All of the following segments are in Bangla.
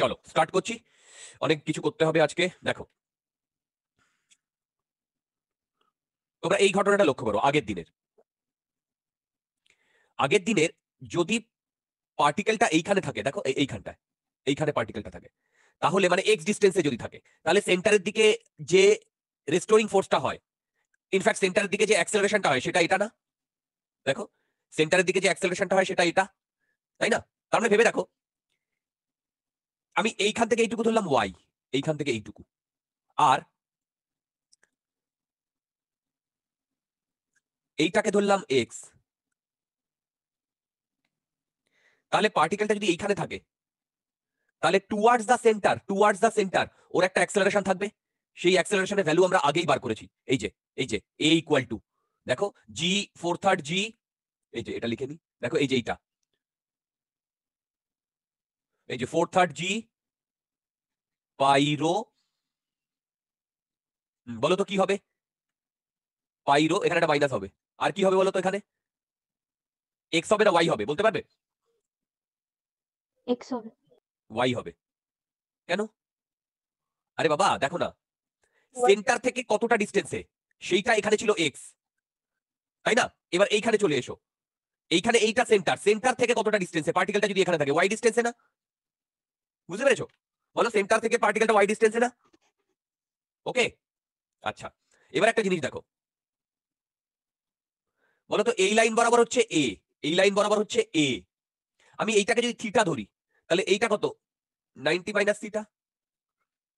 চলো স্টার্ট করছি অনেক কিছু করতে হবে আজকে দেখো তোমরা এই ঘটনাটা লক্ষ্য করো আগের দিনের আগের দিনের যদি পার্টিকেলটা এইখানে থাকে দেখো এইখানটায় এইখানে পার্টিকেলটা থাকে তাহলে মানে এক্স ডিস্টেন্সে যদি থাকে তাহলে সেন্টারের দিকে যে রেস্টোরিং ফোর্সটা হয় ইনফ্যাক্ট সেন্টারের দিকে যে অ্যাক্সেলারেশনটা হয় সেটা এটা না দেখো সেন্টারের দিকে যে অ্যাক্সেলারেশনটা হয় সেটা এটা তাই না তার মানে ভেবে দেখো আমি এইখান থেকে এইটুকু ধরলাম ওয়াই এইখান থেকে এইটুকু আর এইটাকে ধরলাম এক্স তাহলে পার্টিকেলটা যদি এইখানে থাকে তাহলে towards the centre towards the centre ওর একটা অ্যাক্সেলারেশন থাকবে সেই অ্যাক্সেলারেশনের ভ্যালু আমরা আগেই বার করেছি এই যে এই যে এ ইকুয়াল টু দেখো জি ফোর থার্ড জি এই যে এটা লিখে নি দেখো এই যে এইটা এই যে ফোর থার্ড জি পাইরো বলো তো কি হবে পাইরো এখানে একটা মাইনাস হবে আর কি হবে বলো তো এখানে এক্স হবে না ওয়াই হবে বলতে পারবে এক্স হবে ওয়াই হবে কেন আরে বাবা দেখো না সেন্টার থেকে কতটা ডিস্টেন্সে সেইটা এখানে ছিল এক্স তাই না এবার এইখানে চলে এসো এইখানে এইটা সেন্টার সেন্টার থেকে কতটা ডিস্টেন্সে পার্টিকেলটা যদি এখানে থাকে ওয়াই ডিস্টেন্সে না বুঝতে পেরেছো বলো সেন্টার থেকে পার্টিকেলটা ওয়াই ডিস্টেন্সে না ওকে আচ্ছা এবার একটা জিনিস দেখো বলো তো এই লাইন বরাবর হচ্ছে এ এই লাইন বরাবর হচ্ছে এ আমি এইটাকে যদি থিটা ধরি তাহলে এইটা কত নাইনটি মাইনাস থিটা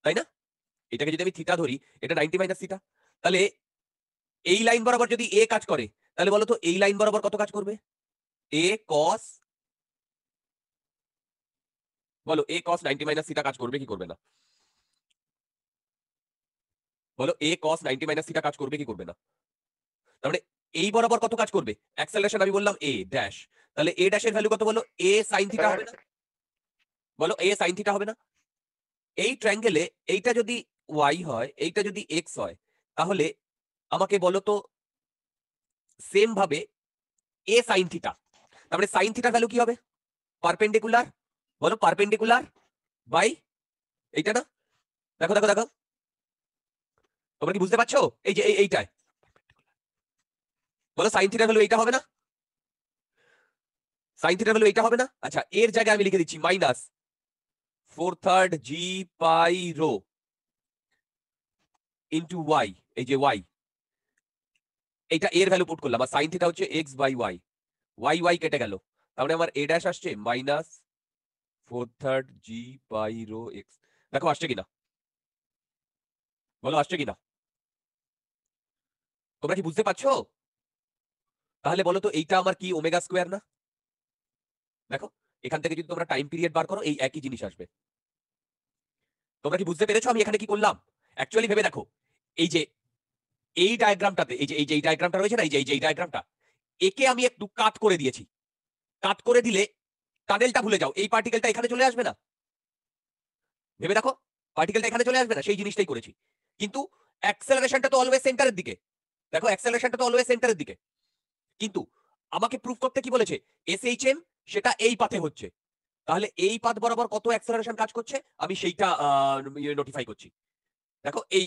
তাই না এটাকে যদি আমি থিটা ধরি এটা নাইনটি মাইনাস থিটা তাহলে এই লাইন বরাবর যদি এ কাজ করে তাহলে বলো তো এই লাইন বরাবর কত কাজ করবে এ কস বলো এ কস নাইনটি মাইনাস সিটা কাজ করবে কি করবে না বলো এ কস নাইনটি মাইনাস সিটা কাজ করবে কি করবে না তার মানে এই বরাবর কত কাজ করবে অ্যাক্সেলারেশন আমি বললাম এ ড্যাশ তাহলে এ ড্যাশের ভ্যালু কত বলো এ সাইন থিটা হবে না বলো এ সাইন থিটা হবে না এই ট্র্যাঙ্গেলে এইটা যদি ওয়াই হয় এইটা যদি এক্স হয় তাহলে আমাকে বলো তো সেম ভাবে এ সাইন থিটা তারপরে সাইন থিটার ভ্যালু কি হবে পারপেন্ডিকুলার বলো পারপেন্ডিকুলার বাই এইটা না দেখো দেখো দেখো তোমরা কি বুঝতে পারছো এই যে এইটাই বলো সাইন থিটার ভ্যালু এইটা হবে না সাইন থিটার ভ্যালু এইটা হবে না আচ্ছা এর জায়গায় আমি লিখে দিচ্ছি minus four third G pi rho into Y এই যে ওয়াই এইটা এর ভ্যালু পুট করলাম আর সাইন থিটা হচ্ছে X by Y Y Y কেটে গেল তাহলে মানে আমার এ ড্যাশ আসছে মাইনাস দেখো আসছে কিনা বলো আসছে কিনা তোমরা কি বুঝতে পারছো তাহলে বলো তো এইটা আমার কি ওমেগা স্কোয়ার না দেখো এখান থেকে যদি তোমরা টাইম পিরিয়ড বার করো এই একই জিনিস আসবে তোমরা কি বুঝতে পেরেছো আমি এখানে কি করলাম অ্যাকচুয়ালি ভেবে দেখো এই যে এই ডায়াগ্রামটাতে এই যে এই যে এই ডায়াগ্রামটা রয়েছে না এই যে এই যে এই ডায়াগ্রামটা একে আমি একটু কাট করে দিয়েছি কাট করে দিলে টানেলটা ভুলে যাও এই পার্টিকেলটা এখানে চলে আসবে না ভেবে দেখো পার্টিকেলটা এখানে চলে আসবে না সেই জিনিসটাই করেছি কিন্তু অ্যাক্সেলারেশনটা তো অলওয়েজ সেন্টারের দিকে দেখো অ্যাক্সেলারেশনটা তো অলওয়েজ সেন্টারের দিকে কিন্তু আমাকে প্রুফ করতে কি বলেছে এসএইচএম সেটা এই পাথে হচ্ছে তাহলে এই পাথ বরাবর কত অ্যাক্সেলারেশন কাজ করছে আমি সেইটা নোটিফাই ইয়ে করছি দেখো এই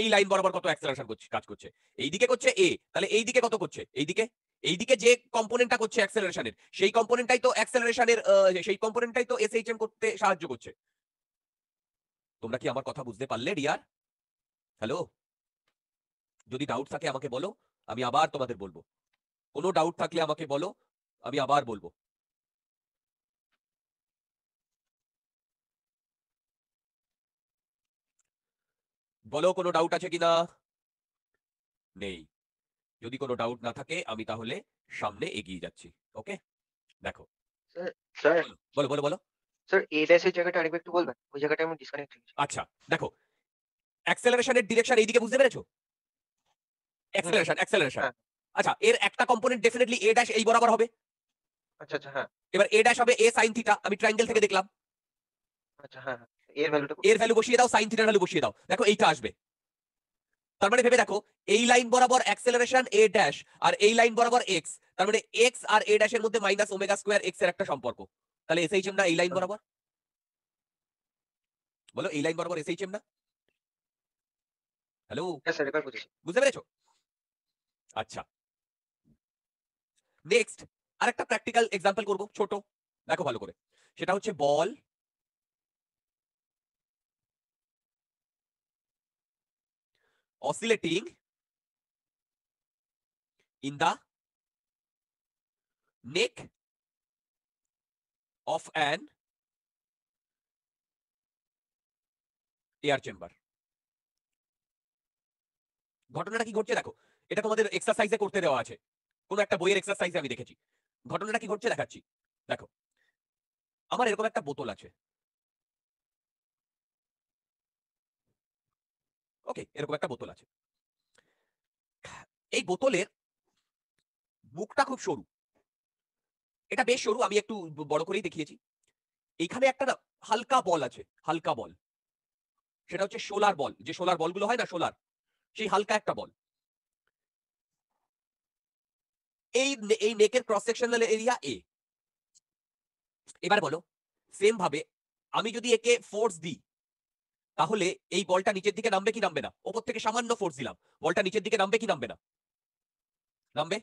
এই লাইন বরাবর কত অ্যাক্সেলারেশন কাজ করছে এই দিকে করছে এ তাহলে এই দিকে কত করছে এই দিকে এইদিকে যে কম্পোনেন্টটা করছে অ্যাক্সেলারেশনের সেই কম্পোনেন্টটাই তো অ্যাক্সেলারেশনের সেই কম্পোনেন্টটাই তো এসএইচএম করতে সাহায্য করছে তোমরা কি আমার কথা বুঝতে পারলে রিয়ার হ্যালো যদি ডাউট থাকে আমাকে বলো আমি আবার তোমাদের বলবো কোনো ডাউট থাকলে আমাকে বলো আমি আবার বলবো বলো কোনো ডাউট আছে কিনা নেই যদি কোনো ডাউট না থাকে আমি তাহলে সামনে এগিয়ে যাচ্ছি ওকে দেখো স্যার বলো বলো বলো স্যার এ ড্যাশের জায়গাটা আরেকবার একটু বলবেন ওই জায়গাটা আমি ডিসকানেক্ট আচ্ছা দেখো অ্যাক্সেলারেশনের ডিরেকশন এইদিকে বুঝতে পেরেছো অ্যাক্সেলারেশন অ্যাক্সেলারেশন আচ্ছা এর একটা কম্পোনেন্ট ডেফিনেটলি এ ড্যাশ এই বরাবর হবে আচ্ছা আচ্ছা হ্যাঁ এবার এ ড্যাশ হবে এ সাইন থিটা আমি ট্রায়াঙ্গেল থেকে দেখলাম আচ্ছা হ্যাঁ, হ্যাঁ। এর ভ্যালুটা এর ভ্যালু বসিয়ে দাও সাইন থিটার ভ্যালু বসিয়ে দাও দেখো এইটা আসবে তার মানে ভেবে দেখো এই লাইন বরাবর অ্যাক্সেলারেশন এ ড্যাশ আর এই লাইন বরাবর এক্স তার মানে এক্স আর এ ড্যাশের মধ্যে মাইনাস ওমেগা স্কোয়ার এক্স এর একটা সম্পর্ক তাহলে এসএইচএম না এই লাইন হ্যাঁ। বরাবর বলো এই লাইন বরাবর এসএইচএম না হ্যালো বুঝতে পেরেছো আচ্ছা নেক্সট আরেকটা প্র্যাকটিক্যাল এক্সাম্পল করব ছোট দেখো ভালো করে সেটা হচ্ছে ball oscillating in the neck of an air chamber ঘটনাটা কি ঘটছে দেখো এটা তোমাদের এক্সারসাইজে করতে দেওয়া আছে কোন একটা বইয়ের এক্সারসাইজে আমি দেখেছি ঘটনাটা কি ঘটছে দেখাচ্ছি দেখো আমার এরকম একটা বোতল আছে ওকে এরকম একটা বোতল আছে এই বোতলের মুখটা খুব সরু এটা বেশ সরু আমি একটু বড় করেই দেখিয়েছি এইখানে একটা হালকা বল আছে হালকা বল সেটা হচ্ছে সোলার বল যে সোলার বলগুলো হয় না সোলার সেই হালকা একটা বল এই এই নেকের ক্রস সেকশনাল এরিয়া এ এবার বলো সেম ভাবে আমি যদি একে ফোর্স দিই তাহলে এই বলটা নিচের দিকে নামবে কি নামবে না ওপর থেকে সামান্য ফোর্স দিলাম বলটা নিচের দিকে নামবে কি নামবে না নামবে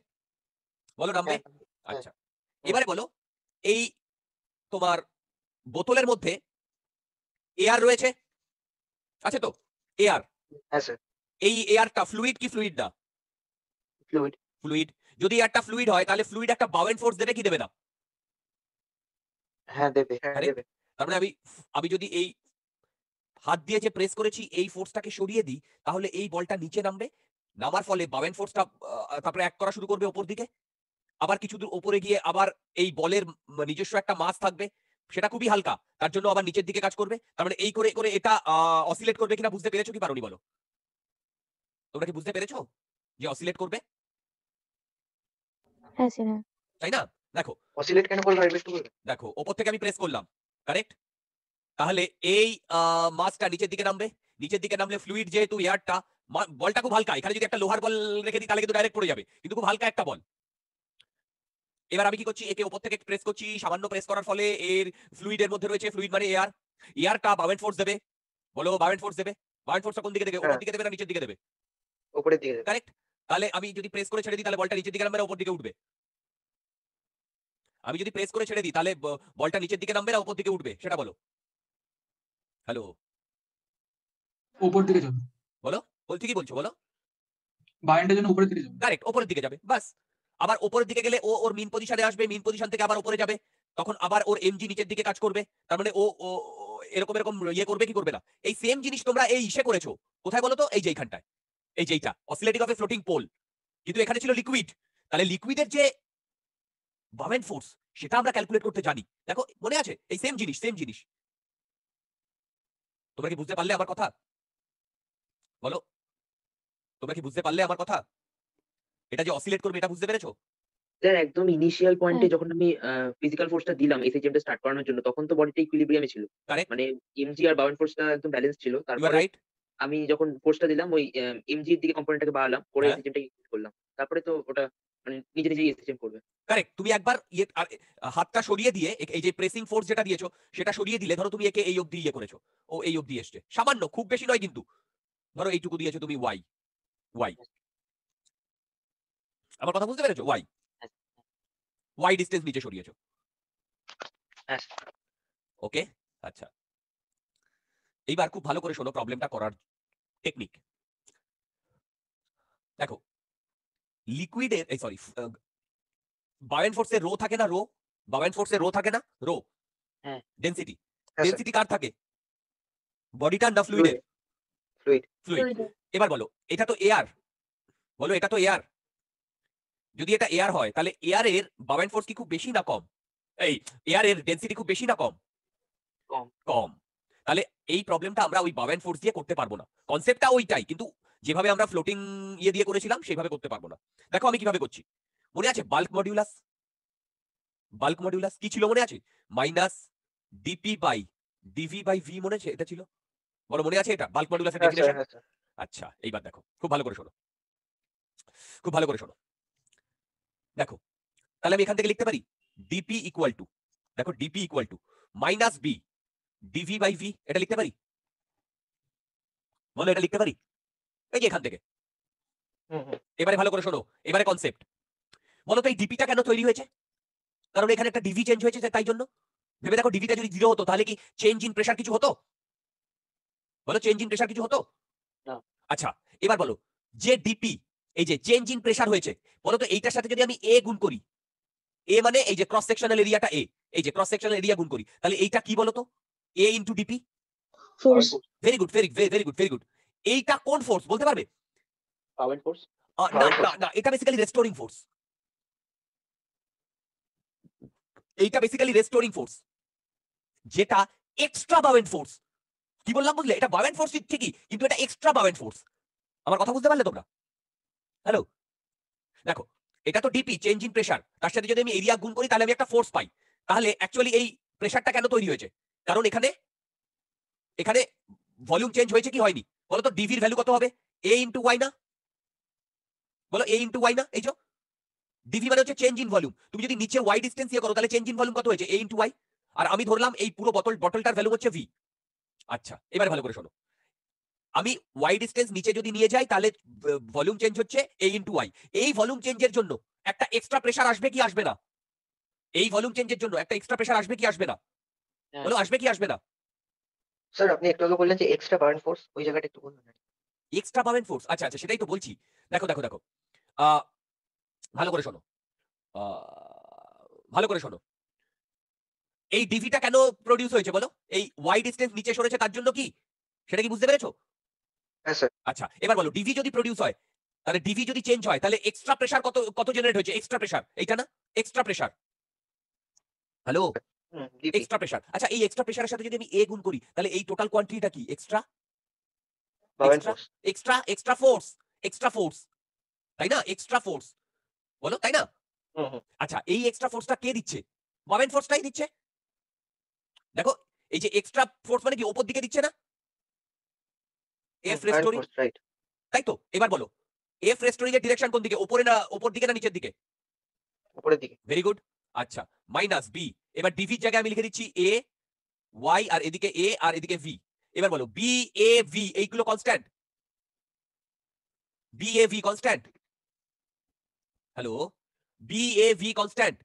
বলো নামবে হ্যাঁ, হ্যাঁ। আচ্ছা এবারে বলো এই তোমার বোতলের মধ্যে এয়ার রয়েছে আছে তো এয়ার হ্যাঁ, এই এয়ারটা ফ্লুইড কি ফ্লুইড না ফ্লুইড ফ্লুইড যদি এয়ারটা ফ্লুইড হয় তাহলে ফ্লুইড একটা বাউন্ড ফোর্স দেবে কি দেবে না হ্যাঁ দেবে হ্যাঁ দেবে তার মানে আমি আমি যদি এই হাত দিয়ে যে প্রেস করেছি এই ফোর্সটাকে সরিয়ে দিই তাহলে এই বলটা নিচে নামবে নামার ফলে বাবেন ফোর্সটা তারপরে এক করা শুরু করবে ওপর দিকে আবার কিছু দূর ওপরে গিয়ে আবার এই বলের নিজস্ব একটা মাস থাকবে সেটা খুবই হালকা তার জন্য আবার নিচের দিকে কাজ করবে তার মানে এই করে করে এটা অসিলেট করবে কিনা বুঝতে পেরেছো কি পারি বলো তোমরা কি বুঝতে পেরেছো যে অসিলেট করবে হ্যাঁ, তাই না দেখো অসিলেট কেন করলাম দেখো ওপর থেকে আমি প্রেস করলাম কারেক্ট তাহলে এই মাছটা নিচের দিকে নামবে নিচের দিকে নামলে ফ্লুইড যেহেতু এয়ারটা বলটা খুব হালকা এখানে যদি একটা লোহার বল রেখে দিই তাহলে কিন্তু ডাইরেক্ট পড়ে যাবে কিন্তু খুব হালকা একটা বল এবার আমি কি করছি একে উপর থেকে প্রেস করছি সামান্য প্রেস করার ফলে এর ফ্লুইডের মধ্যে রয়েছে ফ্লুইড মানে এয়ার এয়ারটা বাউন্ড ফোর্স দেবে বলো বাউন্ড ফোর্স দেবে বাউন্ড ফোর্স কোন দিকে দেবে ওপর হ্যাঁ। দিকে দেবে না নিচের দিকে দেবে উপরের দিকে কারেক্ট তাহলে আমি যদি প্রেস করে ছেড়ে দিই তাহলে বলটা নিচের দিকে নামবে না উপর দিকে উঠবে আমি যদি প্রেস করে ছেড়ে দিই তাহলে বলটা নিচের দিকে নামবে না উপর দিকে উঠবে সেটা বলো হ্যালো উপর দিকে যাবে বলো কি বলছো বলো উপরের দিকে যাবে কারেক্ট উপরের দিকে যাবে বাস আবার উপরের দিকে গেলে ও ওর মিন পজিশনে আসবে মিন পজিশন থেকে আবার উপরে যাবে তখন আবার ওর এমজি নিচের দিকে কাজ করবে তার মানে ও এরকম এরকম ইয়ে করবে কি করবে না এই সেম জিনিস তোমরা এই ইসে করেছো কোথায় বলো তো এই যেইখানটায় এই যেইটা এইটা অফ এ ফ্লোটিং পোল কিন্তু এখানে ছিল লিকুইড তাহলে লিকুইডের যে বামেন ফোর্স সেটা আমরা ক্যালকুলেট করতে জানি দেখো মনে আছে এই সেম জিনিস সেম জিনিস তোমরা কি বুঝতে পারলে আমার কথা বলো তোমরা কি বুঝতে পারলে আমার কথা এটা যে অসিলেট করবে এটা বুঝতে পেরেছো স্যার একদম ইনিশিয়াল হ্যাঁ। পয়েন্টে যখন আমি ফিজিক্যাল ফোর্সটা দিলাম এসএইচএমটা স্টার্ট করানোর জন্য তখন তো বডিটা ইকুইলিব্রিয়ামে ছিল মানে এমজি আর বাউন্ড ফোর্সটা একদম ব্যালেন্স ছিল তারপর রাইট আমি যখন ফোর্সটা দিলাম ওই এমজি এর দিকে কম্পোনেন্টটাকে বাড়ালাম পরে এসএইচএমটা হ্যাঁ। করলাম তারপরে তো ওটা মানে নিজে নিজেই করবে কারেক্ট তুমি একবার ইয়ে হাতটা সরিয়ে দিয়ে এই যে প্রেসিং ফোর্স যেটা দিয়েছো সেটা সরিয়ে দিলে ধরো তুমি একে এই অবধি ইয়ে করেছো ও এই অবধি এসছে সামান্য খুব বেশি নয় কিন্তু ধরো এইটুকু দিয়েছো তুমি ওয়াই ওয়াই আমার কথা বুঝতে পেরেছো ওয়াই ওয়াই ডিস্টেন্স নিচে সরিয়েছো ওকে হ্যাঁ। আচ্ছা এইবার খুব ভালো করে শোনো প্রবলেমটা করার টেকনিক দেখো লিকুইডের এই সরি বাবেন ফোর্সে রো থাকে না রো বাবেন ফোর্সে রো থাকে না রো হ্যাঁ ডেনসিটি ডেনসিটি আচ্ছা। কার থাকে বডিটা না ফ্লুইডের ফ্লুইড ফ্লুইড এবার বলো এটা তো এয়ার বলো এটা তো এয়ার যদি এটা এয়ার হয় তাহলে এয়ার এর বাবেন ফোর্স কি খুব বেশি না কম এই এয়ার এর ডেনসিটি খুব বেশি না কম কম তাহলে এই প্রবলেমটা আমরা ওই বাবেন ফোর্স দিয়ে করতে পারবো না কনসেপ্টটা ওইটাই কিন্তু যেভাবে আমরা ফ্লোটিং ইয়ে দিয়ে করেছিলাম সেভাবে করতে পারবো না দেখো আমি কিভাবে করছি মনে আছে বাল্ক মডিউলাস বাল্ক মডিউলাস কি ছিল মনে আছে minus DP by DV by V মনে আছে এটা ছিল বলো মনে আছে এটা বাল্ক হ্যাঁ, হ্যাঁ, মডিউলাস হ্যাঁ, আচ্ছা এইবার দেখো খুব ভালো করে শোনো খুব ভালো করে শোনো দেখো তাহলে আমি এখান থেকে লিখতে পারি ডিপি ইকুয়াল টু দেখো DP equal to minus B DV by V এটা লিখতে পারি বলো এটা লিখতে পারি এই যে এখান থেকে এবারে ভালো করে শোনো এবারে কনসেপ্ট বলো তো এই ডিপিটা কেন তৈরি হয়েছে কারণ এখানে একটা ডিভি চেঞ্জ হয়েছে তাই জন্য ভেবে দেখো ডিভিটা যদি জিরো হতো তাহলে কি চেঞ্জ ইন প্রেশার কিছু হতো বলো চেঞ্জ ইন প্রেশার কিছু হতো আচ্ছা এবার বলো যে ডিপি এই যে চেঞ্জ ইন প্রেশার হয়েছে বলো তো এইটার সাথে যদি আমি এ গুণ করি এ মানে এই যে ক্রস সেকশনাল এরিয়াটা এ এই যে ক্রস সেকশনাল এরিয়া গুণ করি তাহলে এইটা কি বলো তো A into DP very good very very good very good এইটা কোন ফোর্স বলতে পারবে ফোর্স না না না এটা বেসিক্যালি রেস্টোরিং ফোর্স এইটা বেসিক্যালি রেস্টোরিং ফোর্স যেটা এক্সট্রা বাওয়েন্ট ফোর্স কি বললাম বুঝলে এটা বাওয়েন্ট ফোর্স ঠিকই কিন্তু এটা এক্সট্রা বাওয়েন্ট ফোর্স আমার কথা বুঝতে পারলে তোমরা হ্যালো দেখো এটা তো ডিপি চেঞ্জ ইন প্রেশার তার সাথে যদি আমি এরিয়া গুণ করি তাহলে আমি একটা ফোর্স পাই তাহলে অ্যাকচুয়ালি এই প্রেশারটা কেন তৈরি হয়েছে কারণ এখানে এখানে ভলিউম চেঞ্জ হয়েছে কি হয়নি বলো তো ডিভির ভ্যালু কত হবে এ ইন্টু ওয়াই না বলো এ ইন্টু ওয়াই না এই যে ডিভি মানে হচ্ছে চেঞ্জ ইন ভলিউম তুমি যদি নিচে ওয়াই ডিস্টেন্স ইয়ে করো তাহলে চেঞ্জ ইন ভলিউম কত হয়েছে এ ইন্টু ওয়াই আর আমি ধরলাম এই পুরো বটল বটলটার ভ্যালু হচ্ছে ভি আচ্ছা এবারে ভালো করে শোনো আমি ওয়াই ডিস্টেন্স নিচে যদি নিয়ে যাই তাহলে ভলিউম চেঞ্জ হচ্ছে এ ইন্টু ওয়াই এই ভলিউম চেঞ্জের জন্য একটা এক্সট্রা প্রেশার আসবে কি আসবে না এই ভলিউম চেঞ্জের জন্য একটা এক্সট্রা প্রেশার আসবে কি আসবে না হ্যাঁ। বলো আসবে কি আসবে না স্যার আপনি একটু আগে বললেন যে এক্সট্রা বার্ন ফোর্স ওই জায়গাটা একটু বলুন এক্সট্রা বার্ন ফোর্স আচ্ছা আচ্ছা সেটাই তো বলছি দেখো দেখো দেখো ভালো করে শোনো ভালো করে শোনো এই ডিভিটা কেন প্রোডিউস হয়েছে বলো এই ওয়াই ডিস্টেন্স নিচে সরেছে তার জন্য কি সেটা কি বুঝতে পেরেছো হ্যাঁ, আচ্ছা এবার বলো ডিভি যদি প্রোডিউস হয় তাহলে ডিভি যদি চেঞ্জ হয় তাহলে এক্সট্রা প্রেশার কত কত জেনারেট হয়েছে এক্সট্রা প্রেশার এইটা না extra pressure hello extra pressure আচ্ছা এই এক্সট্রা প্রেসারের সাথে যদি আমি এ গুণ করি তাহলে এই টোটাল কোয়ান্টিটিটা কি extra extra extra force extra force তাই না এক্সট্রা ফোর্স বলো তাই না আচ্ছা এই এক্সট্রা ফোর্সটা কে দিচ্ছে ফোর্সটাই দিচ্ছে দেখো এই যে এক্সট্রা ফোর্স মানে কি উপর দিকে দিচ্ছে না এফ রেস্টোরিং তাই তো এবার বলো এফ রেস্টোরিং এর ডিরেকশন কোন দিকে উপরে না উপর দিকে না নিচের দিকে উপরের দিকে ভেরি গুড আচ্ছা মাইনাস বি এবার ডিভির জায়গায় আমি লিখে দিচ্ছি এ ওয়াই আর এদিকে এ আর এদিকে ভি এবার বলো বি এ ভি এইগুলো constant B A V constant hello B A V constant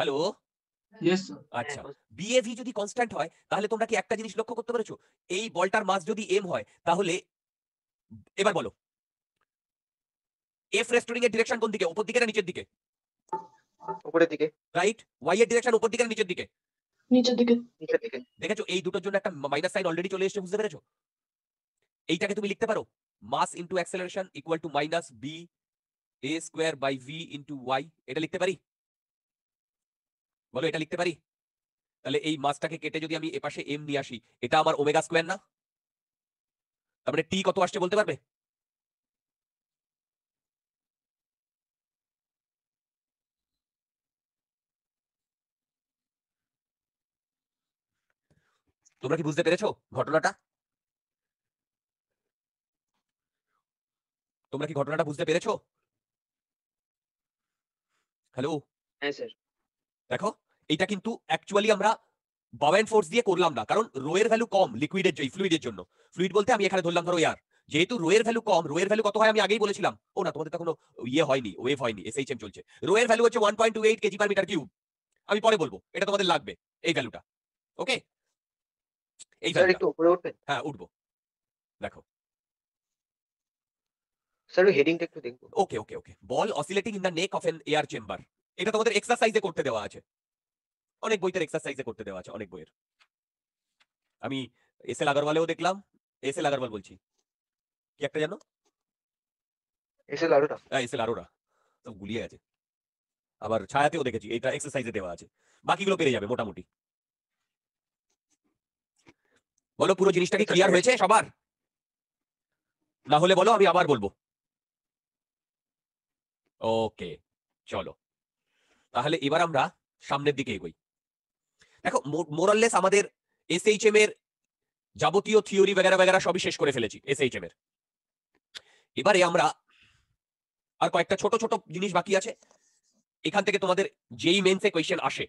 hello আচ্ছা হ্যাঁ, বিএভি যদি কনস্ট্যান্ট হয় তাহলে তোমরা কি একটা জিনিস লক্ষ্য করতে পেরেছো এই বলটার মাস যদি এম হয় তাহলে এবার বলো এফ রেস্টুরিং এর ডিরেকশন কোন দিকে উপর দিকে না নিচের দিকে উপরের দিকে রাইট ওয়াই এর ডিরেকশন উপর দিকে আর নিচের দিকে নিচের দিকে নিচের দিকে দেখেছো এই দুটোর জন্য একটা মাইনাস সাইন অলরেডি চলে এসেছে বুঝতে পেরেছো এইটাকে তুমি লিখতে পারো mass into acceleration equal to minus B A square by V into Y এটা লিখতে পারি বলো এটা লিখতে পারি তাহলে এই মাসটাকে কেটে যদি আমি এপাশে এম নিয়ে আসি এটা আমার ওমেগা স্কোয়ার না তারপরে টি কত আসছে বলতে পারবে তোমরা কি বুঝতে পেরেছো ঘটনাটা তোমরা কি ঘটনাটা বুঝতে পেরেছো হ্যালো দেখো এটা কিন্তু অ্যাকচুয়ালি আমরা বাওয়েন ফোর্স দিয়ে করলাম না কারণ রোয়ের ভ্যালু কম লিকুইডের জন্য ফ্লুইডের জন্য ফ্লুইড বলতে আমি এখানে ধরলাম ধরো ইয়ার যেহেতু রোয়ের ভ্যালু কম রোয়ের ভ্যালু কত হয় আমি আগেই বলেছিলাম ও না তোমাদের তখন ইয়ে হয়নি ওয়েভ হয়নি এস এইচ এম চলছে রোয়ের ভ্যালু হচ্ছে one point two eight KG per metre cube আমি পরে বলবো এটা তোমাদের লাগবে এই ভ্যালুটা ওকে এই একটু উপরে উঠবেন হ্যাঁ উঠবো দেখো স্যার হেডিংটা একটু দেখবো okay okay okay ball oscillating in the neck of an air chamber এটা তোমাদের এক্সারসাইজে করতে দেওয়া আছে অনেক বইটার এক্সারসাইজে করতে দেওয়া আছে অনেক বইয়ের আমি এস এল আগরওয়ালেও দেখলাম এস এল আগরওয়াল বলছি কি একটা জানো এস এল আরোরা হ্যাঁ এস এল আরোরা সব গুলিয়ে আছে আবার ছায়াতেও দেখেছি এটা এক্সারসাইজে দেওয়া আছে বাকিগুলো পেরে যাবে মোটামুটি বলো পুরো জিনিসটা কি ক্লিয়ার হয়েছে সবার না হলে বলো আমি আবার বলবো ওকে চলো তাহলে এবার আমরা সামনের দিকে এগোই দেখো মোরাল্লেস আমাদের এস এইচ এম এর যাবতীয় থিওরি वगैरह वगैरह সবই শেষ করে ফেলেছি এস এইচ এম এর এবারে আমরা আর কয়েকটা ছোট ছোট জিনিস বাকি আছে এখান থেকে তোমাদের যেই মেন্সে কোয়েশ্চেন আসে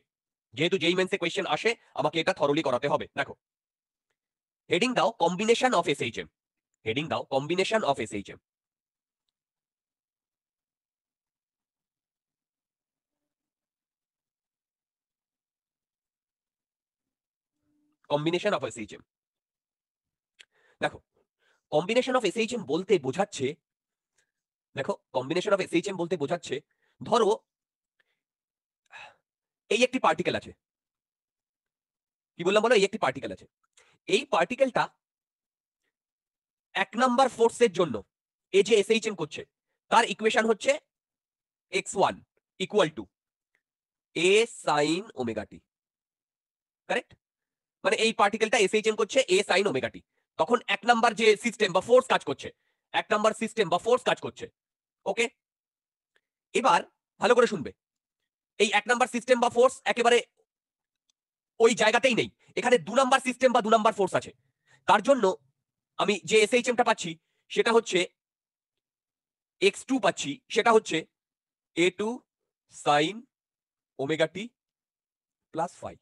যেহেতু যেই মেন্সে কোয়েশ্চেন আসে আমাকে এটা থরলি করাতে হবে দেখো হেডিং দাও কম্বিনেশন অফ এম হেডিং দাও combination of M combination of SHM দেখো কম্বিনেশন অফ এসএইচএম বলতে বোঝাচ্ছে দেখো কম্বিনেশন অফ এসএইচএম বলতে বোঝাচ্ছে ধরো এই একটি পার্টিকেল আছে কি বললাম বলো এই একটি পার্টিকেল আছে এই পার্টিকেলটা এক নাম্বার এর জন্য এ যে এস এইচ এম করছে তার ইকুয়েশন হচ্ছে x one equal to a sin omega t correct মানে এই পার্টিকেলটা এস এইচ এম করছে এ সাইন ওমেগাটি তখন এক নাম্বার যে সিস্টেম বা ফোর্স কাজ করছে এক নাম্বার সিস্টেম বা ফোর্স কাজ করছে ওকে এবার ভালো করে শুনবে এই এক নাম্বার সিস্টেম বা ফোর্স একেবারে ওই জায়গাতেই নেই এখানে দু নাম্বার সিস্টেম বা দু নাম্বার ফোর্স আছে তার জন্য আমি যে এমটা পাচ্ছি সেটা হচ্ছে এক্স টু পাচ্ছি সেটা হচ্ছে a two sin omega t plus five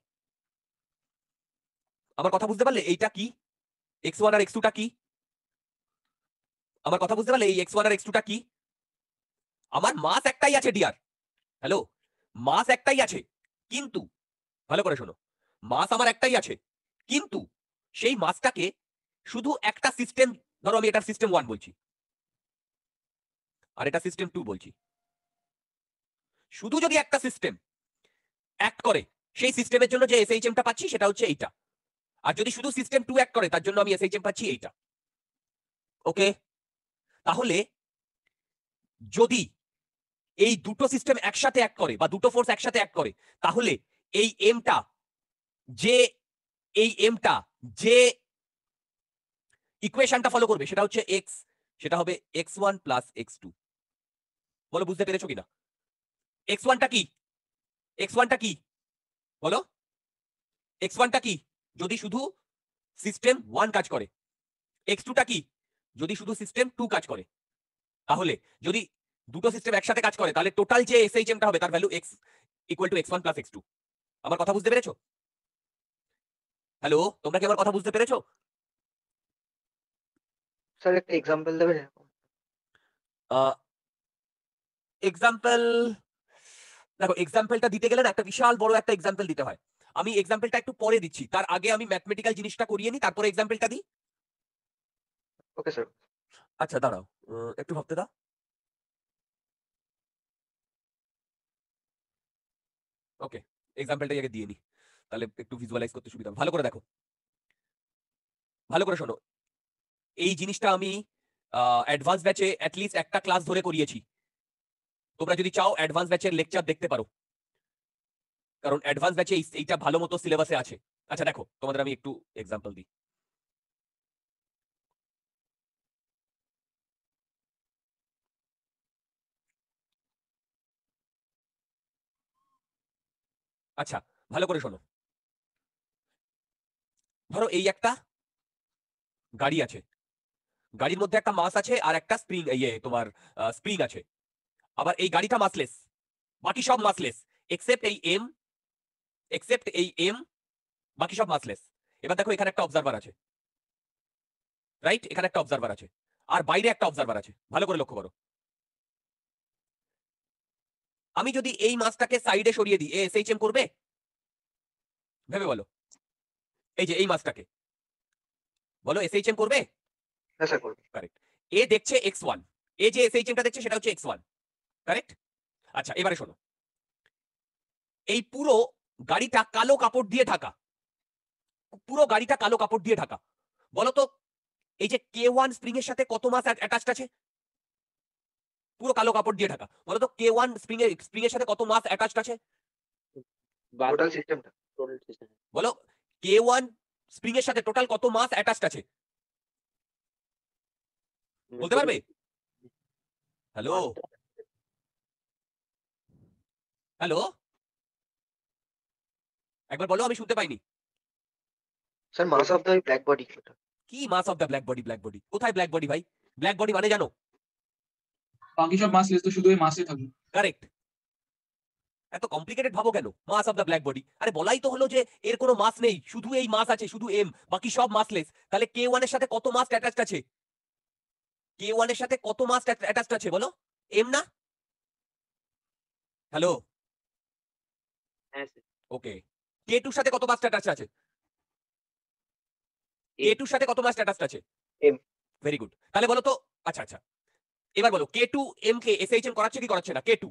আমার কথা বুঝতে পারলে এইটা কি এক্স ওয়ান আর এক্স টুটা কি আমার কথা বুঝতে পারলে এই এক্স ওয়ান আর এক্স টুটা কি আমার মাস একটাই আছে ডিয়ার হ্যালো মাস একটাই আছে কিন্তু ভালো করে শোনো মাস আমার একটাই আছে কিন্তু সেই মাসটাকে শুধু একটা সিস্টেম ধরো আমি এটা সিস্টেম ওয়ান বলছি আর এটা সিস্টেম টু বলছি শুধু যদি একটা সিস্টেম অ্যাক্ট করে সেই সিস্টেমের জন্য যে টা পাচ্ছি সেটা হচ্ছে এইটা আর যদি শুধু সিস্টেম টু অ্যাক্ট করে তার জন্য আমি এসএইচএম পাচ্ছি এইটা ওকে তাহলে যদি এই দুটো সিস্টেম একসাথে অ্যাক্ট করে বা দুটো ফোর্স একসাথে অ্যাক্ট করে তাহলে এই এমটা যে এই এমটা যে ইকুয়েশনটা ফলো করবে সেটা হচ্ছে এক্স সেটা হবে x one plus x two বলো বুঝতে পেরেছো কিনা এক্স ওয়ানটা কি এক্স ওয়ানটা কি বলো এক্স ওয়ানটা কি যদি শুধু সিস্টেম ওয়ান কাজ করে এক্স টুটা কি যদি শুধু সিস্টেম টু কাজ করে তাহলে যদি দুটো সিস্টেম একসাথে কাজ করে তাহলে টোটাল যে এস এইচ এমটা হবে তার value x equal to x one plus x two আমার কথা বুঝতে পেরেছো হ্যালো তোমরা কি আমার কথা বুঝতে পেরেছো স্যার একটা এক্সাম্পল দেবেন এক্সাম্পল দেখো এক্সাম্পলটা দিতে গেলে একটা বিশাল বড় একটা এক্সাম্পল দিতে হয় আমি এক্সাম্পলটা একটু পরে দিচ্ছি তার আগে আমি ম্যাথমেটিক্যাল জিনিসটা করিয়ে নিই তারপরে এক্সাম্পলটা দিই ওকে স্যার আচ্ছা দাঁড়াও একটু ভাবতে দাও ওকে এক্সাম্পলটা আগে দিয়ে নিই তাহলে একটু ভিজুয়ালাইজ করতে সুবিধা ভালো করে দেখো ভালো করে শোনো এই জিনিসটা আমি অ্যাডভান্স ব্যাচে অ্যাটলিস্ট একটা ক্লাস ধরে করিয়েছি তোমরা যদি চাও অ্যাডভান্স ব্যাচের লেকচার দেখতে পারো কারণ অ্যাডভান্স ব্যাচে এইটা ভালো মতো সিলেবাসে আছে আচ্ছা দেখো তোমাদের আমি একটু এক্সাম্পল দিই আচ্ছা ভালো করে শোনো ধরো এই একটা গাড়ি আছে গাড়ির মধ্যে একটা মাস আছে আর একটা স্প্রিং ইয়ে তোমার স্প্রিং আছে আবার এই গাড়িটা মাসলেস বাকি সব মাসলেস এক্সেপ্ট এই এম এক্সেপ্ট এই এম বাকি সব মাসলেস এবার দেখো এখানে একটা অবজারভার আছে রাইট এখানে একটা অবজারভার আছে আর বাইরে একটা অবজারভার আছে ভালো করে লক্ষ্য করো আমি যদি এই মাছটাকে সাইডে সরিয়ে দিই এস এইচ এম করবে ভেবে বলো এই যে এই মাছটাকে বলো এস এইচ এম করবে হ্যাঁ এ দেখছে এ যে দেখছে সেটা হচ্ছে কারেক্ট আচ্ছা এবারে শোনো এই পুরো গাড়িটা কালো কাপড় দিয়ে ঢাকা পুরো গাড়িটা কালো কাপড় দিয়ে ঢাকা বলো তো এই যে কে ওয়ান স্প্রিং এর সাথে কত মাছ অ্যাটাচড আছে পুরো কালো কাপড় দিয়ে ঢাকা বলো তো কে ওয়ান স্প্রিং এর স্প্রিং এর সাথে কত মাস অ্যাটাচড আছে বলো কে ওয়ান স্প্রিং এর সাথে টোটাল কত মাস অ্যাটাচড আছে বলতে পারবে হ্যালো হ্যালো একবার বলো আমি শুনতে পাইনি sir mass of the black body কি mass of the black body black body কোথায় ব্ল্যাক বডি ভাই ব্ল্যাক বডি মানে জানো বাকি সব মাস লিস্ট তো শুধু এই মাসে থাকবে কারেক্ট এত কমপ্লিকেটেড ভাবো কেন mass of the black body আরে বলাই তো হলো যে এর কোনো মাস নেই শুধু এই মাস আছে শুধু এম বাকি সব মাসলেস তাহলে কে ওয়ান এর সাথে কত মাস অ্যাটাচড আছে কে ওয়ান এর সাথে কত মাস অ্যাটাচড আছে বলো এম না হ্যালো ওকে কে টুর সাথে কত মাস অ্যাটাচড আছে কে টুর সাথে কত মাস অ্যাটাচড আছে এম ভেরি গুড তাহলে বলো তো আচ্ছা আচ্ছা এবার বলো কে টু এম কে এস এইচ এম করাচ্ছে কি করাচ্ছে না কে টু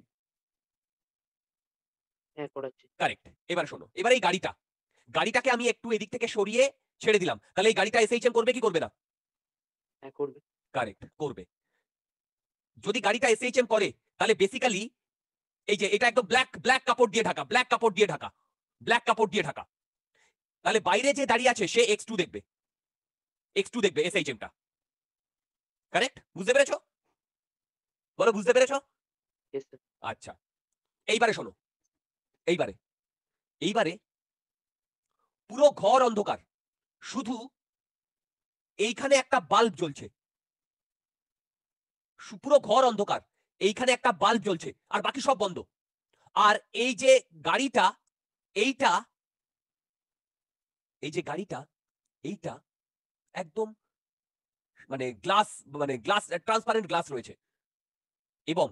হ্যাঁ, এবার শোনো এবার এই গাড়িটা গাড়িটাকে আমি একটু এদিক থেকে সরিয়ে ছেড়ে দিলাম তাহলে এই গাড়িটা এসএইচএম করবে কি করবে না হ্যাঁ, করবে যদি গাড়িটা এসএইচএম করে তাহলে বেসিক্যালি এই যে এটা একদম ব্ল্যাক ব্ল্যাক কাপড় দিয়ে ঢাকা ব্ল্যাক কাপড় দিয়ে ঢাকা ব্ল্যাক কাপড় দিয়ে ঢাকা তাহলে বাইরে যে দাঁড়িয়ে আছে সে এক্স টু দেখবে এক্স টু দেখবে এসএইচএম টা কারেক্ট বুঝতে পেরেছো বলো বুঝতে পেরেছো আচ্ছা এইবারে শোনো এইবারে এইবারে পুরো ঘর অন্ধকার শুধু এইখানে একটা বাল্ব জ্বলছে পুরো ঘর অন্ধকার এইখানে একটা বাল্ব জ্বলছে আর বাকি সব বন্ধ আর এই যে গাড়িটা এইটা এই যে গাড়িটা এইটা একদম মানে গ্লাস মানে গ্লাস ট্রান্সপারেন্ট গ্লাস রয়েছে এবং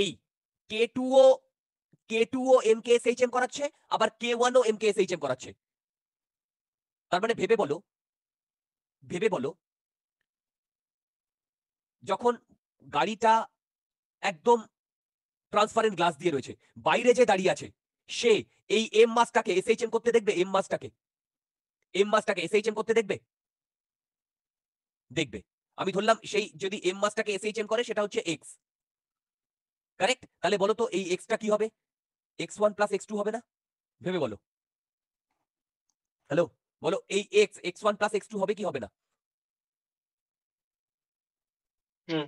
এই কে টুও কে টু ও এম কে এস এইচ এম করাচ্ছে আবার কে ওয়ান ও এম কে এস এইচ এম করাচ্ছে তার মানে ভেবে বলো ভেবে বলো যখন গাড়িটা একদম ট্রান্সপারেন্ট গ্লাস দিয়ে রয়েছে বাইরে যে দাঁড়িয়ে আছে সে এই এম মাসটাকে এস এইচ এম করতে দেখবে এম মাসটাকে এম মাসটাকে এস এইচ এম করতে দেখবে দেখবে আমি ধরলাম সেই যদি এম মাসটাকে এস এইচ এম করে সেটা হচ্ছে এক্স কারেক্ট তাহলে বলো তো এই এক্সটা কি হবে এক্স ওয়ান প্লাস এক্স হবে না ভেবে বলো হ্যালো বলো এই ওয়ান প্লাস হবে কি হবে না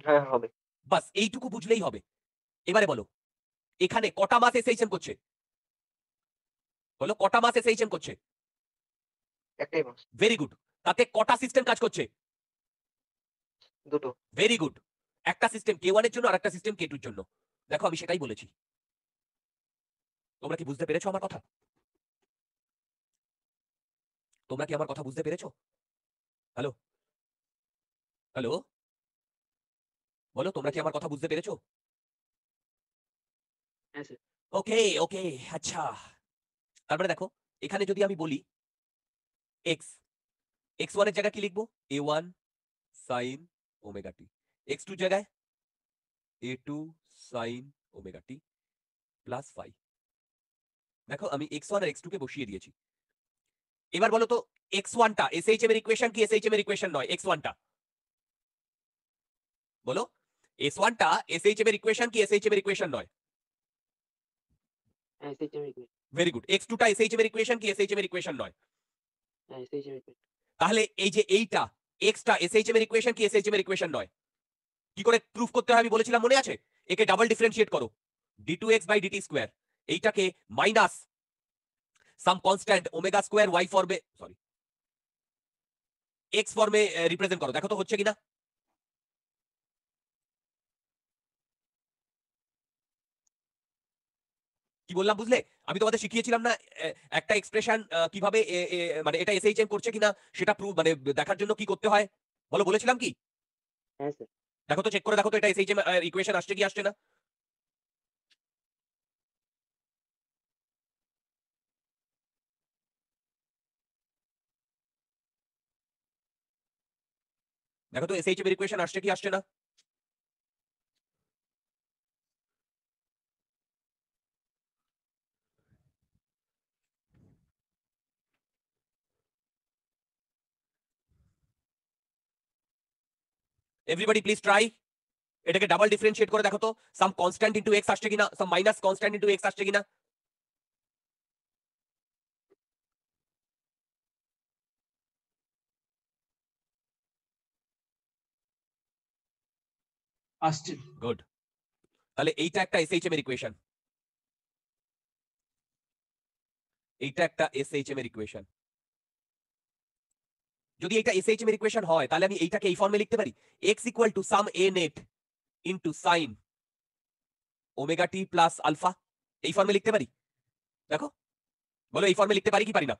হ্যাঁ, বাস এইটুকু বুঝলেই হবে এবারে বলো এখানে কটা মাস এসেইচএম করছে বলো কটা মাস এসেইচএম করছে ভেরি গুড তাতে কটা সিস্টেম কাজ করছে দুটো ভেরি গুড একটা সিস্টেম কে ওয়ান এর জন্য আর একটা সিস্টেম কে টুর জন্য দেখো আমি সেটাই বলেছি তোমরা কি বুঝতে পেরেছো আমার কথা তোমরা কি আমার কথা বুঝতে পেরেছো হ্যালো হ্যালো বলো তোমরা কি আমার কথা বুঝতে পেরেছো ওকে হ্যাঁ, ওকে আচ্ছা তারপরে মানে দেখো এখানে যদি আমি বলি এক্স এক্স ওয়ানের জায়গায় কি লিখবো a one sin omega t x two জায়গায় a two sin omega t plus five দেখো আমি এক্স ওয়ান আর এক্স টু কে বসিয়ে দিয়েছি এবার বলো তো এক্স ওয়ানটা এস এইচ এম এর ইকুয়েশন কি এস এইচ এম এর ইকুয়েশন নয় এক্স ওয়ানটা বলো এস ওয়ানটা এস এইচ এম এর ইকুয়েশন কি এস এইচ এম এর ইকুয়েশন নয় ভেরি গুড এক্স টুটা এস এইচ এম এর ইকুয়েশন কি এস এইচ এম এর ইকুয়েশন নয় তাহলে এই যে এইটা এক্সটা এস এইচ এম এর ইকুয়েশন কি এস এইচ এম এর ইকুয়েশন নয় কি করে প্রুফ করতে হয় আমি বলেছিলাম মনে আছে একে ডাবল ডিফারেন্সিয়েট করো d two x by d t square এইটাকে minus some constant omega square y ফর্মে সরি এক্স ফর্মে রিপ্রেজেন্ট করো দেখো তো হচ্ছে কিনা কি বললাম বুঝলে আমি তোমাদের শিখিয়েছিলাম না একটা এক্সপ্রেশন কিভাবে মানে এটা এসএইচএম করছে কিনা সেটা প্রুভ মানে দেখার জন্য কি করতে হয় বলো বলেছিলাম কি হ্যাঁ, দেখো তো চেক করে দেখো তো এটা এম ইকুয়েশন আসছে কি আসছে না দেখো তো SHB ইকুয়েশন আসছে কি আসছে না এভরি বডি প্লিজ ট্রাই এটাকে ডাবল ডিফারেনশিয়েট করে দেখো তো সাম কনস্ট্যান্ট ইনটু x আসছে কি না some minus constant into x আসছে কি না আসছে গুড তাহলে এইটা একটা এসএইচএম এর ইকুয়েশন এইটা একটা এসএইচএম এর ইকুয়েশন যদি এটা এসএইচএম এর ইকুয়েশন হয় তাহলে আমি এইটাকে এই ফর্মে লিখতে পারি x equal to some a net into sin omega t plus alpha এই ফর্মে লিখতে পারি দেখো বলো এই ফর্মে লিখতে পারি কি পারি না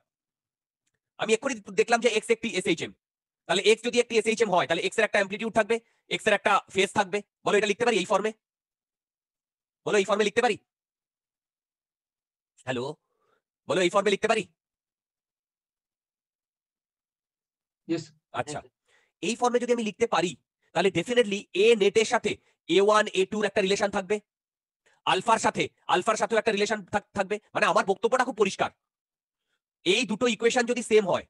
আমি এক্ষুনি দেখলাম যে এক্স একটি এসএইচএম তাহলে এক্স যদি একটি এসএইচএম হয় তাহলে এক্স এর একটা অ্যাম্পলিটিউড থাকবে এক্স এর একটা ফেস থাকবে বলো এটা লিখতে পারি এই ফর্মে বলো এই ফর্মে লিখতে পারি হ্যালো বলো এই ফর্মে লিখতে পারি আচ্ছা এই ফর্মে যদি আমি লিখতে পারি তাহলে ডেফিনেটলি এ নেটের সাথে এ ওয়ান এ টুর একটা রিলেশন থাকবে আলফার সাথে আলফার সাথেও একটা রিলেশন থাকবে মানে আমার বক্তব্যটা খুব পরিষ্কার এই দুটো ইকুয়েশন যদি সেম হয়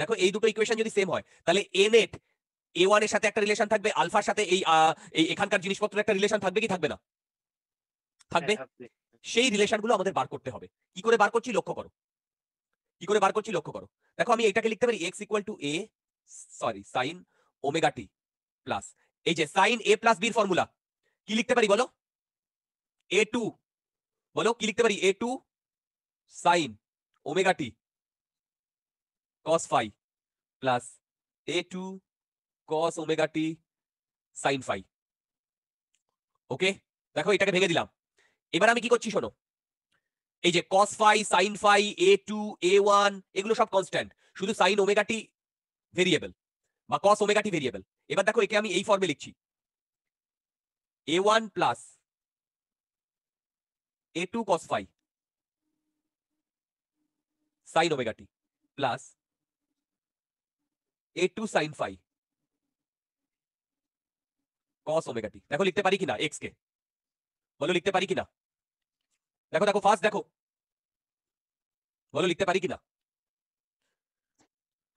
দেখো এই দুটো ইকুয়েশন যদি সেম হয় তাহলে এ নেট এ ওয়ান এর সাথে একটা রিলেশন থাকবে আলফার সাথে এই এখানকার জিনিসপত্রের একটা রিলেশন থাকবে কি থাকবে না থাকবে হ্যাঁ, সেই রিলেশনগুলো আমাদের বার করতে হবে কি করে বার করছি লক্ষ্য করো কি করে বার করছি লক্ষ্য করো দেখো আমি এটাকে লিখতে পারি x equal to a sorry sin omega t plus এই যে সাইন এ প্লাস বির ফর্মুলা কি লিখতে পারি বলো এ টু বলো কি লিখতে পারি a two sin omega t cos phi plus a2 cos omega t sin phi okay দেখো এটাকে ভেঙে দিলাম এবার আমি কি করছি শোনো এই যে cos phi sin phi a2 a1 এগুলো সব কনস্ট্যান্ট শুধু sin omega t ভেরিয়েবল বা cos omega t ভেরিয়েবল এবার দেখো একে আমি এই ফর্মে লিখছি a1 plus a2 cos phi sin omega t plus a2 sin phi cos omega t দেখো লিখতে পারি কিনা x কে বলো লিখতে পারি কিনা দেখো দেখো ফার্স্ট দেখো বলো লিখতে পারি কিনা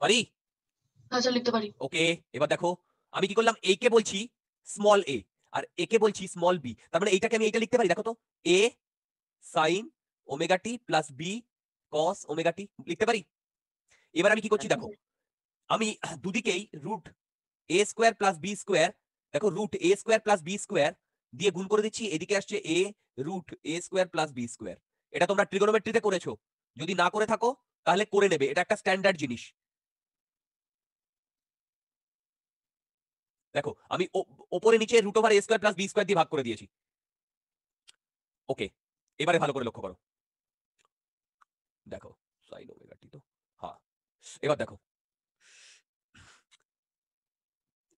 পারি আচ্ছা লিখতে পারি ওকে এবার দেখো আমি কি করলাম এই কে বলছি স্মল a আর কে বলছি স্মল বি তার মানে এইটাকে আমি এইটা লিখতে পারি দেখো তো a sign omega t plus b cos omega লিখতে পারি এবার আমি কি করছি দেখো আমি দুদিকেই root a square plus b square দেখো root a square plus b square দিয়ে গুণ করে দিচ্ছি এদিকে আসছে a root a square plus b square এটা তোমরা ট্রিগোনোমেট্রিতে করেছো যদি না করে থাকো তাহলে করে নেবে এটা একটা স্ট্যান্ডার্ড জিনিস দেখো আমি ওপরে নিচে root over a square plus b square দিয়ে ভাগ করে দিয়েছি ওকে এবারে ভালো করে লক্ষ্য করো দেখো সাইন ওমেগা টি তো হ্যাঁ এবার দেখো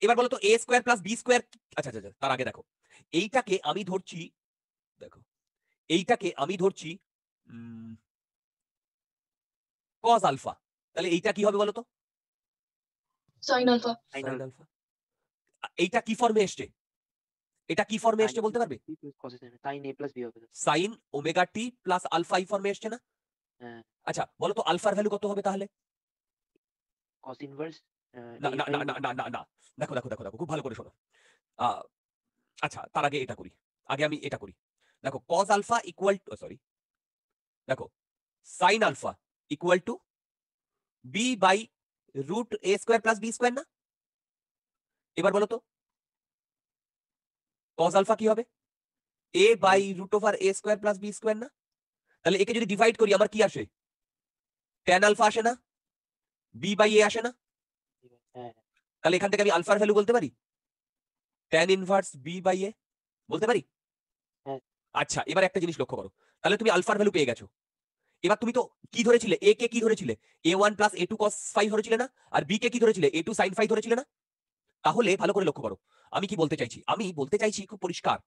এবার বলতো a square plus b square আচ্ছা আচ্ছা তার আগে দেখো এইটাকে আমি ধরছি দেখো এইটাকে আমি ধরছি কজ আলফা তাহলে এইটা কি হবে বলো এইটা কি ফর্মে এসছে এটা কি ফর্মে আসছে বলতে পারবে sin omega t plus alpha ই ফর্মে এসছে না হ্যাঁ। আচ্ছা বলতো আলফার ভ্যালু কত হবে তাহলে না দেখো দেখো দেখো দেখো খুব ভালো করে শোনো আচ্ছা তার আগে এটা করি আগে আমি এটা করি দেখো cos alpha equal to sorry দেখো sin alpha equal to b by root a square plus b square না এবার বলো তো কজ আলফা কি হবে a by root over a square plus b square না তাহলে একে যদি ডিভাইড করি আমার কি আসে tan আলফা আসে না বি বাই এ আসে না হ্যাঁ। তাহলে এখান থেকে আমি আলফার ভ্যালু বলতে পারি tan inverse b by a বলতে পারি হ্যাঁ। আচ্ছা এবার একটা জিনিস লক্ষ্য করো তাহলে তুমি আলফার ভ্যালু পেয়ে গেছো এবার তুমি তো কি ধরেছিলে এ কে কি ধরেছিলে a one plus a two cos five ধরেছিলে না আর বি কে কি ধরেছিলে এ টু সাইন ফাইভ ধরেছিলে না তাহলে ভালো করে লক্ষ্য করো আমি কি বলতে চাইছি আমি বলতে চাইছি খুব পরিষ্কার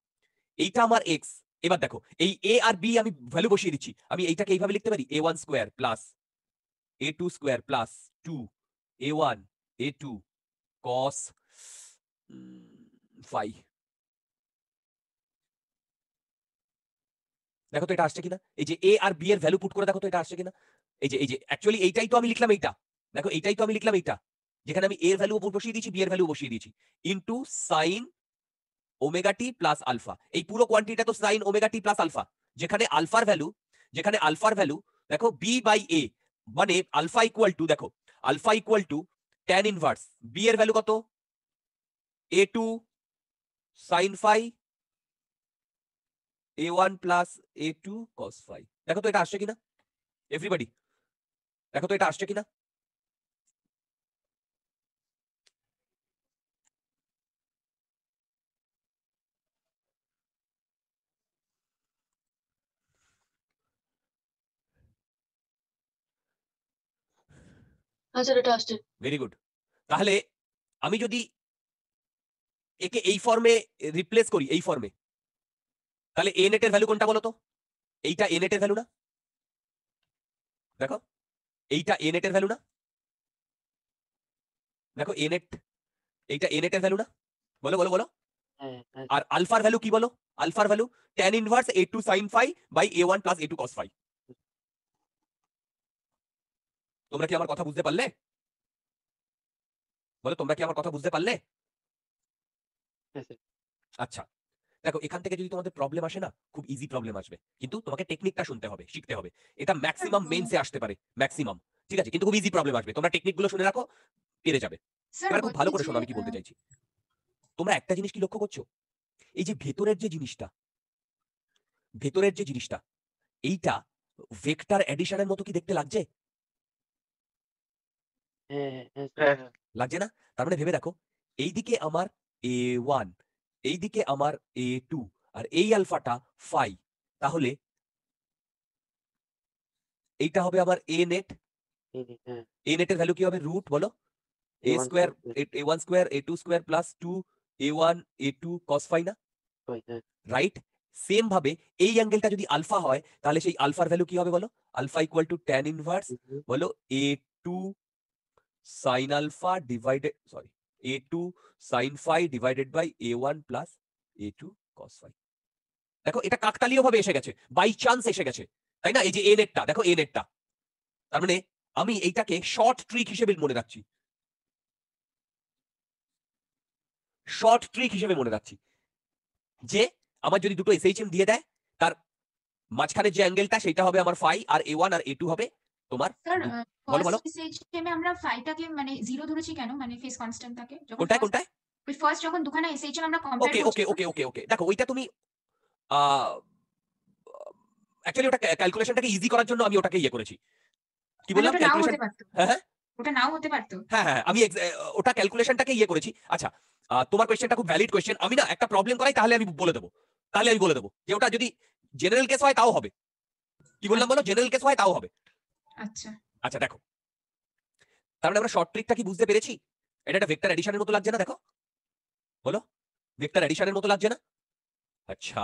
এইটা আমার এক্স এবার দেখো এই এ আর বি আমি ভ্যালু বসিয়ে দিচ্ছি আমি এইটাকে এইভাবে লিখতে পারি a one square plus a two square plus two a one a2 cos mm, phi দেখো তো এটা আসছে কিনা এই যে এ আর বি এর ভ্যালু পুট করে দেখো তো এটা আসছে কিনা এই যে এই যে অ্যাকচুয়ালি এইটাই তো আমি লিখলাম এইটা দেখো এইটাই তো আমি লিখলাম এইটা যেখানে আমি এর ভ্যালু উপর বসিয়ে দিয়েছি বি এর ভ্যালু বসিয়ে দিয়েছি into sin omega t plus alpha এই পুরো কোয়ান্টিটিটা তো sin omega t plus alpha যেখানে আলফার ভ্যালু যেখানে আলফার ভ্যালু দেখো বি বাই এ মানে আলফা ইকুয়াল টু দেখো alpha equal to tan inverse b এর ভ্যালু কত a two sin a1 a one plus a two দেখো তো এটা আসছে কিনা এভরিবাডি দেখো তো এটা আসছে কিনা হ্যাঁ এটা আসছে ভেরি গুড তাহলে আমি যদি একে এই ফর্মে রিপ্লেস করি এই ফর্মে তাহলে এ নেটের ভ্যালু কোনটা বলো তো এইটা এ নেটের ভ্যালু না দেখো এইটা এ নেটের ভ্যালু না দেখো এ নেট এইটা এ নেটের ভ্যালু না বলো বলো বলো হ্যাঁ, হ্যাঁ। আর আলফার ভ্যালু কি বলো আলফার value tan inverse a two sin phi by a one plus a two cos phi তোমরা কি আমার কথা বুঝতে পারলে বলো তোমরা কি আমার কথা বুঝতে পারলে আচ্ছা দেখো এখান থেকে যদি তোমাদের প্রবলেম আসে না খুব ইজি প্রবলেম আসবে কিন্তু তোমাকে টেকনিকটা শুনতে হবে শিখতে হবে এটা ম্যাক্সিমাম মেনসে আসতে পারে ম্যাক্সিমাম ঠিক আছে কিন্তু খুব ইজি প্রবলেম আসবে তোমরা গুলো শুনে রাখো পেরে যাবে খুব ভালো করে শোনো আমি কি বলতে চাইছি তোমরা একটা জিনিস কি লক্ষ্য করছো এই যে ভেতরের যে জিনিসটা ভেতরের যে জিনিসটা এইটা ভেক্টর এডিশনের মতো কি দেখতে লাগছে হ্যাঁ, হ্যাঁ, হ্যাঁ, লাগছে না তার মানে ভেবে দেখো এইদিকে আমার এ ওয়ান এইদিকে আমার এ টু আর এই আলফাটা ফাই তাহলে এইটা হবে আমার এ নেট এ নেটের ভ্যালু কি হবে রুট বলো a square a one square a two square plus two a one a two cos phi না রাইট সেম ভাবে এই অ্যাঙ্গেলটা যদি আলফা হয় তাহলে সেই আলফার ভ্যালু কি হবে বলো alpha equal to tan inverse বলো a two sin alpha divided, sorry, a2 sin phi divided by a1 plus a2 cos phi. দেখো এটা কাকতালীয় ভাবে এসে গেছে বাই চান্স এসে গেছে তাই না এই যে এন এরটা দেখো এন এরটা তার মানে আমি এইটাকে শর্ট ট্রিক হিসেবে মনে রাখছি শর্ট ট্রিক হিসেবে মনে রাখছি যে আমার যদি দুটো এসএইচএম দিয়ে দেয় তার মাঝখানে যে অ্যাঙ্গেলটা সেটা হবে আমার ফাই আর এ ওয়ান আর এ টু হবে তোমার বলো বলো আমরা ফাইটাকে মানে জিরো ধরেছি কেন মানে ফেস কনস্ট্যান্ট থাকে যখন কোনটা কোনটা ফার্স্ট যখন দুখানা এসএইচএম আমরা কম্পেয়ার ওকে ওকে ওকে ওকে ওকে দেখো ওইটা তুমি অ্যাকচুয়ালি ওটা ক্যালকুলেশনটাকে ইজি করার জন্য আমি ওটাকে ইয়ে করেছি কি বললাম ক্যালকুলেশন হ্যাঁ ওটা নাও হতে পারতো হ্যাঁ হ্যাঁ, হ্যাঁ আমি ওটা ক্যালকুলেশনটাকে ইয়ে করেছি আচ্ছা তোমার কোয়েশ্চেনটা খুব ভ্যালিড কোয়েশ্চেন আমি না একটা প্রবলেম করাই তাহলে আমি বলে দেবো তাহলে আমি বলে দেবো যে ওটা যদি জেনারেল কেস হয় তাও হবে কি বললাম বলো জেনারেল আচ্ছা। কেস হয় তাও হবে আচ্ছা আচ্ছা দেখো তাহলে আমরা শর্ট ট্রিকটা কি বুঝতে পেরেছি এটা একটা ভেক্টর এডিশনের মতো লাগছে না দেখো বলো ভেক্টর এডিশনের মতো লাগছে না আচ্ছা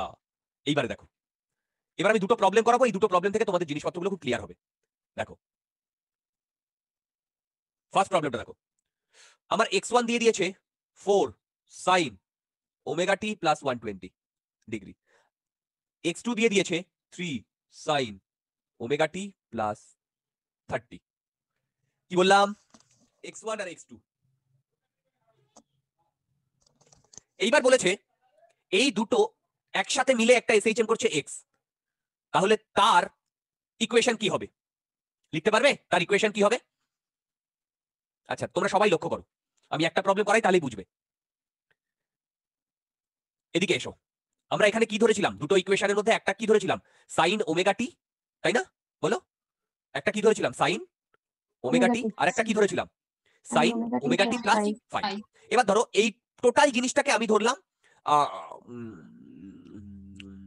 এইবারে দেখো এবার আমি দুটো প্রবলেম করাবো এই দুটো প্রবলেম থেকে তোমাদের জিনিসপত্রগুলো খুব ক্লিয়ার হবে দেখো ফার্স্ট প্রবলেমটা দেখো আমার এক্স ওয়ান দিয়ে দিয়েছে four sin omega t plus one twenty degree x two দিয়ে দিয়েছে three sin omega t plus thirty কি বললাম এক্স ওয়ান আর এক্স টু এইবার বলেছে এই দুটো একসাথে মিলে একটা এসএইচএম করছে এক্স তাহলে তার ইকুয়েশন কি হবে লিখতে পারবে তার ইকুয়েশন কি হবে আচ্ছা তোমরা সবাই লক্ষ্য করো আমি একটা প্রবলেম করাই তাহলেই বুঝবে এদিকে এসো আমরা এখানে কি ধরেছিলাম দুটো ইকুয়েশনের মধ্যে একটা কি ধরেছিলাম সাইন ওমেগা টি তাই না বলো একটা কি ধরেছিলাম সাইন ওমেগা টি আর একটা কি ধরেছিলাম sin omega t plus phi এবার ধরো এই টোটাল জিনিসটাকে আমি ধরলাম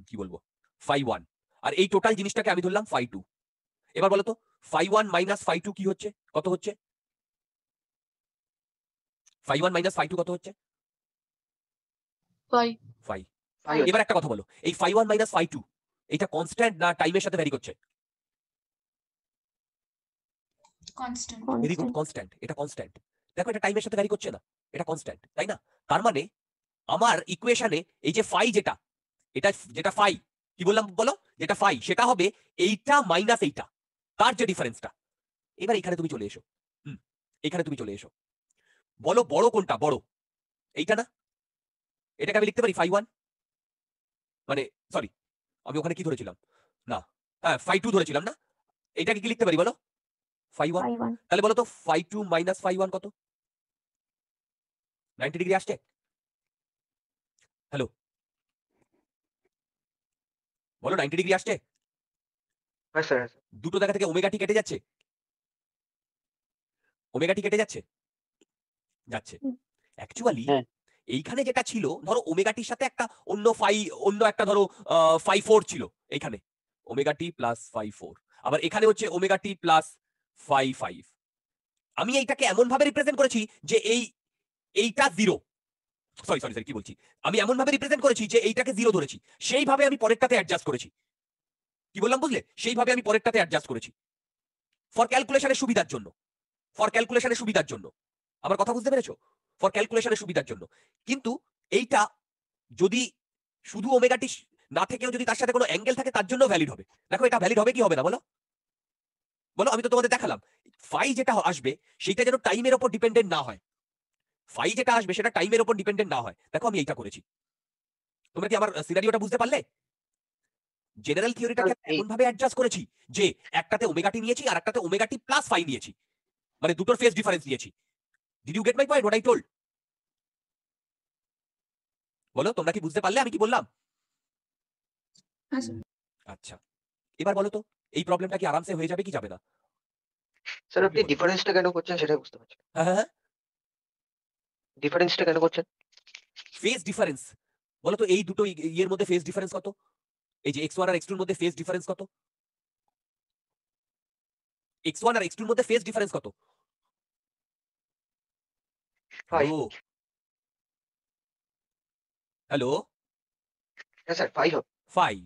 কি বলবো ফাই ওয়ান আর এই টোটাল জিনিসটাকে আমি ধরলাম ফাই টু এবার বলতো phi one minus phi two কি হচ্ছে কত হচ্ছে phi one minus phi two কত হচ্ছে ফাই ফাই এবার একটা কথা বলো এই phi one minus phi two এটা কনস্ট্যান্ট না টাইমের সাথে ভ্যারি করছে কনস্ট্যান্ট ভেরি গুড কনস্ট্যান্ট এটা কনস্ট্যান্ট দেখো এটা টাইমের সাথে ভ্যারি করছে না এটা কনস্ট্যান্ট তাই না তার মানে আমার ইকুয়েশনে এই যে ফাই যেটা এটা যেটা ফাই কি বললাম বলো যেটা ফাই সেটা হবে এইটা মাইনাস এইটা তার যে ডিফারেন্সটা এবার এখানে তুমি চলে এসো হুম এখানে তুমি চলে এসো বলো বড় কোনটা বড় এইটা না এটাকে আমি লিখতে পারি ফাই ওয়ান মানে সরি আমি ওখানে কি ধরেছিলাম না হ্যাঁ ফাই টু ধরেছিলাম না এটাকে কি লিখতে পারি বলো তাহলে বলো তো phi two minus phi one কত নাইনটি ডিগ্রি আসছে হ্যালো বলো নাইনটি ডিগ্রি আসছে হ্যাঁ হ্যাঁ দুটো দেখা থেকে ওমেগাটি কেটে যাচ্ছে ওমেগাটি কেটে যাচ্ছে যাচ্ছে অ্যাকচুয়ালি এইখানে যেটা ছিল ধরো ওমেগাটির সাথে একটা অন্য ফাই অন্য একটা ধরো ফাইভ ফোর ছিল এইখানে ওমেগাটি প্লাস ফাইভ ফোর আবার এখানে হচ্ছে ওমেগাটি প্লাস ফাইভ ফাইভ আমি এইটাকে এমনভাবে রিপ্রেজেন্ট করেছি যে এই এইটা জিরো সরি সরি স্যার কি বলছি আমি এমনভাবে রিপ্রেজেন্ট করেছি যে এইটাকে জিরো ধরেছি সেইভাবে আমি পরেরটাতে অ্যাডজাস্ট করেছি কি বললাম বুঝলে সেইভাবে আমি পরেরটাতে অ্যাডজাস্ট করেছি ফর ক্যালকুলেশনের সুবিধার জন্য ফর ক্যালকুলেশনের সুবিধার জন্য আমার কথা বুঝতে পেরেছ ফর ক্যালকুলেশনের সুবিধার জন্য কিন্তু এইটা যদি শুধু ওমেগাটি না থেকেও যদি তার সাথে কোনো অ্যাঙ্গেল থাকে তার জন্য ভ্যালিড হবে দেখো এটা ভ্যালিড হবে কি হবে না বলো বলো আমি তো তোমাদের দেখালাম ফাই যেটা আসবে সেটা যেন টাইমের ওপর ডিপেন্ডেন্ট না হয় ফাই যেটা আসবে সেটা টাইমের ওপর ডিপেন্ডেন্ট না হয় দেখো আমি এইটা করেছি তোমরা কি আমার সিনারিওটা বুঝতে পারলে জেনারেল থিওরিটাকে এমন ভাবে অ্যাডজাস্ট করেছি যে একটাতে ওমেগা টি নিয়েছি আর একটাতে ওমেগা টি প্লাস ফাই নিয়েছি মানে দুটোর ফেজ ডিফারেন্স নিয়েছি did you get my point what I told বলো তোমরা কি বুঝতে পারলে আমি কি বললাম হ্যাঁ, আচ্ছা এবার বলো তো এই প্রবলেমটা কি আরামসে হয়ে যাবে কি যাবে না স্যার আপনি ডিফারেন্সটা কেন করছেন সেটা বুঝতে পারছি হ্যাঁ ডিফারেন্সটা কেন করছেন ফেজ ডিফারেন্স বলো তো এই দুটো ইয়ের মধ্যে ফেজ ডিফারেন্স কত এই যে x1 আর x2 এর মধ্যে ফেজ ডিফারেন্স কত x1 আর x2 এর মধ্যে ফেজ ডিফারেন্স কত 5 হ্যালো স্যার 5 হবে 5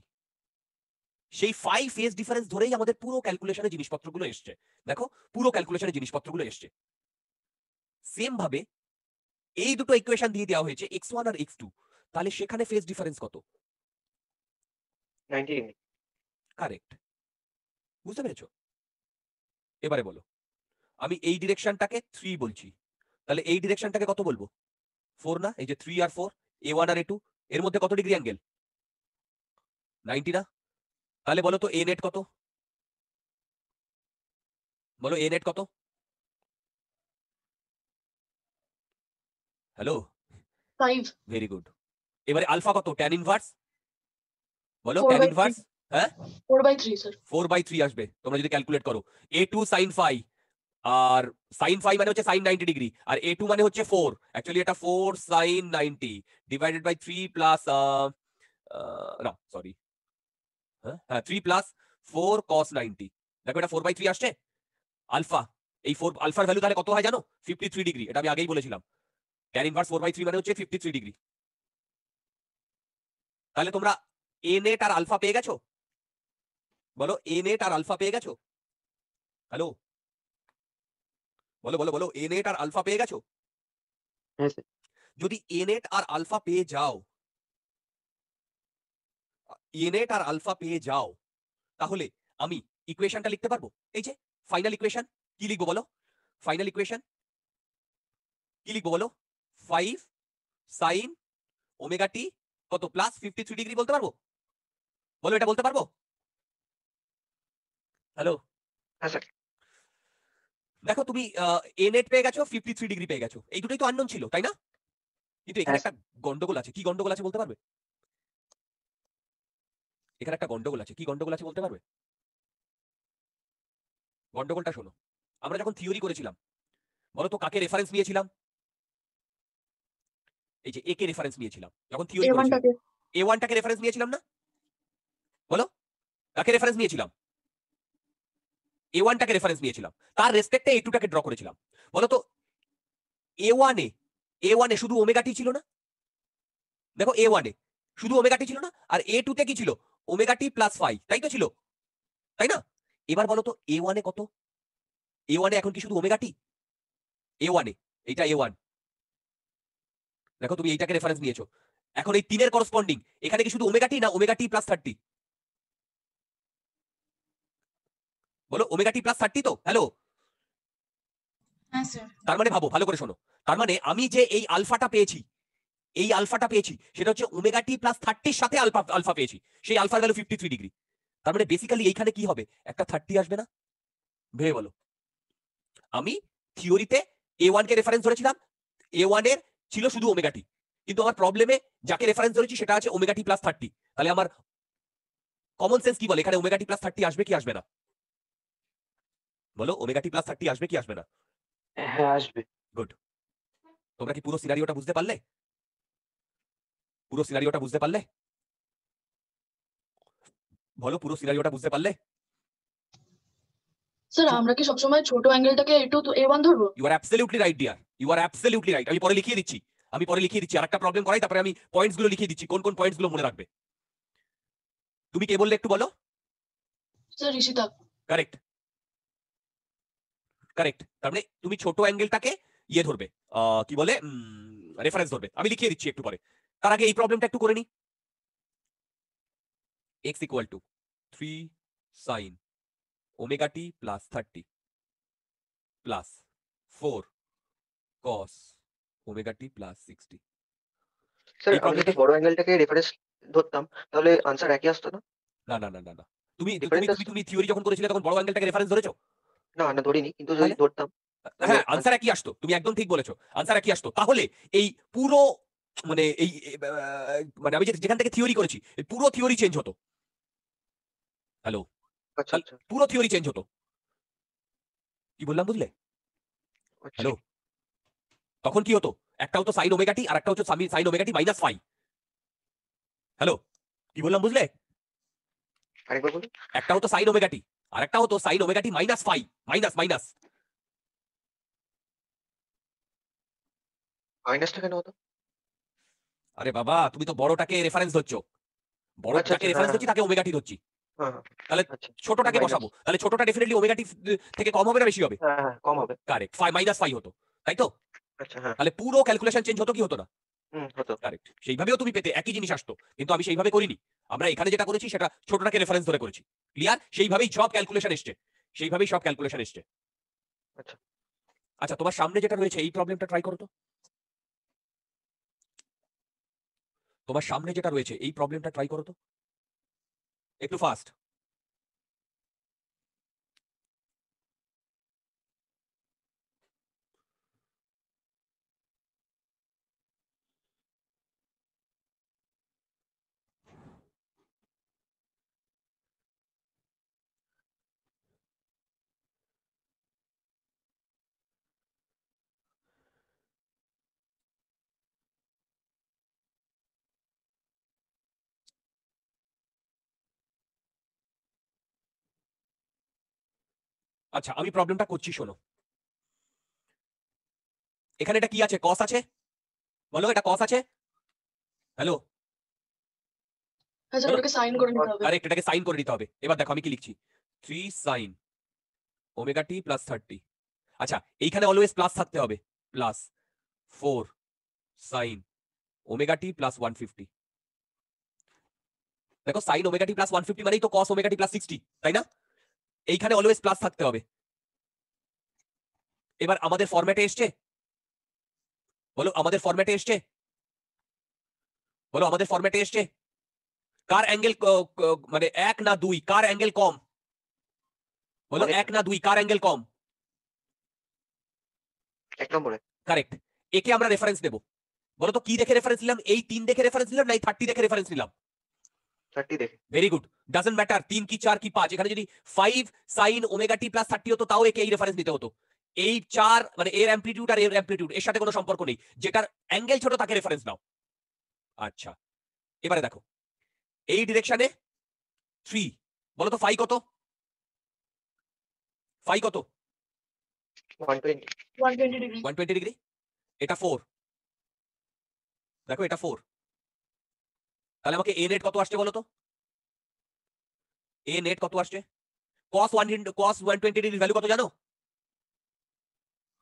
সেই ফাইভ এস ডিফারেন্স ধরেই আমাদের পুরো ক্যালকুলেশনে জিনিসপত্রগুলো এসছে দেখো পুরো ক্যালকুলেশনে জিনিসপত্রগুলো এসছে সেম ভাবে এই দুটো ইকুয়েশন দিয়ে দেওয়া হয়েছে এক্স ওয়ান আর এক্স টু তাহলে সেখানে ফেজ ডিফারেন্স কত কারেক্ট বুঝতে পেরেছো এবারে বলো আমি এই ডিরেকশনটাকে থ্রি বলছি তাহলে এই ডিরেকশনটাকে কত বলবো ফোর না এই যে থ্রি আর ফোর এ ওয়ান আর এ টু এর মধ্যে কত ডিগ্রি অ্যাঙ্গেল নাইনটি না ادله বলো তো a নেট কত বলো a নেট কত হ্যালো 5 वेरी गुड এবারে আলফা কত tan ইনভার্স বলো tan ইনভার্স হ 4/3 স্যার 4/3 আসবে তোমরা যদি ক্যালকুলেট করো a2 sin phi আর sin 5 মানে হচ্ছে sin 90 ডিগ্রি আর a2 মানে হচ্ছে 4 एक्चुअली এটা 4 sin 90 / 3 + না সরি হ্যাঁ three plus four cos ninety দেখো এটা ফোর বাই থ্রি আসছে আলফা এই ফোর আলফার ভ্যালু তাহলে কত হয় জানো ফিফটি ডিগ্রি এটা আমি আগেই বলেছিলাম ট্যান ইনভার্স ফোর বাই মানে হচ্ছে ফিফটি ডিগ্রি তাহলে তোমরা এন এট আর আলফা পেয়ে গেছো বলো এন এট আর আলফা পেয়ে গেছো হ্যালো বলো বলো বলো এন এট আর আলফা পেয়ে গেছো যদি এন এট আর আলফা পেয়ে যাও ইএনএট e আর আলফা পেয়ে যাও তাহলে আমি ইকুয়েশনটা লিখতে পারবো এই যে ফাইনাল ইকুয়েশন কি লিখবো বলো ফাইনাল ইকুয়েশন কি লিখবো বলো ফাইভ সাইন ওমেগা টি কত প্লাস ফিফটি থ্রি ডিগ্রি বলতে পারবো বলো এটা বলতে পারবো হ্যালো দেখো তুমি এ নেট e পেয়ে গেছো ফিফটি থ্রি ডিগ্রি পেয়ে গেছো এই দুটোই তো আননোন ছিল তাই না কিন্তু এখানে হ্যাঁ, একটা গন্ডগোল আছে কি গন্ডগোল আছে বলতে পারবে এখানে একটা গন্ডগোল আছে কি গন্ডগোল আছে বলতে পারবে গন্ডগোলটা শোনো আমরা যখন থিওরি করেছিলাম বলো তো কাকে রেফারেন্স নিয়েছিলাম এই যে এ কে রেফারেন্স নিয়েছিলাম যখন থিওরি এ ওয়ানটাকে রেফারেন্স নিয়েছিলাম না বলো কাকে রেফারেন্স নিয়েছিলাম এ ওয়ানটাকে রেফারেন্স নিয়েছিলাম তার রেসপেক্টে এ টুটাকে ড্র করেছিলাম বলো তো এ ওয়ানে এ ওয়ানে শুধু ওমেগাটি ছিল না দেখো এ ওয়ানে শুধু ওমেগাটি ছিল না আর এ টুতে কি ছিল ওমেগা টি প্লাস ফাই তাই তো ছিল তাই না এবার বলো তো এ ওয়ানে কত এ ওয়ানে এখন কি শুধু ওমেগা টি এ ওয়ানে এইটা এ ওয়ান দেখো তুমি এইটাকে রেফারেন্স নিয়েছো এখন এই তিনের করসপন্ডিং এখানে কি শুধু ওমেগা টি না ওমেগা টি প্লাস থার্টি বলো ওমেগা টি প্লাস থার্টি তো হ্যালো তার মানে ভাবো ভালো করে শোনো তার মানে আমি যে এই আলফাটা পেয়েছি এই আলফাটা পেয়েছি সেটা হচ্ছে ওমেগা টি প্লাস থার্টির সাথে আলফা আলফা পেয়েছি সেই আলফার ভ্যালু ফিফটি থ্রি ডিগ্রি তার মানে বেসিক্যালি এইখানে কি হবে একটা থার্টি আসবে না ভেবে বলো আমি থিওরিতে এ ওয়ানকে রেফারেন্স ধরেছিলাম এ ওয়ানের ছিল শুধু ওমেগা টি কিন্তু আমার প্রবলেমে যাকে রেফারেন্স ধরেছি সেটা আছে ওমেগা টি প্লাস থার্টি তাহলে আমার কমন সেন্স কি বলে এখানে ওমেগা টি প্লাস থার্টি আসবে কি আসবে না বলো ওমেগা টি প্লাস থার্টি আসবে কি আসবে না হ্যাঁ আসবে গুড তোমরা কি পুরো সিনারিওটা বুঝতে পারলে পুরো সিনারিওটা বুঝতে পারলে বলো পুরো সিনারিওটা বুঝতে পারলে স্যার আমরা কি সবসময় ছোট অ্যাঙ্গেলটাকে একটু তো এ1 ধরবো you are absolutely right dear you are absolutely right আমি পরে লিখিয়ে দিচ্ছি আমি পরে লিখিয়ে দিচ্ছি আরেকটা প্রবলেম করাই তারপরে আমি পয়েন্টস গুলো লিখিয়ে দিচ্ছি কোন কোন পয়েন্টস গুলো মনে রাখবে তুমি কে বললে একটু বলো স্যার ঋষিতা কারেক্ট কারেক্ট তার মানে তুমি ছোট অ্যাঙ্গেলটাকে ইয়ে ধরবে কি বলে রেফারেন্স ধরবে আমি লিখিয়ে দিচ্ছি একটু পরে তার আগে এই প্রবলেমটা একটু করে নি x equal to three sin omega t plus thirty plus four cos omega t plus sixty আমি রেফারেন্স ধরতাম তাহলে একই আসতো না না না না না না তুমি তুমি থিওরি যখন করেছিলে তখন অ্যাঙ্গেলটাকে রেফারেন্স ধরেছো না ধরিনি কিন্তু যদি ধরতাম হ্যাঁ একই আসতো তুমি একদম ঠিক একই তাহলে এই পুরো মানে এই মানে আমি যেখান থেকে থিওরি করেছি পুরো থিওরি চেঞ্জ হতো হ্যালো আচ্ছা, আচ্ছা। পুরো থিওরি চেঞ্জ হতো কি বললাম বুঝলে হ্যালো আচ্ছা। তখন কি হতো একটা হতো সাইন ওমেগাটি আর একটা হচ্ছে sin omega t minus phi hello কি বললাম বুঝলে একটা হতো সাইন ওমেগাটি আর একটা হতো sin omega t minus phi minus minus মাইনাসটা কেন হতো আরে বাবা তুমি তো বড়টাকে রেফারেন্স ধরছো আচ্ছা, বড়টাকে রেফারেন্স আচ্ছা, হ্যাঁ, ধরছি তাকে ওমেগা টি ধরছি হ্যাঁ, হ্যাঁ, তাহলে আচ্ছা, ছোটটাকে বসাবো তাহলে ছোটটা ডেফিনেটলি ওমেগা টি থেকে কম হবে না বেশি হবে কম হবে কারেক্ট মাইনাস হতো তাই তো তাহলে পুরো ক্যালকুলেশন চেঞ্জ হতো কি হতো না কারেক্ট সেইভাবেও তুমি পেতে একই জিনিস আসতো কিন্তু আমি সেইভাবে করিনি আমরা এখানে যেটা করেছি সেটা ছোটটাকে রেফারেন্স ধরে করেছি ক্লিয়ার সেইভাবেই সব ক্যালকুলেশন এসছে সেইভাবেই সব ক্যালকুলেশন এসছে আচ্ছা তোমার সামনে যেটা রয়েছে এই প্রবলেমটা ট্রাই করো তো তোমার সামনে যেটা রয়েছে এই প্রবলেমটা ট্রাই করো তো একটু ফাস্ট আচ্ছা আমি প্রবলেমটা করছি শোনো এখানে এটা কি আছে কস আছে বলো এটা কস আছে হ্যালো আচ্ছা, দেখো সাইন ওমেগা টি প্লাস 30 আচ্ছা এইখানে প্লাস থাকতে হবে plus sin omega t plus দেখো সাইন ওমেগা মানেই তো cos omega t plus sixty তাই না এইখানে অলওয়েজ প্লাস থাকতে হবে এবার আমাদের ফরম্যাটে এসছে বলো আমাদের ফরম্যাটে এসছে বলো আমাদের ফরম্যাটে এসছে কার অ্যাঙ্গেল মানে এক না দুই কার অ্যাঙ্গেল কম বলো এক না দুই কার অ্যাঙ্গেল কম এক নম্বরে কারেক্ট একে আমরা রেফারেন্স দেবো বলো তো কি দেখে রেফারেন্স নিলাম এই তিন দেখে রেফারেন্স নিলাম না এই থার্টি দেখে রেফারেন্স নিলাম 30 দেখে ভেরি গুড ডাজন্ট ম্যাটার 3 কি চার কি পাঁচ এখানে যদি five sin omega t plus thirty হতো তাও একে এই রেফারেন্স নিতে হতো এই চার মানে এর অ্যামপ্লিটিউড আর এর অ্যামপ্লিটিউড এর সাথে কোনো সম্পর্ক নেই যেটার অ্যাঙ্গেল ছোট তাকে রেফারেন্স নাও আচ্ছা এবারে দেখো এই ডিরেকশনে থ্রি বলো তো ফাই কত ফাই কত 120 ডিগ্রি এটা ফোর দেখো এটা ফোর তাহলে আমাকে এ নেট কত আসছে বলো তো এ নেট কত আসছে cos 100 cos 120 ডিগ্রি ভ্যালু কত জানো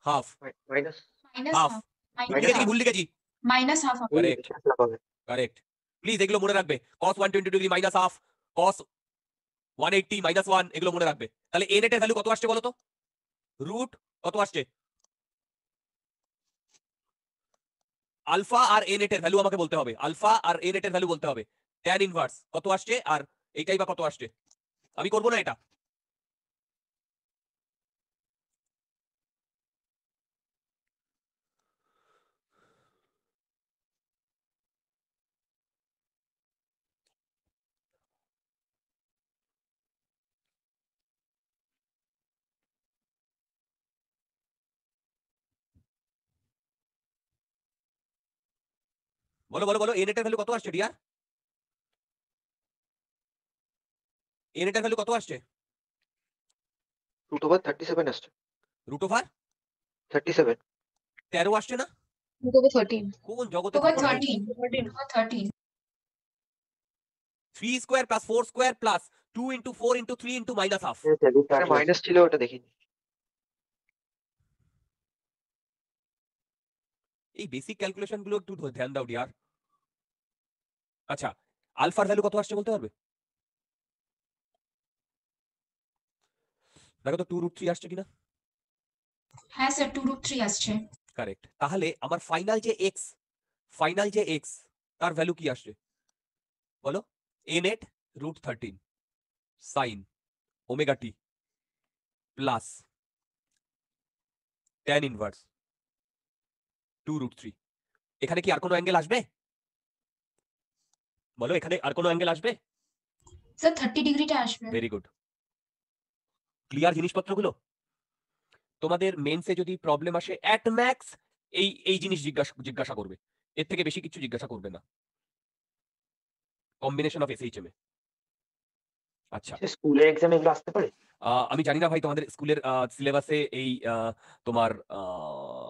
হাফ মাইনাস হাফ মাইনাস কি ভুল লিখেছি minus half correct correct please এগুলো মনে রাখবে cos 120 degree minus half cos 180 minus 1 এগুলো মনে রাখবে তাহলে এ নেটের ভ্যালু কত আসছে বলো তো রুট কত আসছে আলফা আর এ নেটের ভ্যালু আমাকে বলতে হবে আলফা আর এ নেটের ভ্যালু বলতে হবে ট্যান ইনভার্স কত আসছে আর এইটাই বা কত আসছে আমি করবো না এটা বলো বলো বলো এ নেটের ভ্যালু কত আসছে ডিয়ার এ নেটের ভ্যালু কত আসছে রুট ওভার 37 আসছে রুট ওভার 37 13 আসছে না রুট ওভার 13 কোন জগতে 13 13 3 square plus 4 square plus 2 into 4 into 3 into minus half minus ছিল ওটা দেখিনি এই বেসিক ক্যালকুলেশন গুলো একটু ধ্যান দাও ডিয়ার আচ্ছা আলফার ভ্যালু কত আসছে বলতে পারবে দেখো তো টু রুট থ্রি আসছে কিনা হ্যাঁ স্যার টু রুট থ্রি আসছে কারেক্ট তাহলে আমার ফাইনাল যে এক্স ফাইনাল যে এক্স তার ভ্যালু কি আসছে বলো a net root thirteen sin omega t plus tan inverse two root three এখানে কি আর কোনো অ্যাঙ্গেল আসবে বলো এখানে আর কোনো অ্যাঙ্গেল আসবে স্যার থার্টি ডিগ্রিটা আসবে ভেরি গুড ক্লিয়ার জিনিসপত্রগুলো তোমাদের মেন্সে যদি প্রবলেম আসে অ্যাট ম্যাক্স এই এই জিনিস জিজ্ঞাসা জিজ্ঞাসা করবে এর থেকে বেশি কিছু জিজ্ঞাসা করবে না কম্বিনেশন অফ এসএইচএম এ আচ্ছা স্কুলের এক্সাম এগুলো আসতে পারে আমি জানি না ভাই তোমাদের স্কুলের সিলেবাসে এই তোমার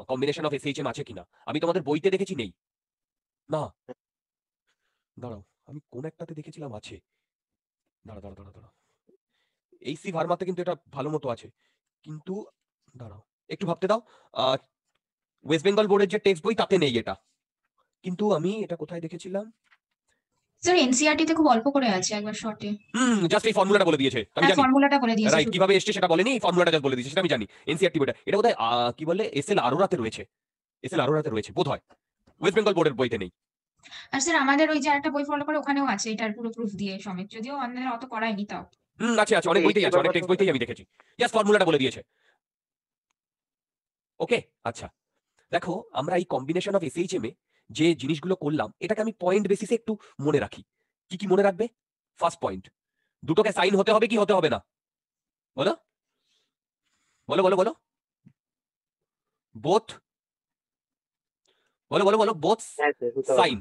কম্বিনেশন অফ এসএইচএম আছে কিনা আমি তোমাদের বইতে দেখেছি নেই না দাঁড়াও আমি কোন একটাতে দেখেছিলাম আছে দাঁড়া দাঁড়া দাঁড়া দাঁড়া এই সি ভার্মাতে কিন্তু এটা ভালো মতো আছে কিন্তু দাঁড়াও একটু ভাবতে দাও ওয়েস্ট বেঙ্গল বোর্ডের যে টেক্সট বই তাতে নেই এটা কিন্তু আমি এটা কোথায় দেখেছিলাম স্যার এনসিআরটি তে খুব অল্প করে আছে একবার শর্টে হুম জাস্ট এই ফর্মুলাটা বলে দিয়েছে আমি হ্যাঁ, জানি ফর্মুলাটা বলে দিয়েছে রাইট কিভাবে এসেছে সেটা বলেনি ফর্মুলাটা জাস্ট বলে দিয়েছে সেটা আমি জানি এনসিআরটি বইটা এটা বোধহয় কি বলে এসএল আরোরাতে রয়েছে এসএল আরোরাতে রয়েছে বোধহয় ওয়েস্ট বেঙ্গল বোর্ডের বইতে নেই আর স্যার আমাদের ওই যে একটা বই ফলো করে ওখানেও আছে এটার পুরো প্রুফ দিয়ে সমেত যদিও অন্যদের অত করায়নি তাও হুম আছে আছে অনেক বইতেই আছে অনেক টেক্সট বইতেই আমি দেখেছি জাস্ট ফর্মুলাটা বলে দিয়েছে ওকে আচ্ছা দেখো আমরা এই কম্বিনেশন অফ এসএইচএম এ যে জিনিসগুলো করলাম এটাকে আমি পয়েন্ট বেসিসে একটু মনে রাখি কি কি মনে রাখবে ফার্স্ট পয়েন্ট দুটোকে সাইন হতে হবে কি হতে হবে না বলো বলো বলো বলো বোথ বলো বলো বলো হ্যাঁ, বোথ সাইন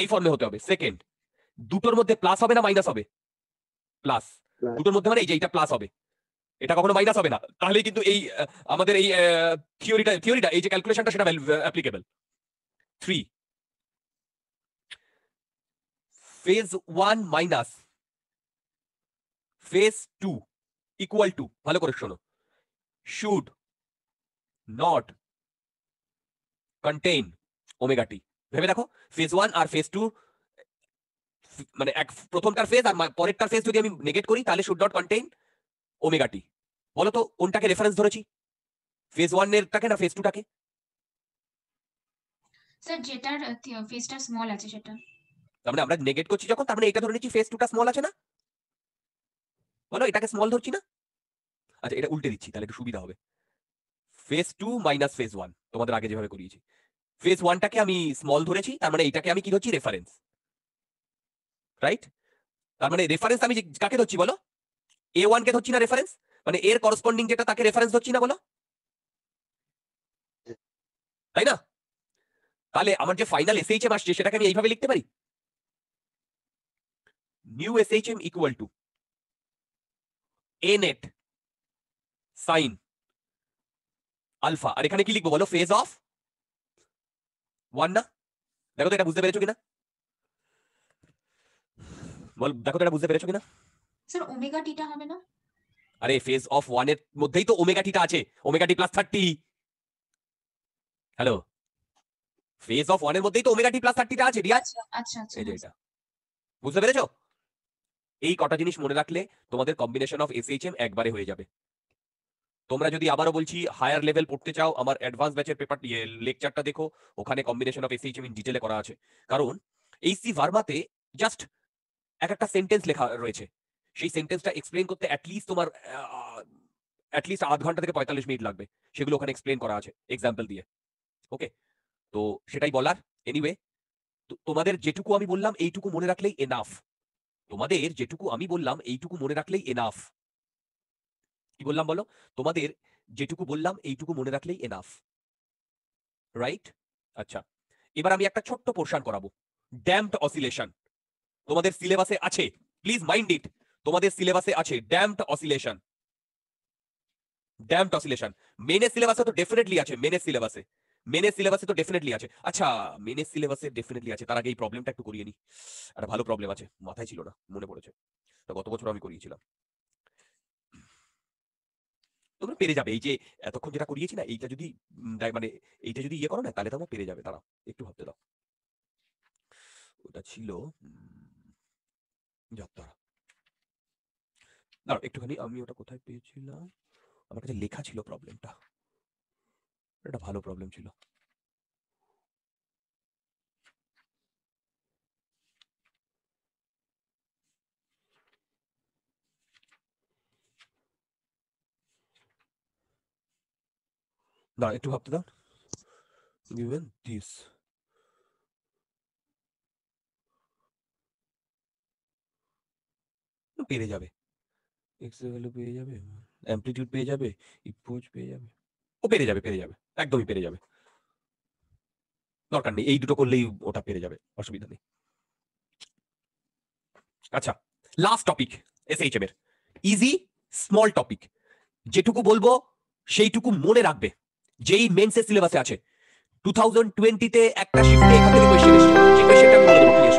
এই ফর্মে হতে হবে সেকেন্ড দুটোর মধ্যে প্লাস হবে না মাইনাস হবে প্লাস দুটোর মধ্যে মানে এই যে এটা প্লাস হবে এটা কখনো মাইনাস হবে না তাহলে কিন্তু এই আমাদের এই থিওরিটা থিওরিটা এই যে ক্যালকুলেশনটা সেটা applicable three phase one minus phase two equal to ভালো করে শোনো should not contain omega t ভেবে দেখো ফেজ ওয়ান আর ফেজ টু মানে এক প্রথমটার ফেজ আর পরেরটার ফেজ যদি আমি নেগেট করি তাহলে should not contain omega t বলো তো কোনটাকে রেফারেন্স ধরেছি ফেজ ওয়ান এরটাকে না ফেজ টুটাকে স্যার যেটার ফেজটা স্মল আছে সেটা তার মানে আমরা নেগেট করছি যখন তার মানে এটা ধরে নিচ্ছি ফেস টুটা স্মল আছে না বলো এটাকে স্মল ধরছি না আচ্ছা এটা উল্টে দিচ্ছি তাহলে একটু সুবিধা হবে phase two minus phase one তোমাদের আগে যেভাবে করিয়েছি ফেস ওয়ানটাকে আমি স্মল ধরেছি তার মানে এটাকে আমি কি ধরছি রেফারেন্স রাইট তার মানে রেফারেন্স আমি কাকে ধরছি বলো এ ওয়ানকে ধরছি না রেফারেন্স মানে এর করসপন্ডিং যেটা তাকে রেফারেন্স ধরছি না বলো তাই না তাহলে আমার যে ফাইনাল এসএইচএম আসছে সেটাকে আমি এইভাবে লিখতে পারি new S H M equal to a net sine alpha আর এখানে কি লিখবো বলো ফেজ অফ ওয়ান না দেখো তো এটা বুঝতে পেরেছো কিনা বল দেখো তো এটা বুঝতে পেরেছো কিনা স্যার ওমেগা টিটা হবে না আরে ফেজ অফ ওয়ান এর মধ্যেই তো ওমেগা টিটা আছে omega t plus thirty hello phase of one এর মধ্যেই তো ওমেগা টি প্লাস থার্টিটা আছে ঠিক আছে আচ্ছা আচ্ছা এই যে এটা বুঝতে পেরেছো এই কটা জিনিস মনে রাখলে তোমাদের কম্বিনেশন অফ এসএইচএম একবারে হয়ে যাবে তোমরা যদি আবারও বলছি হায়ার লেভেল পড়তে চাও আমার অ্যাডভান্স ব্যাচের পেপার লেকচারটা দেখো ওখানে কম্বিনেশন অফ এসএইচএম ইন ডিটেলে করা আছে কারণ এই সি ভার্মাতে জাস্ট এক একটা সেন্টেন্স লেখা রয়েছে সেই সেন্টেন্সটা এক্সপ্লেন করতে অ্যাটলিস্ট তোমার অ্যাটলিস্ট আধ ঘন্টা থেকে পঁয়তাল্লিশ মিনিট লাগবে সেগুলো ওখানে এক্সপ্লেন করা আছে এক্সাম্পল দিয়ে ওকে তো সেটাই বলার এনিওয়ে তোমাদের যেটুকু আমি বললাম এইটুকু মনে রাখলেই এনাফ তোমাদের যেটুকু আমি বললাম এইটুকু মনে রাখলেই এনাফ কি বললাম বলো তোমাদের যেটুকু বললাম এইটুকু মনে রাখলেই এনাফ রাইট আচ্ছা এবার আমি একটা ছোট্ট পোর্শন করাবো ড্যাম্পড অসিলেশন তোমাদের সিলেবাসে আছে প্লিজ মাইন্ড ইট তোমাদের সিলেবাসে আছে ড্যাম্পড অসিলেশন ড্যাম্পড অসিলেশন মেনে সিলেবাসে তো ডেফিনেটলি আছে মেনে সিলেবাসে মেনে সিলেবাসে তো ডেফিনেটলি আছে আচ্ছা মেনে সিলেবাসে ডেফিনেটলি আছে তার আগে এই প্রবলেমটা একটু করিয়ে নি একটা ভালো প্রবলেম আছে মাথায় ছিল না মনে পড়েছে তো গত বছর আমি করিয়েছিলাম তোমরা পেরে যাবে এই যে এতক্ষণ যেটা করিয়েছি না এইটা যদি মানে এইটা যদি ইয়ে করো না তাহলে তোমরা পেরে যাবে তারা একটু ভাবতে দাও ওটা ছিল যাত্রা দাঁড়াও একটুখানি আমি ওটা কোথায় পেয়েছিলাম আমার কাছে লেখা ছিল প্রবলেমটা এটা ভালো প্রবলেম ছিল না একটু ভাবতে দাও given this পেরে যাবে এক্স ভ্যালু পেয়ে যাবে অ্যাম্পলিটিউড পেয়ে যাবে ইপোজ পেয়ে যাবে ও পেরে যাবে পেরে যাবে একদমই পেরে যাবে দরকার নেই এই দুটো করলেই ওটা পেরে যাবে অসুবিধা নেই আচ্ছা last topic S H M এর ইজি স্মল টপিক যেটুকু বলবো সেইটুকু মনে রাখবে যেই মেন্স সিলেবাসে আছে টু থাউজেন্ড টোয়েন্টিতে একটা শিফটে এখান থেকে কোয়েশ্চেন এসেছিল সেই বলে দেবো কি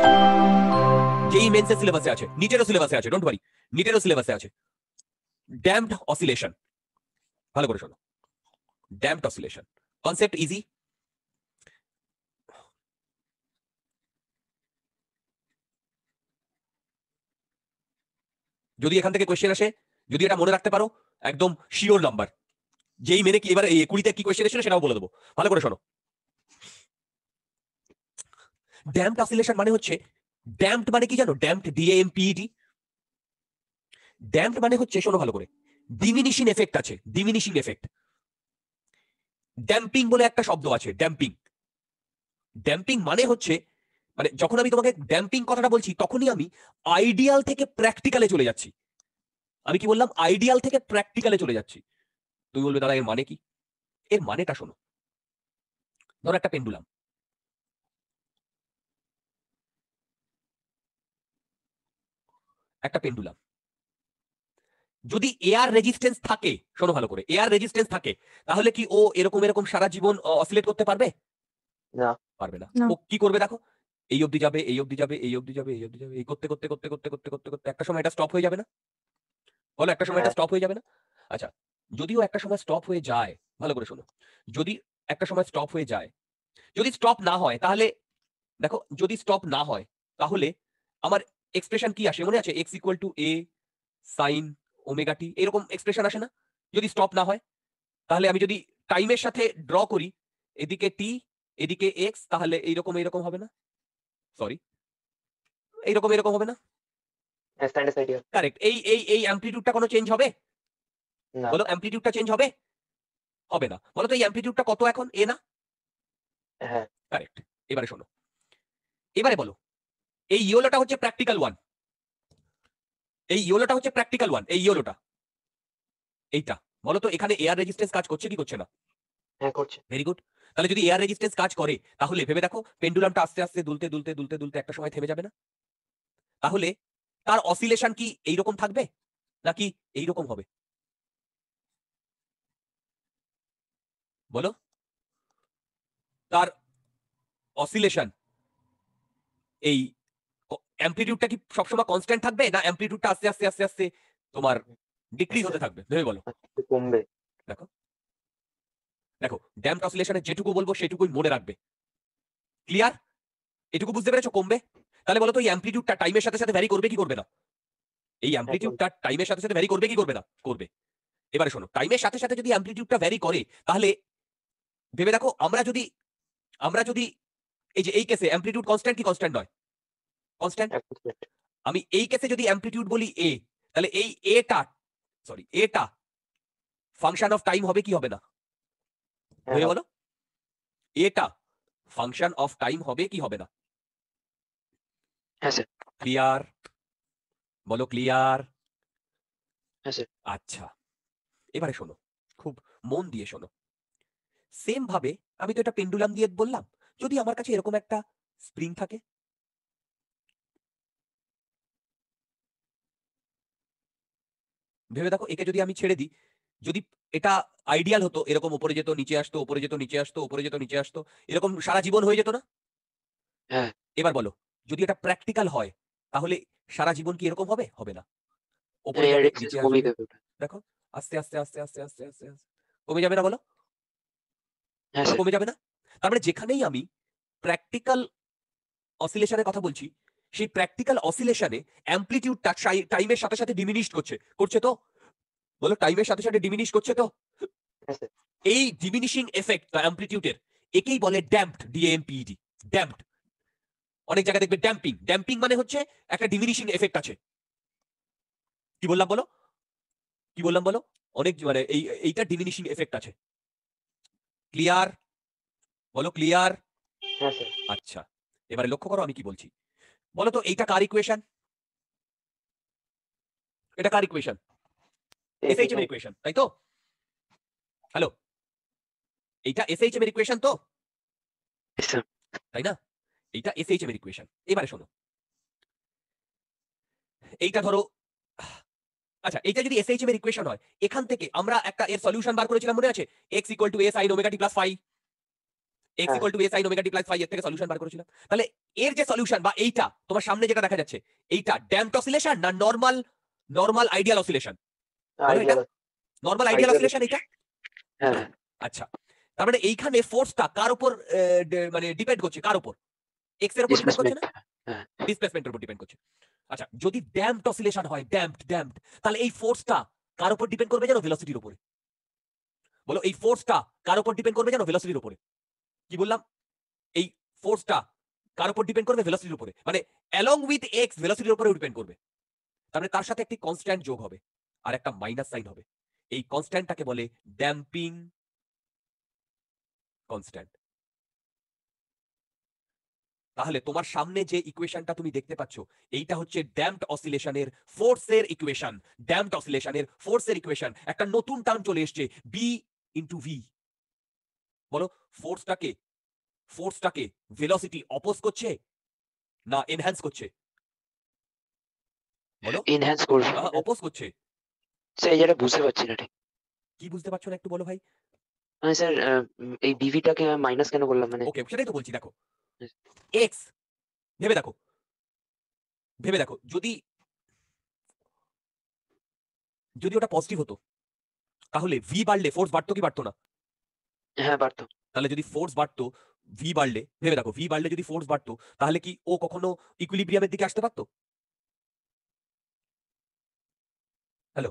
যেই মেন্স সিলেবাসে আছে নিটেরও সিলেবাসে আছে ডোন্ট ওয়ারি নিটেরও সিলেবাসে আছে ড্যামড অসিলেশন ভালো করে শোনো damped oscillation. Concept easy. যদি এখান থেকে কোয়েশ্চেন আসে যদি এটা মনে রাখতে পারো একদম শিওর নাম্বার যেই মেনে কি এবার কুড়িতে কি কোয়েশ্চেন এসেছিল সেটাও বলে দেবো ভালো করে শোনো ড্যাম্পড অসিলেশন মানে হচ্ছে ড্যাম্পড মানে কি জানো ড্যাম্পড ডিএমপিডি ড্যাম্পড মানে হচ্ছে শোনো ভালো করে ডিমিনিশিং এফেক্ট আছে ডিমিনিশিং এফেক্ট ড্যাম্পিং বলে একটা শব্দ আছে ড্যাম্পিং ড্যাম্পিং মানে হচ্ছে মানে যখন আমি তোমাকে ড্যাম্পিং কথাটা বলছি তখনই আমি আইডিয়াল থেকে প্র্যাকটিক্যালে চলে যাচ্ছি আমি কি বললাম আইডিয়াল থেকে প্র্যাকটিক্যালে চলে যাচ্ছি তুমি বলবে দাদা এর মানে কি এর মানেটা শোনো ধরো একটা পেন্ডুলাম একটা পেন্ডুলাম যদি এয়ার রেজিস্টেন্স থাকে শোনো ভালো করে এয়ার রেজিস্টেন্স থাকে তাহলে কি ও এরকম এরকম সারা জীবন অসিলেট করতে পারবে না পারবে না ও কি করবে দেখো এই অবধি যাবে এই অবধি যাবে এই অবধি যাবে এই অবধি যাবে এই করতে করতে করতে করতে করতে করতে করতে একটা সময় এটা স্টপ হয়ে যাবে না বলো একটা সময় এটা স্টপ হ্যাঁ। হয়ে যাবে না আচ্ছা যদিও একটা সময় স্টপ হয়ে যায় ভালো করে শোনো যদি একটা সময় স্টপ হয়ে যায় যদি স্টপ না হয় তাহলে দেখো যদি স্টপ না হয় তাহলে আমার এক্সপ্রেশন কি আসে মনে আছে x equal to a sign omega t এরকম এক্সপ্রেশন আসে না যদি স্টপ না হয় তাহলে আমি যদি টাইমের সাথে ড্র করি এদিকে টি এদিকে এক্স তাহলে এইরকম এইরকম হবে না সরি এইরকম এরকম হবে না কারেক্ট এই এই এই অ্যাম্পলিটিউডটা কোনো চেঞ্জ হবে বলো অ্যাম্পলিটিউডটা চেঞ্জ হবে হবে না বলো তো এই অ্যাম্পলিটিউডটা কত এখন এ না হ্যাঁ কারেক্ট এবারে শোনো এবারে বলো এই ইয়েলোটা হচ্ছে প্র্যাকটিক্যাল ওয়ান এই ইয়েলোটা হচ্ছে প্র্যাকটিক্যাল ওয়ান এই ইয়েলোটা এইটা বলো তো এখানে এয়ার রেজিস্ট্যান্স কাজ করছে কি করছে না হ্যাঁ করছে ভেরি গুড তাহলে যদি এয়ার রেজিস্ট্যান্স কাজ করে তাহলে ভেবে দেখো পেন্ডুলামটা আস্তে আস্তে দুলতে দুলতে দুলতে দুলতে একটা সময় থেমে যাবে না তাহলে তার অসিলেশন কি এই রকম থাকবে নাকি এইরকম হবে বলো তার অসিলেশন এই অ্যাম্পলিটিউডটা কি সবসময় কনস্ট্যান্ট থাকবে না অ্যাম্পলিটিউডটা আস্তে আস্তে আস্তে আস্তে তোমার ডিক্রিজ হতে থাকবে ধরে বলো কমবে দেখো দেখো ড্যাম ট্রান্সলেশনে যেটুকু বলবো সেটুকুই মনে রাখবে ক্লিয়ার এটুকু বুঝতে পেরেছো কমবে তাহলে বলো তো এই অ্যাম্পলিটিউডটা টাইমের সাথে সাথে ভ্যারি করবে কি করবে না এই অ্যাম্পলিটিউডটা টাইমের সাথে সাথে ভ্যারি করবে কি করবে না করবে এবারে শোনো টাইমের সাথে সাথে যদি অ্যাম্পলিটিউডটা ভ্যারি করে তাহলে ভেবে দেখো আমরা যদি আমরা যদি এই যে এই কেসে অ্যাম্পলিটিউড কনস্ট্যান্ট কি কনস্ট্যান্ট নয় কনস্ট্যান্ট আমি এই কেসে যদি অ্যাম্পলিটিউড বলি এ তাহলে এই এটা সরি এটা ফাংশন অফ টাইম হবে কি হবে না বুঝে বলো এটা ফাংশন অফ টাইম হবে কি হবে না ক্লিয়ার বলো ক্লিয়ার আচ্ছা এবারে শোনো খুব মন দিয়ে শোনো সেম ভাবে আমি তো এটা পেন্ডুলাম দিয়ে বললাম যদি আমার কাছে এরকম একটা স্প্রিং থাকে ভেবে দেখো একে যদি আমি ছেড়ে দিই যদি এটা আইডিয়াল হতো এরকম উপরে যেত নিচে আসতো উপরে যেত নিচে আসতো উপরে যেত নিচে আসতো এরকম সারা জীবন হয়ে যেত না হ্যাঁ। এবার বলো যদি এটা প্র্যাকটিক্যাল হয় তাহলে সারা জীবন কি এরকম হবে হবে না হ্যাঁ, দেখো আস্তে আস্তে আস্তে আস্তে আস্তে আস্তে আস্তে কমে যাবে না বলো হ্যাঁ, কমে যাবে না তার মানে যেখানেই আমি প্র্যাকটিক্যাল অসিলেশনের কথা বলছি সেই প্র্যাকটিক্যাল অসিলেশনে অ্যাম্পলিটিউডটা টাইমের সাথে সাথে ডিমিনিশ করছে করছে তো বলো টাইমের সাথে সাথে ডিমিনিশ করছে তো হ্যাঁ, এই ডিমিনিশিং এফেক্ট বা অ্যাম্পলিটিউডের একেই বলে ড্যাম্পড ডিএমপিডি ড্যাম্পড অনেক জায়গায় দেখবে ড্যাম্পিং ড্যাম্পিং মানে হচ্ছে একটা ডিমিনিশিং এফেক্ট আছে কি বললাম বলো কি বললাম বলো অনেক মানে এই এইটা ডিমিনিশিং এফেক্ট আছে ক্লিয়ার বলো ক্লিয়ার আচ্ছা এবারে লক্ষ্য করো আমি কি বলছি বলতো এইটা কার ইকুয়েশন এটা কার ইকুয়েশন এসএইচএম এর ইকুয়েশন তাই তো হ্যালো এইটা এসএইচএম এর ইকুয়েশন তো তাই না এইটা এসএইচএম এর ইকুয়েশন এবারে শোনো এইটা ধরো আচ্ছা এইটা যদি এসএইচএম এর ইকুয়েশন হয় এখান থেকে আমরা একটা এর সলিউশন বার করেছিলাম মনে আছে x a sin ω t five x equal to a sin t এর থেকে সলিউশন বার করেছিলাম তাহলে এর যে সলিউশন বা এইটা তোমার সামনে যেটা দেখা যাচ্ছে এইটা ড্যাম্প অসিলেশন না normal normal ideal oscillation normal ideal oscillation এটা হ্যাঁ। আচ্ছা তার মানে এইখানে ফোর্সটা কার উপর মানে ডিপেন্ড করছে কার উপর x এর উপর ডিপেন্ড করছে না ডিসপ্লেসমেন্টের হ্যাঁ। উপর ডিপেন্ড করছে আচ্ছা যদি ড্যাম্প অসিলেশন হয় ড্যাম্পড ড্যাম্পড তাহলে এই ফোর্সটা কার উপর ডিপেন্ড করবে জানো ভেলোসিটির উপরে বলো এই ফোর্সটা কার উপর ডিপেন্ড করবে জানো ভেলোসিটির উপরে কি বললাম এই ফোর্সটা কার উপর ডিপেন্ড করবে ভেলোসিটির উপরে মানে অ্যালং উইথ এক্স ভেলোসিটির উপরে ডিপেন্ড করবে তাহলে মানে তার সাথে একটি কনস্ট্যান্ট যোগ হবে আর একটা মাইনাস সাইন হবে এই কনস্ট্যান্টটাকে বলে ড্যাম্পিং কনস্ট্যান্ট তাহলে তোমার সামনে যে ইকুয়েশনটা তুমি দেখতে পাচ্ছ এইটা হচ্ছে ড্যাম্পড অসিলেশনের ফোর্সের ইকুয়েশন ড্যাম্পড অসিলেশনের ফোর্সের ইকুয়েশন একটা নতুন টার্ম চলে এসছে বি ইন্টু ভি বলো ফোর্সটাকে ফোর্সটাকে ভেলোসিটি অপোজ করছে না এনহ্যান্স করছে বলো এনহ্যান্স করছে অপোজ করছে স্যার এই বুঝতে পারছি না ঠিক কি বুঝতে পারছো না একটু বলো ভাই মানে স্যার এই ডিভিটাকে মাইনাস কেন করলাম মানে ওকে সেটাই তো বলছি দেখো এক্স ভেবে দেখো ভেবে দেখো যদি যদি ওটা পজিটিভ হতো তাহলে ভি বাড়লে ফোর্স বাড়তো কি বাড়তো না হ্যাঁ বাড়তো তাহলে যদি ফোর্স বাড়তো ভি বাড়লে ভেবে দেখো ভি বাড়লে যদি ফোর্স বাড়তো তাহলে কি ও কখনো ইকুইলিব্রিয়ামের দিকে আসতে পারতো হ্যালো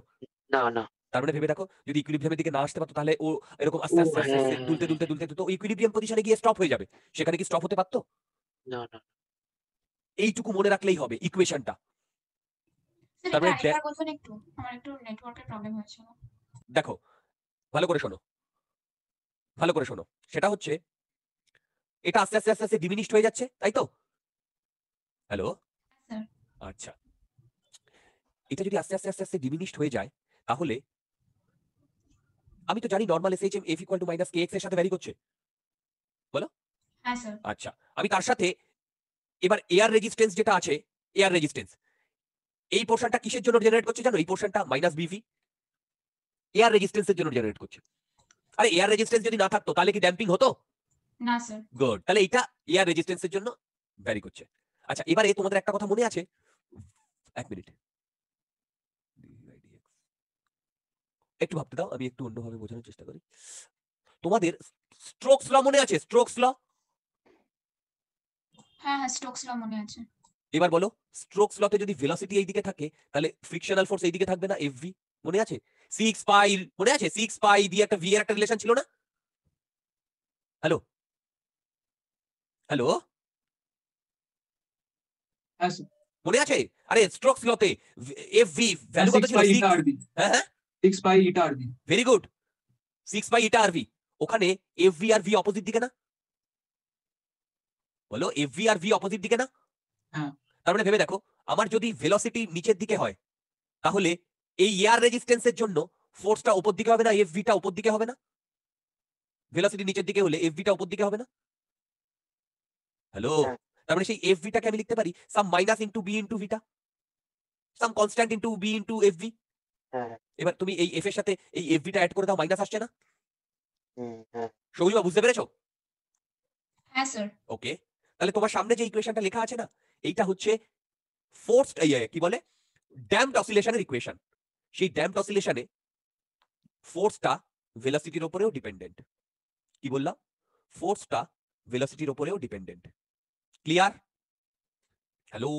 না না তারপরে মানে ভেবে দেখো যদি ইকুইলিব্রিয়ামের দিকে না আসতে পারতো তাহলে ও এরকম আস্তে আস্তে আস্তে হ্যাঁ। দুলতে দুলতে দুলতে তো ইকুইলিব্রিয়াম পজিশনে গিয়ে স্টপ হয়ে যাবে সেখানে কি স্টপ হতে পারতো না না এইটুকু মনে রাখলেই হবে ইকুয়েশনটা তারপরে মানে একটু আমার একটু নেটওয়ার্কের প্রবলেম হয়েছিল দেখো ভালো করে শোনো ভালো করে শোনো সেটা হচ্ছে এটা আস্তে আস্তে আস্তে আস্তে ডিমিনিশড হয়ে যাচ্ছে তাই তো হ্যালো আচ্ছা এটা যদি আস্তে আস্তে আস্তে আস্তে ডিমিনিশড হয়ে যায় তাহলে আমি তো জানি normal SHM F equal to minus K x এর সাথে ভ্যারি করছে বলো হ্যাঁ, আচ্ছা আমি তার সাথে এবার এয়ার রেজিস্ট্যান্স যেটা আছে এয়ার রেজিস্ট্যান্স এই পোর্শনটা কিসের জন্য জেনারেট করছে জানো এই পোর্শনটা মাইনাস বিভি এয়ার রেজিস্ট্যান্সের জন্য জেনারেট করছে আরে এয়ার রেজিস্ট্যান্স যদি না থাকতো তাহলে কি ড্যাম্পিং হতো না স্যার গুড তাহলে এটা এয়ার রেজিস্ট্যান্সের জন্য ভ্যারি করছে আচ্ছা এবারে তোমাদের একটা কথা মনে আছে এক মিনিট একটু ভাবতে দাও আমি একটু অন্যভাবে বোঝানোর চেষ্টা করি তোমাদের স্ট্রোকস ল মনে আছে স্ট্রোকস ল হ্যাঁ হ্যাঁ স্ট্রোকস ল মনে আছে এবার বলো স্ট্রোকস লতে যদি ভেলোসিটি এইদিকে থাকে তাহলে ফ্রিকশনাল ফোর্স এইদিকে থাকবে না এফভি মনে আছে সিক্স পাই মনে আছে সিক্স পাই দিয়ে একটা ভি এর একটা রিলেশন ছিল না হ্যালো হ্যালো মনে আছে আরে স্ট্রোকস লতে এফ ভি ভ্যালু কত ছিল সিক্স পাই ইটা হ্যাঁ, হ্যাঁ। R v very good six pi eta r v ওখানে এফ ভি আর ভি অপোজিট দিকে না বলো এফ ভি আর ভি অপোজিট দিকে না হ্যাঁ তার মানে ভেবে দেখো আমার যদি ভেলোসিটি নিচের দিকে হয় তাহলে এই এয়ার রেজিস্ট্যান্সের জন্য ফোর্সটা উপর দিকে হবে না এফ ভিটা উপর দিকে হবে না ভেলোসিটি নিচের দিকে হলে এফ ভিটা উপর দিকে হবে না হ্যালো তার মানে সেই এফ ভিটাকে আমি লিখতে পারি some minus into b into ভিটা some constant into b into F v এবার তুমি এই এফ এর সাথে এই এফ ভিটা অ্যাড করে দাও মাইনাস আসছে না হ্যাঁ। সৌজবা বুঝতে পেরেছো হ্যাঁ স্যার ওকে তাহলে তোমার সামনে যে ইকুয়েশনটা লেখা আছে না এইটা হচ্ছে ফোর্সড কি বলে ড্যাম্পড অসিলেশনের ইকুয়েশন সেই ড্যাম্প অসিলেশনে ফোর্সটা ভেলাসিটির উপরেও ডিপেন্ডেন্ট কি বললাম ফোর্সটা ভেলোসিটির উপরেও ডিপেন্ডেন্ট ক্লিয়ার হ্যালো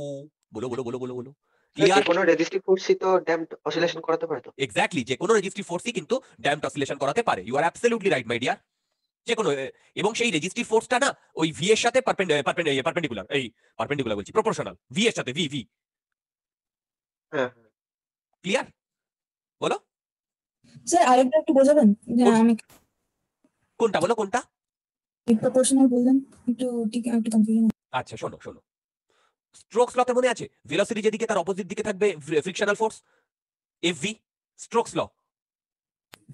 বলো বলো বলো বলো বলো ক্লিয়ার কোনো রেজিস্ট্রিভ ফোর্সই তো ড্যাম্পড অসিলেশন করাতে পারে তো এক্স্যাক্টলি যে কোনো রেজিস্ট্রিভ ফোর্সই কিন্তু ড্যাম্পড অসিলেশন করাতে পারে you are absolutely right my dear যে কোনো এবং সেই রেজিস্ট্রিভ ফোর্সটা না ওই ভি এর সাথে পারপেন্ডিকুলার এই পারপেন্ডিকুলার বলছি প্রপোর্শনাল ভি এর সাথে ভি ভি হ্যাঁ ক্লিয়ার বলো স্যার আরেকটা একটু বোঝাবেন আমি কোনটা বলো কোনটা প্রপোর্শনাল বললেন একটু ঠিক একটু কনফিউশন আচ্ছা শোনো শোনো স্ট্রোকস লতে মনে আছে ভেলোসিটি যেদিকে তার অপোজিট দিকে থাকবে frictional force F v Stokes law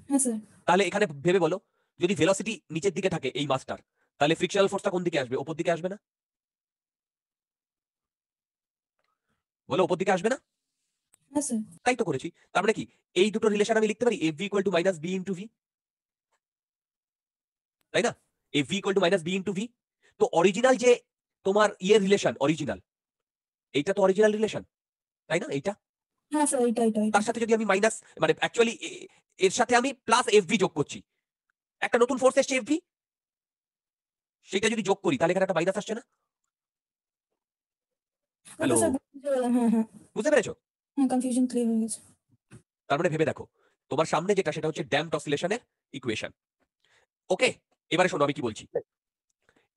হ্যাঁ স্যার তাহলে এখানে ভেবে বলো যদি ভেলোসিটি নিচের দিকে থাকে এই মাসটার তাহলে ফ্রিকশনাল ফোর্সটা কোন দিকে আসবে উপর দিকে আসবে না বলো ওপর দিকে আসবে না তাই তো করেছি তারপরে মানে কি এই দুটো রিলেশন আমি লিখতে পারি F v equal to minus b into v তাই না F v equal to minus b into v তো অরিজিনাল যে তোমার ইয়ে রিলেশন অরিজিনাল এইটা তো অরিজিনাল রিলেশন তাই না হ্যাঁ এইটা তার সাথে যদি আমি মাইনাস মানে অ্যাকচুয়ালি এর সাথে আমি প্লাস এফ ভি যোগ করছি একটা নতুন ফোর্স এসছে এফ ভি সেটা যদি যোগ করি তাহলে এখানে একটা মাইনাস আসছে না হ্যালো হ্যাঁ। বুঝতে পেরেছো হ্যাঁ কনফিউশন ক্লিয়ার হয়ে গেছে তার মানে ভেবে দেখো তোমার সামনে যেটা সেটা হচ্ছে ড্যাম্পড অসিলেশনের ইকুয়েশন ওকে এবারে শোনো আমি কি বলছি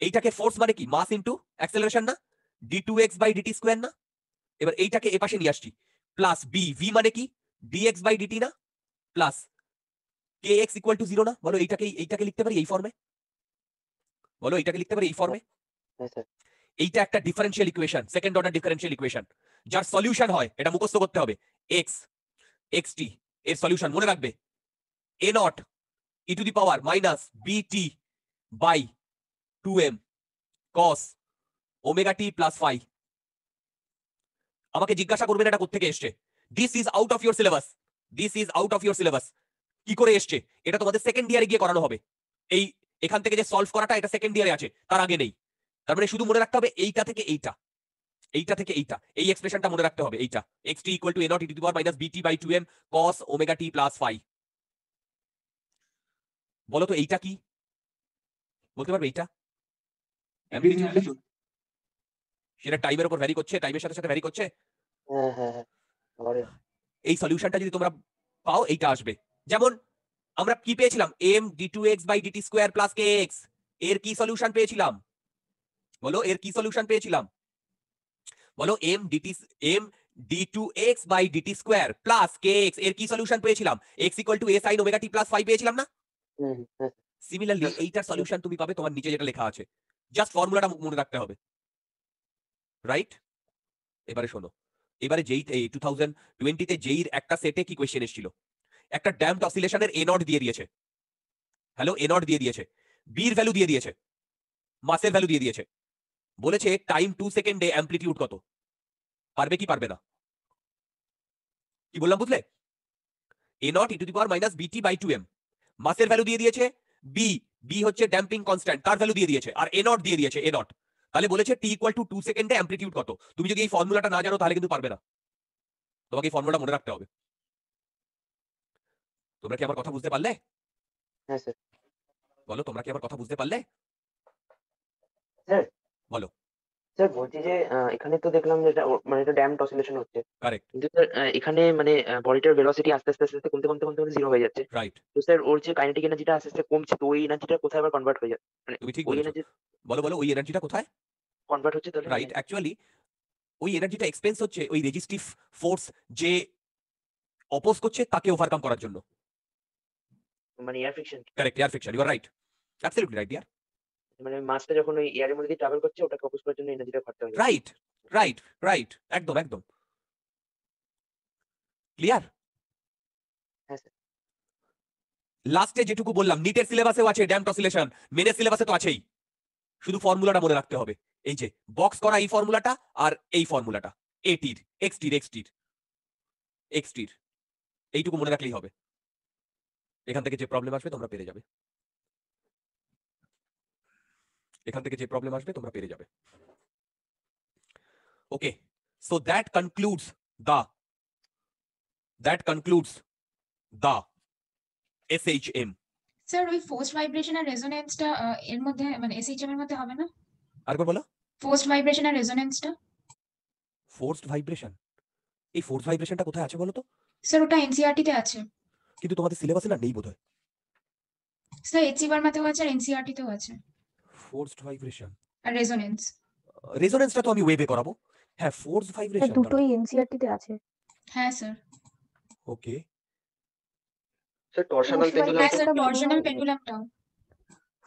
এইটাকে ফোর্স মানে কি মাস ইনটু অ্যাক্সেলারেশন না d two x by dt square না এবার এইটাকে এপাশে নিয়ে আসছি প্লাস বি ভি মানে কি ডি এক্স বাই ডিটি না plus k x equal to zero না বলো এইটাকে এইটাকে লিখতে পারি এই ফর্মে বলো এইটাকে লিখতে পারি এই ফর্মে হ্যাঁ, এইটা একটা differential equation second order differential equation যার সলিউশন হয় এটা মুখস্থ করতে হবে এক্স এক্স টি এর সলিউশন মনে রাখবে a naught e to the power minus b t by two m cos omega t plus phi আমাকে জিজ্ঞাসা করবেন এটা কোথেকে এসছে this is out of your syllabus this is out of your syllabus কি করে এসছে এটা তোমাদের সেকেন্ড ইয়ারে গিয়ে করানো হবে এই এখান থেকে যে সলভ করাটা এটা সেকেন্ড ইয়ারে আছে তার আগে নেই তার মানে শুধু মনে রাখতে হবে এইটা থেকে এইটা এইটা থেকে এইটা এই এক্সপ্রেশনটা মনে রাখতে হবে এইটা x t equal to a naught e to power minus bt by two m cos omega t plus phi বলো তো এইটা কি বলতে পারবে এইটা সেটা টাইমের উপর ভ্যারি করছে টাইমের সাথে সাথে ভ্যারি করছে হ্যাঁ, হ্যাঁ, হ্যাঁ, এই সলিউশনটা যদি তোমরা পাও এইটা আসবে যেমন আমরা কি পেয়েছিলাম m d two x by dt square plus k x এর কি সলিউশন পেয়েছিলাম বলো এর কি সলিউশন পেয়েছিলাম বলো m dt m d two x by dt square plus k x এর কি সলিউশন পেয়েছিলাম x equal to a sign omega t plus five পেয়েছিলাম না সিমিলারলি এইটার সলিউশন তুমি পাবে তোমার নিচে যেটা লেখা আছে জাস্ট ফর্মুলাটা মনে রাখতে হবে রাইট এবারে শোনো এবারে যেই টু থাউজেন্ড টোয়েন্টিতে যেই একটা সেটে কি কোয়েশ্চেন এসেছিল একটা ড্যাম্প অসিলেশনের এ নট দিয়ে দিয়েছে হ্যালো এ নট দিয়ে দিয়েছে বির ভ্যালু দিয়ে দিয়েছে মাসের ভ্যালু দিয়ে দিয়েছে বলেছে টাইম টু সেকেন্ডে অ্যাম্পলিটিউড কত পারবে কি পারবে না কি বললাম বুঝলে a naught e to the power minus bt by two m মাসের ভ্যালু দিয়ে দিয়েছে বি বি হচ্ছে ড্যাম্পিং কনস্ট্যান্ট তার ভ্যালু দিয়ে দিয়েছে আর এ নট দিয়ে দিয়েছে এ নট তাহলে বলেছে টি ইকুয়াল টু টু সেকেন্ডে অ্যাম্পলিটিউড কত তুমি যদি এই ফর্মুলাটা না জানো তাহলে কিন্তু পারবে না তোমাকে এই ফর্মুলাটা মনে রাখতে হবে তোমরা কি আমার কথা বুঝতে পারলে হ্যাঁ, বলো তোমরা কি আমার কথা বুঝতে পারলে হ্যাঁ বলো স্যার বলছি যে এখানে তো দেখলাম যে এটা মানে এটা ড্যাম টসিলেশন হচ্ছে কারেক্ট কিন্তু স্যার এখানে মানে বডিটার ভেলোসিটি আস্তে আস্তে আস্তে আস্তে কমতে কমতে কমতে জিরো হয়ে যাচ্ছে রাইট তো স্যার ওর যে কাইনেটিক এনার্জিটা আস্তে আস্তে কমছে তো ওই এনার্জিটা কোথায় আবার কনভার্ট হয়ে যাচ্ছে মানে তুমি ঠিক ওই এনার্জি বলো বলো ওই এনার্জিটা কোথায় কনভার্ট হচ্ছে তাহলে রাইট অ্যাকচুয়ালি ওই এনার্জিটা এক্সপেন্স হচ্ছে ওই রেজিস্টিভ ফোর্স যে অপোজ করছে তাকে ওভারকাম করার জন্য মানে air friction correct air fiction you are right absolutely right dear মানে মাছটা যখন ওই এয়ারের মধ্যে ট্রাভেল করছে ওটাকে অফিস করার জন্য এনার্জিটা ঘটতে হবে রাইট রাইট রাইট একদম একদম ক্লিয়ার লাস্টে যেটুকু বললাম নিটের সিলেবাসেও আছে ড্যাম্প টসিলেশন মেনের সিলেবাসে তো আছেই শুধু ফর্মুলাটা মনে রাখতে হবে এই যে বক্স করা এই ফর্মুলাটা আর এই ফর্মুলাটা এটির এক্সটির এক্সটির এক্সটির এইটুকু মনে রাখলেই হবে এখান থেকে যে প্রবলেম আসবে তোমরা পেরে যাবে এখান থেকে যে প্রবলেম আসবে তোমরা পেরে যাবে okay so that concludes the that concludes the S H M sir ওই ফোর্স ভাইব্রেশন আর রেজোনেন্সটা এর মধ্যে মানে এসএইচএম এর মধ্যে হবে না আরেকবার বলো ফোর্স ভাইব্রেশন আর রেজোনেন্সটা ফোর্স ভাইব্রেশন এই ফোর্স ভাইব্রেশনটা কোথায় আছে বলো তো স্যার ওটা এনসিআরটি e তে আছে কিন্তু তোমাদের সিলেবাসে না নেই বোধহয় স্যার এইচসি মাতেও আছে আর এনসিআরটি e তেও আছে ফোর্সড ভাইব্রেশন আর রেজোনেন্স রেজোনেন্সটা uh, তো আমি ওয়েভে করাবো হ্যাঁ ফোর্স ভাইব্রেশন দুটোই এনসিআরটি তে আছে হ্যাঁ স্যার ওকে স্যার টরশনাল হ্যাঁ, পেন্ডুলাম স্যার টরশনাল পেন্ডুলামটা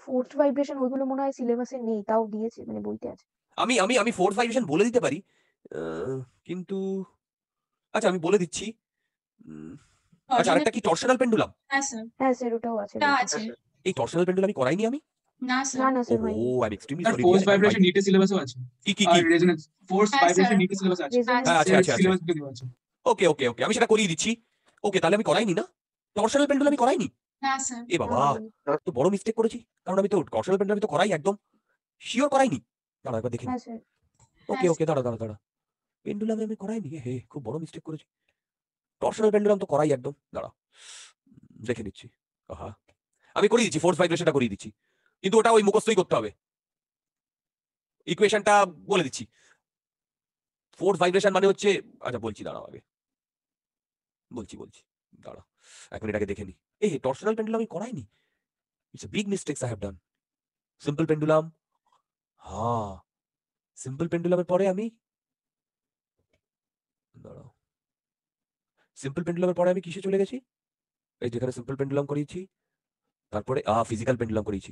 ফোর্থ ভাইব্রেশন ওইগুলো মনে হয় সিলেবাসে নেই তাও দিয়েছে মানে বইতে আছে আমি আমি আমি ফোর্থ ভাইব্রেশন বলে দিতে পারি কিন্তু আচ্ছা আমি বলে দিচ্ছি আচ্ছা আরেকটা কি টরশনাল পেন্ডুলাম হ্যাঁ স্যার হ্যাঁ স্যার ওটাও আছে এই টরশনাল পেন্ডুলাম আমি করাইনি আমি আমি করাইনি না আমি করাইনি বড় মিস্টেক করেছি কারণ আমি তো করাই একদম শিওর করাইনি দাঁড়া একবার ওকে ওকে হ্যাঁ, হ্যাঁ, দাঁড়া দাঁড়া দাঁড়া আমি করাইনি হে খুব বড় মিস্টেক করেছি তো করাই একদম দেখে নিচ্ছি আমি করিয়ে দিচ্ছি ফোর্স করিয়ে দিচ্ছি কিন্তু ওটা ওই মুখস্থই করতে হবে ইকুয়েশনটা বলে দিচ্ছি ফোর্থ ভাইব্রেশন মানে হচ্ছে আচ্ছা বলছি দাঁড়াও আগে বলছি বলছি দাঁড়াও এখন এটাকে দেখে নি এই টর্শনাল পেন্ডুলাম আমি করাইনি it's big mistakes I have done simple pendulum হ্যাঁ সিম্পল পেন্ডুলামের পরে আমি দাঁড়াও সিম্পল পেন্ডুলামের পরে আমি কিসে চলে গেছি এই যেখানে সিম্পল পেন্ডুলাম করিয়েছি তারপরে ফিজিক্যাল পেন্ডুলাম করিয়েছি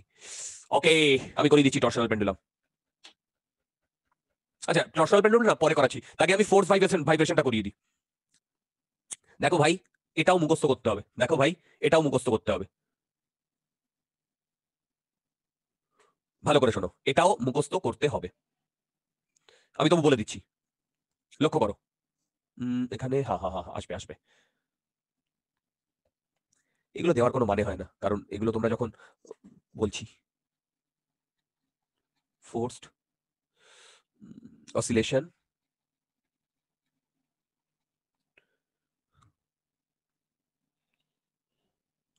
ওকে আমি করিয়ে দিচ্ছি টর্শনাল পেন্ডুলাম আচ্ছা টর্সাল পেন্ডুলাম না পরে করাচ্ছি তাকে আমি ফোর্স ভাইব্রেশন ভাইব্রেশনটা করিয়ে দিই দেখো ভাই এটাও মুখস্থ করতে হবে দেখো ভাই এটাও মুখস্থ করতে হবে ভালো করে শোনো এটাও মুখস্থ করতে হবে আমি তবু বলে দিচ্ছি লক্ষ্য করো এখানে হা হা হা আসবে আসবে এগুলো দেওয়ার কোনো মানে হয় না কারণ এগুলো তোমরা যখন বলছি forced oscillation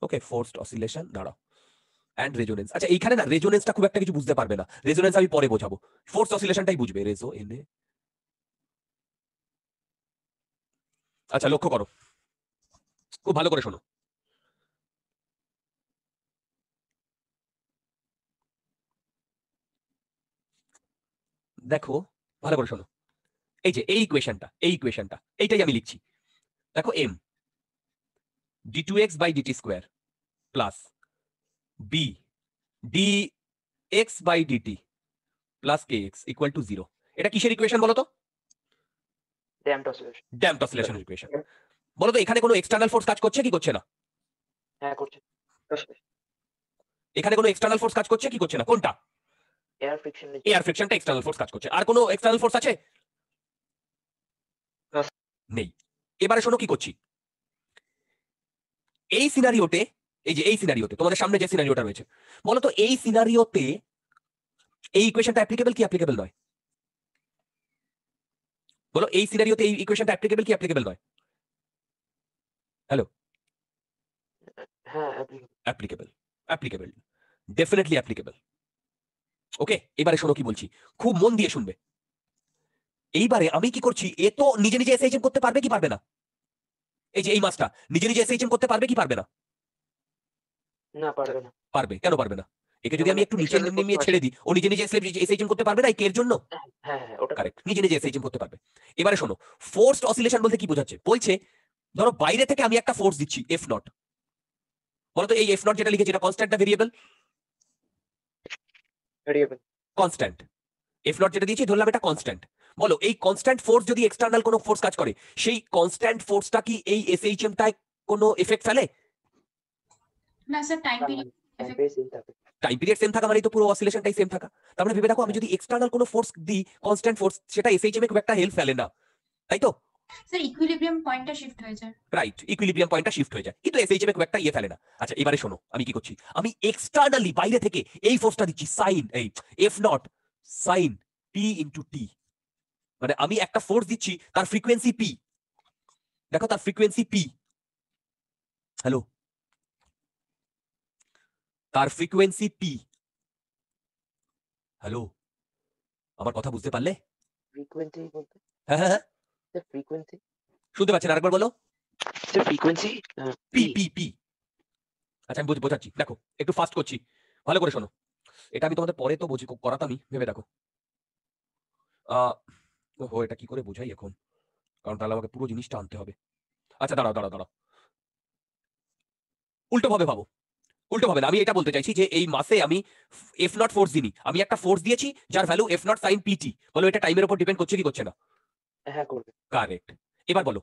okay forced oscillation দাঁড়াও অ্যান্ড রেজোনেন্স আচ্ছা এইখানে না রেজোনেন্সটা খুব একটা কিছু বুঝতে পারবে না রেজোনেন্স আমি পরে বোঝাবো ফোর্স অসিলেশনটাই বুঝবে রেজো এনে আচ্ছা লক্ষ্য করো খুব ভালো করে শোনো দেখো ভালো করে শোনো এই যে এই ইকুয়েশনটা এই ইকুয়েশনটা এইটাই আমি লিখছি দেখো m d two x by dt square plus b d x by dt plus k x equal to zero এটা কিসের ইকুয়েশন বলো তো ড্যাম্পড অসিলেশন ইকুয়েশন বলো তো এখানে কোনো এক্সটার্নাল ফোর্স কাজ করছে কি করছে না হ্যাঁ করছে এখানে কোনো এক্সটার্নাল ফোর্স কাজ করছে কি করছে না কোনটা এয়ার ফ্রিকশন এয়ার ফ্রিকশনটা এক্সটার্নাল ফোর্স কাজ করছে আর কোনো এক্সটার্নাল ফোর্স আছে নেই এবারে শোনো কি করছি এই সিনারিওতে এই যে এই সিনারিওতে তোমাদের সামনে যে সিনারিওটা রয়েছে বলতো এই সিনারিওতে এই ইকুয়েশনটা অ্যাপ্লিকেবল কি অ্যাপ্লিকেবল নয় বলো এই সিনারিওতে এই ইকুয়েশনটা অ্যাপ্লিকেবল কি অ্যাপ্লিকেবল নয় হ্যালো হ্যাঁ applicable applicable definitely applicable okay এবারে শোনো কি বলছি খুব মন দিয়ে শুনবে এইবারে আমি কি করছি এ তো নিজে নিজে এসএইচএম করতে পারবে কি পারবে না এই যে এই মাছটা নিজে নিজে এসএইচএম করতে পারবে কি পারবে না না পারবে না পারবে কেন পারবে না একে যদি আমি একটু নিচে নিয়ে ছেড়ে দিই ও নিজে নিজে এসএইচএম করতে পারবে না এর জন্য হ্যাঁ, হ্যাঁ, হ্যাঁ ওটা কারেক্ট নিজে নিজে এসএইচএম করতে পারবে এবারে শোনো ফোর্সড অসিলেশন বলতে কি বোঝাচ্ছে বলছে ধরো বাইরে থেকে আমি একটা ফোর্স দিচ্ছি এফ নট বলতো এই এফ নট যেটা লিখেছি এটা কনস্ট্যান্ট না variable variable constant F naught যেটা দিয়েছি ধরলাম এটা কনস্ট্যান্ট বলো এই কনস্ট্যান্ট ফোর্স যদি এক্সটার্নাল কোনো ফোর্স কাজ করে সেই কনস্ট্যান্ট ফোর্সটা কি এই এসএইচএম টাই কোনো এফেক্ট ফেলে না sir time period time period same থাকা মানে তো পুরো অসিলেশনটাই সেম থাকা তার মানে ভেবে দেখো আমি যদি এক্সটার্নাল কোনো ফোর্স দিই কনস্ট্যান্ট ফোর্স সেটা এসএইচএম এ খুব একটা হেল্প ফেলে না তাই তো স্যার ইকুইলিব্রিয়াম পয়েন্টটা শিফট হয়ে যায় রাইট ইকুইলিব্রিয়াম পয়েন্টটা শিফট হয়ে যায় কিন্তু এসএইচএম এ খুব একটা ইয়ে ফেলে না আচ্ছা এবারে শোনো আমি কি করছি আমি এক্সটার্নালি বাইরে থেকে এই ফোর্সটা দিচ্ছি সাইন এই F naught sine p into t মানে আমি একটা ফোর্স দিচ্ছি তার ফ্রিকোয়েন্সি পি দেখো তার ফ্রিকোয়েন্সি পি হ্যালো তার ফ্রিকোয়েন্সি পি হ্যালো আমার কথা বুঝতে পারলে ফ্রিকোয়েন্সি বলতে হ্যাঁ হ্যাঁ, হ্যাঁ। the frequency শুনতে পাচ্ছেন আরেকবার বলো the frequency uh, p p p আচ্ছা আমি বোঝাচ্ছি দেখো একটু ফাস্ট করছি ভালো করে শোনো এটা আমি তোমাদের পরে তো বুঝি ভেবে দেখো এটা কি করে বোঝাই এখন কারণ তাহলে আমাকে পুরো জিনিসটা আনতে হবে আচ্ছা দাঁড়াও দাঁড়াও দাঁড়াও উল্টো ভাবে ভাবো উল্টো ভাবে আমি এটা বলতে চাইছি যে এই মাসে আমি এফ নট ফোর্স দিনি আমি একটা ফোর্স দিয়েছি যার value F naught sine pt বলো এটা টাইমের উপর ডিপেন্ড করছে কি করছে না হ্যাঁ, কারেক্ট এবার বলো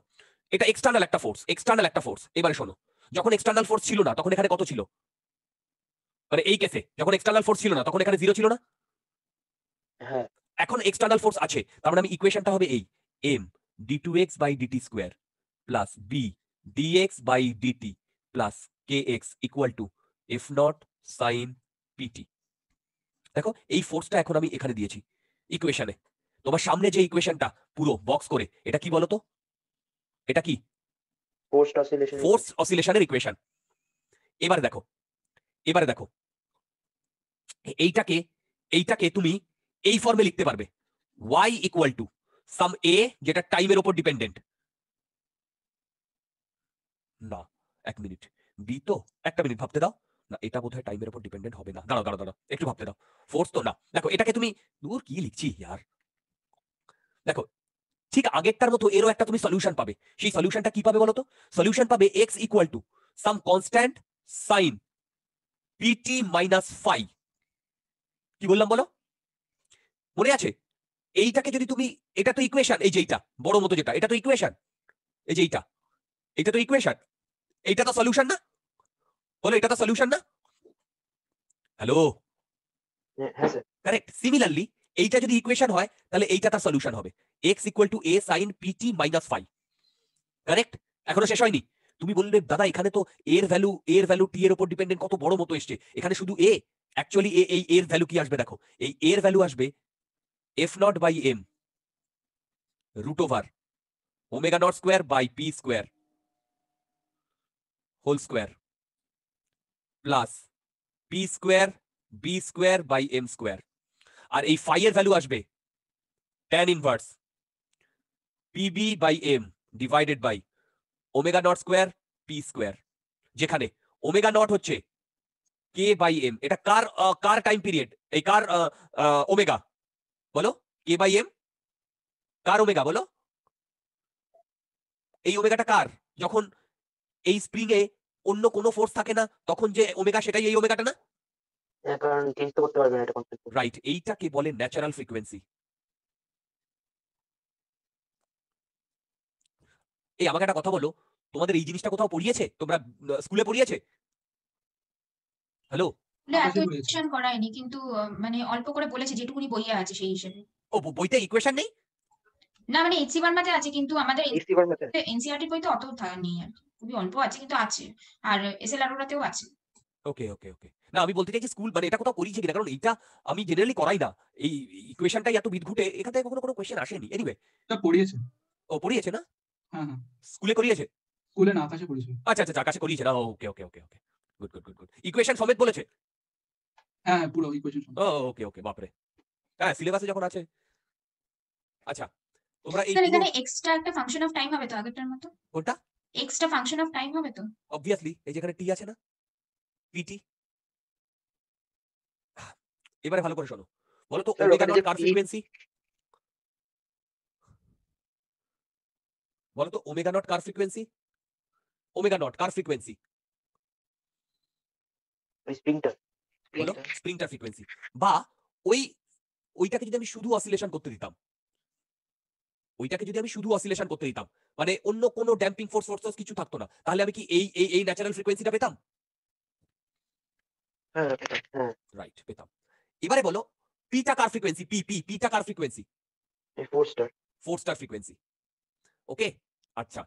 এটা এক্সটার্নাল একটা ফোর্স এক্সটার্নাল একটা ফোর্স এবারে শোনো যখন এক্সটার্নাল ফোর্স ছিল না তখন এখানে কত ছিল মানে এই কেসে যখন এক্সটার্নাল ফোর্স ছিল না তখন এখানে জিরো ছিল না হ্যাঁ এখন এক্সটার্নাল ফোর্স আছে তার মানে আমি ইকুয়েশনটা হবে এই m d two x by dt square plus b dx by dt plus k x equal to F naught sine pt দেখো এই ফোর্সটা এখন আমি এখানে দিয়েছি ইকুয়েশনে তোমার সামনে যে ইকুয়েশনটা পুরো বক্স করে এটা কি বলতো এটা কি ফোর্স অসিলেশনের ইকুয়েশন এবারে দেখো এবারে দেখো এইটাকে এইটাকে তুমি এই ফর্মে লিখতে পারবে y equal to some a যেটা টাইমের ওপর ডিপেন্ডেন্ট না এক মিনিট বি তো একটা মিনিট ভাবতে দাও না এটা বোধহয় টাইমের উপর ডিপেন্ডেন্ট হবে না দাঁড়াও দাঁড়াও দাঁড়াও একটু ভাবতে দাও ফোর্স তো না দেখো এটাকে তুমি দূর কি লিখছি ইয়ার দেখো ঠিক আগেরটার মতো এরও একটা তুমি সলিউশন পাবে সেই সলিউশনটা কি পাবে বলতো সলিউশন পাবে x equal to some constant sine pt minus phi কি বললাম বলো মনে আছে এইটাকে যদি তুমি এটা তো ইকুয়েশন এই যে এইটা বড় মতো যেটা এটা তো ইকুয়েশন এই যে এইটা এটা তো ইকুয়েশন এইটা তো সলিউশন না বলো এটা তো সলিউশন না হ্যালো কারেক্ট সিমিলারলি এইটা যদি ইকুয়েশন হয় তাহলে এইটা তার সলিউশন হবে x equal to a sine pt minus phi correct এখনো শেষ হয়নি তুমি বললে দাদা এখানে তো এর ভ্যালু এর ভ্যালু টি এর উপর ডিপেন্ডেন্ট কত বড় মতো এসছে এখানে শুধু এ অ্যাকচুয়ালি এই এর ভ্যালু কি আসবে দেখো এই এর ভ্যালু আসবে F naught by m root over omega naught square by p square whole square plus p square b square by m square আর এই ফাই এর ভ্যালু আসবে tan inverse pb by m divided by omega naught square p square যেখানে ওমেগা নট হচ্ছে কে বাই এম এটা কার কার টাইম পিরিয়ড এই কার ওমেগা বলো কে বাই এম কার ওমেগা বলো এই ওমেগাটা কার যখন এই স্প্রিং এ অন্য কোনো ফোর্স থাকে না তখন যে ওমেগা সেটাই এই ওমেগাটা না হ্যাঁ, রাইট এইটাকে বলে ন্যাচারাল ফ্রিকোয়েন্সি এই আমাকে একটা কথা বলো তোমাদের এই জিনিসটা কোথাও পড়িয়েছে তোমরা স্কুলে পড়িয়েছে হ্যালো না এত করায়নি কিন্তু মানে অল্প করে বলেছে যেটুকুনি বইয়ে আছে সেই হিসেবে ও বইতে ইকুয়েশন নেই না মানে এইচসি বার্মাতে আছে কিন্তু আমাদের এনসিআরটি বইতে অত নেই আর খুবই অল্প আছে কিন্তু আছে আর এসএলআর ওরাতেও আছে ওকে ওকে ওকে না আমি বলতে চাইছি স্কুল মানে এটা কোথাও করিছে কিনা কারণ এইটা আমি জেনারেলি করাই না এই ইকুয়েশনটাই এত বিদঘুটে এখান থেকে কখনো কোনো কোয়েশ্চেন আসেনি এনিওয়ে এটা পড়িয়েছে ও পড়িয়েছে না হ্যাঁ স্কুলে হ্যাঁ। করিয়েছে স্কুলে না আকাশে করিয়েছে আচ্ছা আচ্ছা আকাশে করিয়েছে না okay okay okay okay good good good good equation সমেত বলেছে হ্যাঁ, হ্যাঁ পুরো ইকুয়েশন সমেত ওকে ওকে বাপ রে হ্যাঁ সিলেবাসে যখন আছে আচ্ছা তোমরা এই এখানে এক্সট্রা একটা ফাংশন অফ টাইম হবে তো আগেরটার মতো কোনটা এক্সট্রা ফাংশন অফ টাইম হবে তো অবভিয়াসলি এই যে এখানে টি আছে না পিটি এবারে ভালো করে শোনো বলো তো ওমেগা নট কার ফ্রিকোয়েন্সি বলো তো ওমেগা নট কার ফ্রিকোয়েন্সি ওমেগা নট কার ফ্রিকোয়েন্সি স্প্রিংটার স্প্রিংটার ফ্রিকোয়েন্সি বা ওই ওইটাকে যদি আমি শুধু অসিলেশন করতে দিতাম ওইটাকে যদি আমি শুধু অসিলেশন করতে দিতাম মানে অন্য কোনো ড্যাম্পিং ফোর্স ফোর্স কিছু থাকতো না তাহলে আমি কি এই এই ন্যাচারাল ফ্রিকোয়েন্সিটা পেতাম রাইট হ্যাঁ, পেতাম হ্যাঁ। এবারে বলো পিটা কার ফ্রিকোয়েন্সি পি পি পিটা কার frequency four star four star frequency okay আচ্ছা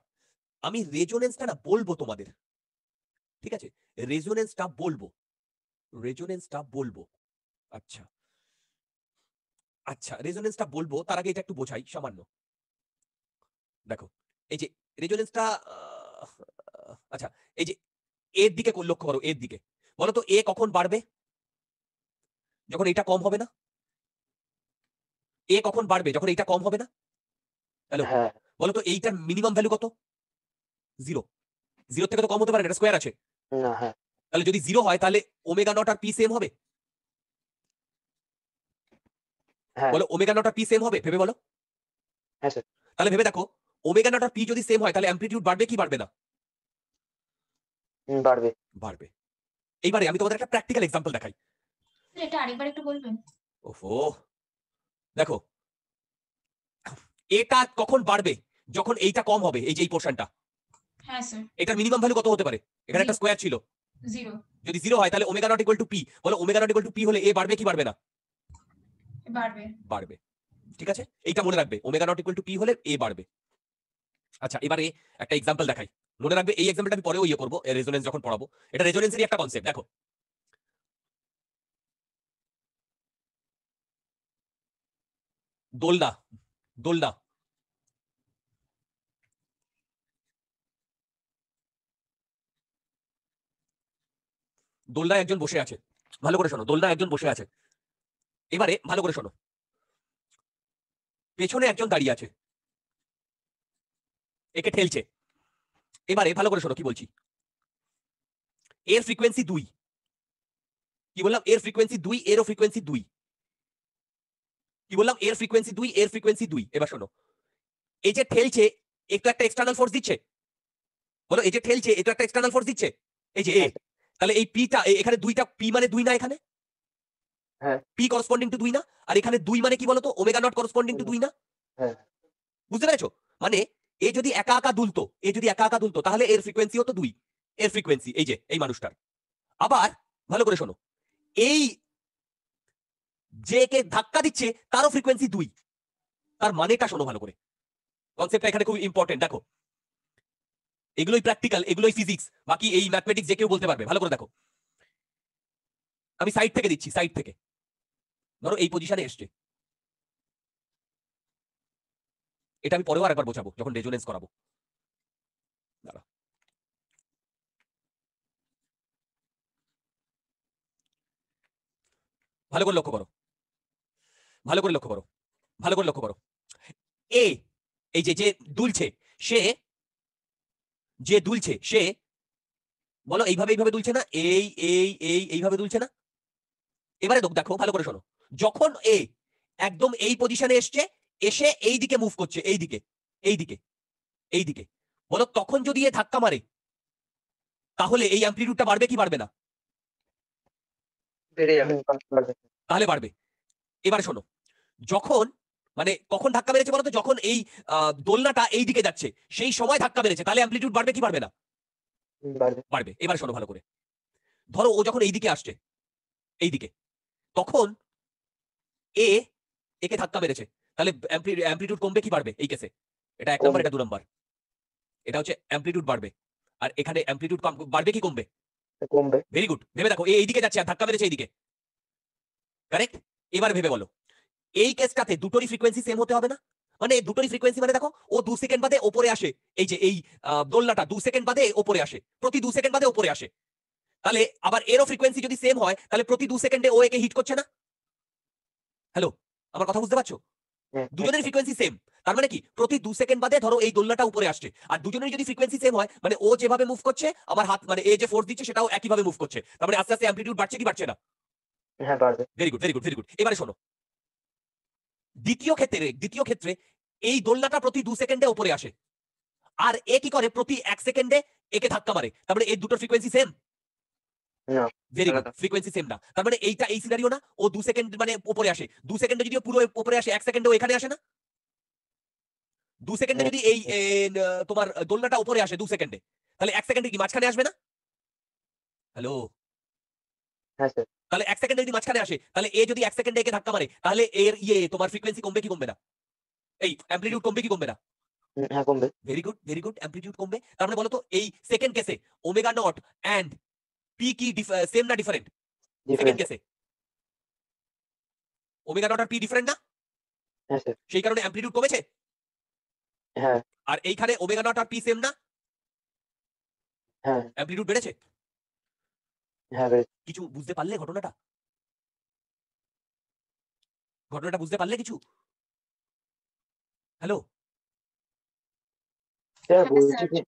আমি রেজোনেন্সটা না বলবো তোমাদের ঠিক আছে রেজোনেন্সটা বলবো রেজোনেন্সটা বলবো আচ্ছা আচ্ছা রেজোনেন্সটা বলবো তার আগে এটা একটু বোঝাই সামান্য দেখো এই যে রেজোনেন্সটা আচ্ছা এই যে এর দিকে লক্ষ্য করো এর দিকে বলো তো এ কখন বাড়বে যখন এটা কম হবে না এ কখন বাড়বে যখন এইটা কম হবে না হ্যালো বলো তো এইটার মিনিমাম ভ্যালু কত জিরো জিরো থেকে তো কম হতে পারে এটা স্কোয়ার আছে হ্যাঁ। তাহলে যদি জিরো হয় তাহলে ওমেগা নট আর পি সেম হবে হ্যাঁ। বলো ওমেগা নট আর পি সেম হবে ভেবে বলো হ্যাঁ, তাহলে ভেবে দেখো ওমেগা নট আর পি যদি সেম হয় তাহলে অ্যাম্পলিটিউড বাড়বে কি বাড়বে না বাড়বে বাড়বে এইবারে আমি তোমাদের একটা প্র্যাকটিক্যাল এক্সাম্পল দেখাই এটা দেখো এটা কখন বাড়বে যখন এইটা কম হবে এই যে এই পোর্শনটা হ্যাঁ এটার মিনিমাম ভ্যালু কত হতে পারে এখানে একটা স্কোয়ার ছিল যদি জিরো হয় তাহলে omega naught equal to p বলো omega naught equal to P হলে এ বাড়বে কি বাড়বে না বাড়বে বাড়বে ঠিক আছে এইটা মনে রাখবে omega naught equal to P হলে এ বাড়বে আচ্ছা এবারে একটা এক্সাম্পল দেখাই মনে রাখবে এই এক্সাম্পলটা আমি পরেও ইয়ে করবো রেজোনেন্স যখন পড়াবো এটা রেজোনেন্সেরই একটা কনসেপ্ট দেখো দোলদা দোলদা দোলদা একজন বসে আছে ভালো করে শোনো দোলদা একজন বসে আছে এবারে ভালো করে শোনো পেছনে একজন দাঁড়িয়ে আছে একে ঠেলছে এবারে ভালো করে শোনো কি বলছি এর ফ্রিকোয়েন্সি দুই কি বললাম এর ফ্রিকোয়েন্সি দুই এরও ফ্রিকোয়েন্সি দুই কি বললাম এর ফ্রিকোয়েন্সি দুই এর ফ্রিকোয়েন্সি দুই এবার শোনো এই যে ঠেলছে এ একটা এক্সটার্নাল ফোর্স দিচ্ছে বলো এই যে ঠেলছে এ একটা এক্সটার্নাল ফোর্স দিচ্ছে এই যে হ্যাঁ। তাহলে এই পিটা এখানে দুইটা পি মানে দুই না এখানে হ্যাঁ। পি করসপন্ডিং টু দুই না আর এখানে দুই মানে কি বলতো ওমেগা নট করসপন্ডিং টু দুই না হ্যাঁ। বুঝতে পেরেছো মানে এ যদি একা একা দুলতো এ যদি একা একা দুলতো তাহলে এর ফ্রিকোয়েন্সি হতো দুই এর ফ্রিকোয়েন্সি এই যে এই মানুষটার আবার ভালো করে শোনো এই যে কে ধাক্কা দিচ্ছে তারও ফ্রিকোয়েন্সি দুই তার মানেটা শোনো ভালো করে কনসেপ্টটা এখানে খুব ইম্পর্টেন্ট দেখো এগুলোই প্র্যাকটিক্যাল এগুলোই ফিজিক্স বাকি এই ম্যাথমেটিক্স যে কেউ বলতে পারবে ভালো করে দেখো আমি সাইড থেকে দিচ্ছি সাইড থেকে ধরো এই পজিশনে এসছে এটা আমি পরেও আরেকবার বোঝাবো যখন রেজোনেন্স করাবো ভালো করে লক্ষ্য করো ভালো করে লক্ষ্য করো ভালো করে লক্ষ্য করো এ এই যে যে দুলছে সে যে দুলছে সে বলো এইভাবে এইভাবে দুলছে না এই এই এই এইভাবে দুলছে না এবারে দেখো ভালো করে শোনো যখন এ একদম এই পজিশনে এসছে এসে এই দিকে মুভ করছে এই দিকে এই দিকে এই দিকে বলো তখন যদি এ ধাক্কা মারে তাহলে এই অ্যাম্পলিটিউডটা বাড়বে কি বাড়বে না হ্যাঁ, তাহলে বাড়বে এবার শোনো যখন মানে কখন ধাক্কা মেরেছে বলতো যখন এই দোলনাটা এই দিকে যাচ্ছে সেই সময় ধাক্কা বেড়েছে তাহলে অ্যাম্পলিটিউড বাড়বে কি বাড়বে না বাড়বে এবার শোনো ভালো করে ধরো ও যখন এইদিকে আসছে এইদিকে তখন এ একে ধাক্কা বেড়েছে তাহলে অ্যাম্পলিটিউড কমবে কি বাড়বে এই কেসে এটা এক নম্বর এটা দু নম্বর এটা হচ্ছে অ্যাম্পলিটিউড বাড়বে আর এখানে অ্যাম্পলিটিউড বাড়বে কি কমবে কমবে ভেরি গুড ভেবে দেখো এ এইদিকে যাচ্ছে আর ধাক্কা মেরেছে এইদিকে কারেক্ট এবার ভেবে বলো এই কেসটাতে দুটোরই ফ্রিকোয়েন্সি সেম হতে হবে না মানে দুটোরই ফ্রিকোয়েন্সি মানে দেখো ও দু সেকেন্ড বাদে ওপরে আসে এই যে এই দোলনাটা দু সেকেন্ড বাদে ওপরে আসে প্রতি দু সেকেন্ড বাদে ওপরে আসে তাহলে আবার এরও ফ্রিকোয়েন্সি যদি সেম হয় তাহলে প্রতি দু সেকেন্ডে ও একে হিট করছে না হ্যালো আমার কথা বুঝতে পারছো দুজনের ফ্রিকোয়েন্সি সেম তার মানে কি প্রতি দু সেকেন্ড বাদে ধরো এই দোলনাটা উপরে আসছে আর দুজনের যদি ফ্রিকোয়েন্সি সেম হয় মানে ও যেভাবে মুভ করছে আমার হাত মানে এ যে ফোর্স দিচ্ছে সেটাও একইভাবে মুভ করছে তার মানে আস্তে আস্তে অ্যাম্পলিটিউড বাড়ছে কি বাড়ছে না হ্যাঁ, এবারে শোনো দ্বিতীয় ক্ষেত্রে দ্বিতীয় ক্ষেত্রে এই দোলনাটা প্রতি দু সেকেন্ডে উপরে আসে আর এ কি করে প্রতি এক সেকেন্ডে একে ধাক্কা মারে তারপরে মানে এই দুটো frequency same very frequency same না তার মানে এইটা এই সিনারিও না ও দু সেকেন্ড মানে উপরে আসে দু সেকেন্ডে পুরো উপরে আসে এক সেকেন্ডে আসে না দু সেকেন্ডে হ্যাঁ। যদি এই তোমার দোলনাটা উপরে আসে দু সেকেন্ডে তাহলে এক সেকেন্ডে কি মাঝখানে আসবে না হ্যালো হ্যাঁ, তাহলে এক সেকেন্ডে যদি মাঝখানে আসে তাহলে এ যদি এক সেকেন্ডে একে ধাক্কা মারে তাহলে এর ইয়ে তোমার ফ্রিকোয়েন্সি কমবে কি কমবে না এই অ্যাম্পলিটিউড কমবে কি কমবে না হ্যাঁ কমবে very good very good amplitude কমবে তার মানে বলো তো এই সেকেন্ড কেসে ওমেগা নট এন্ড পি কি সেম না ডিফারেন্ট সেকেন্ড কেসে ওমেগা নট আর পি ডিফারেন্ট না হ্যাঁ, সেই কারণে অ্যাম্পলিটিউড কমেছে হ্যাঁ আর এইখানে ওমেগা নট আর পি সেম না হ্যাঁ অ্যাম্পলিটিউড বেড়েছে হ্যাঁ, কিছু বুঝতে পারলে ঘটনাটা ঘটনাটা বুঝতে পারলে কিছু হ্যালো হ্যাঁ, হ্যাঁ,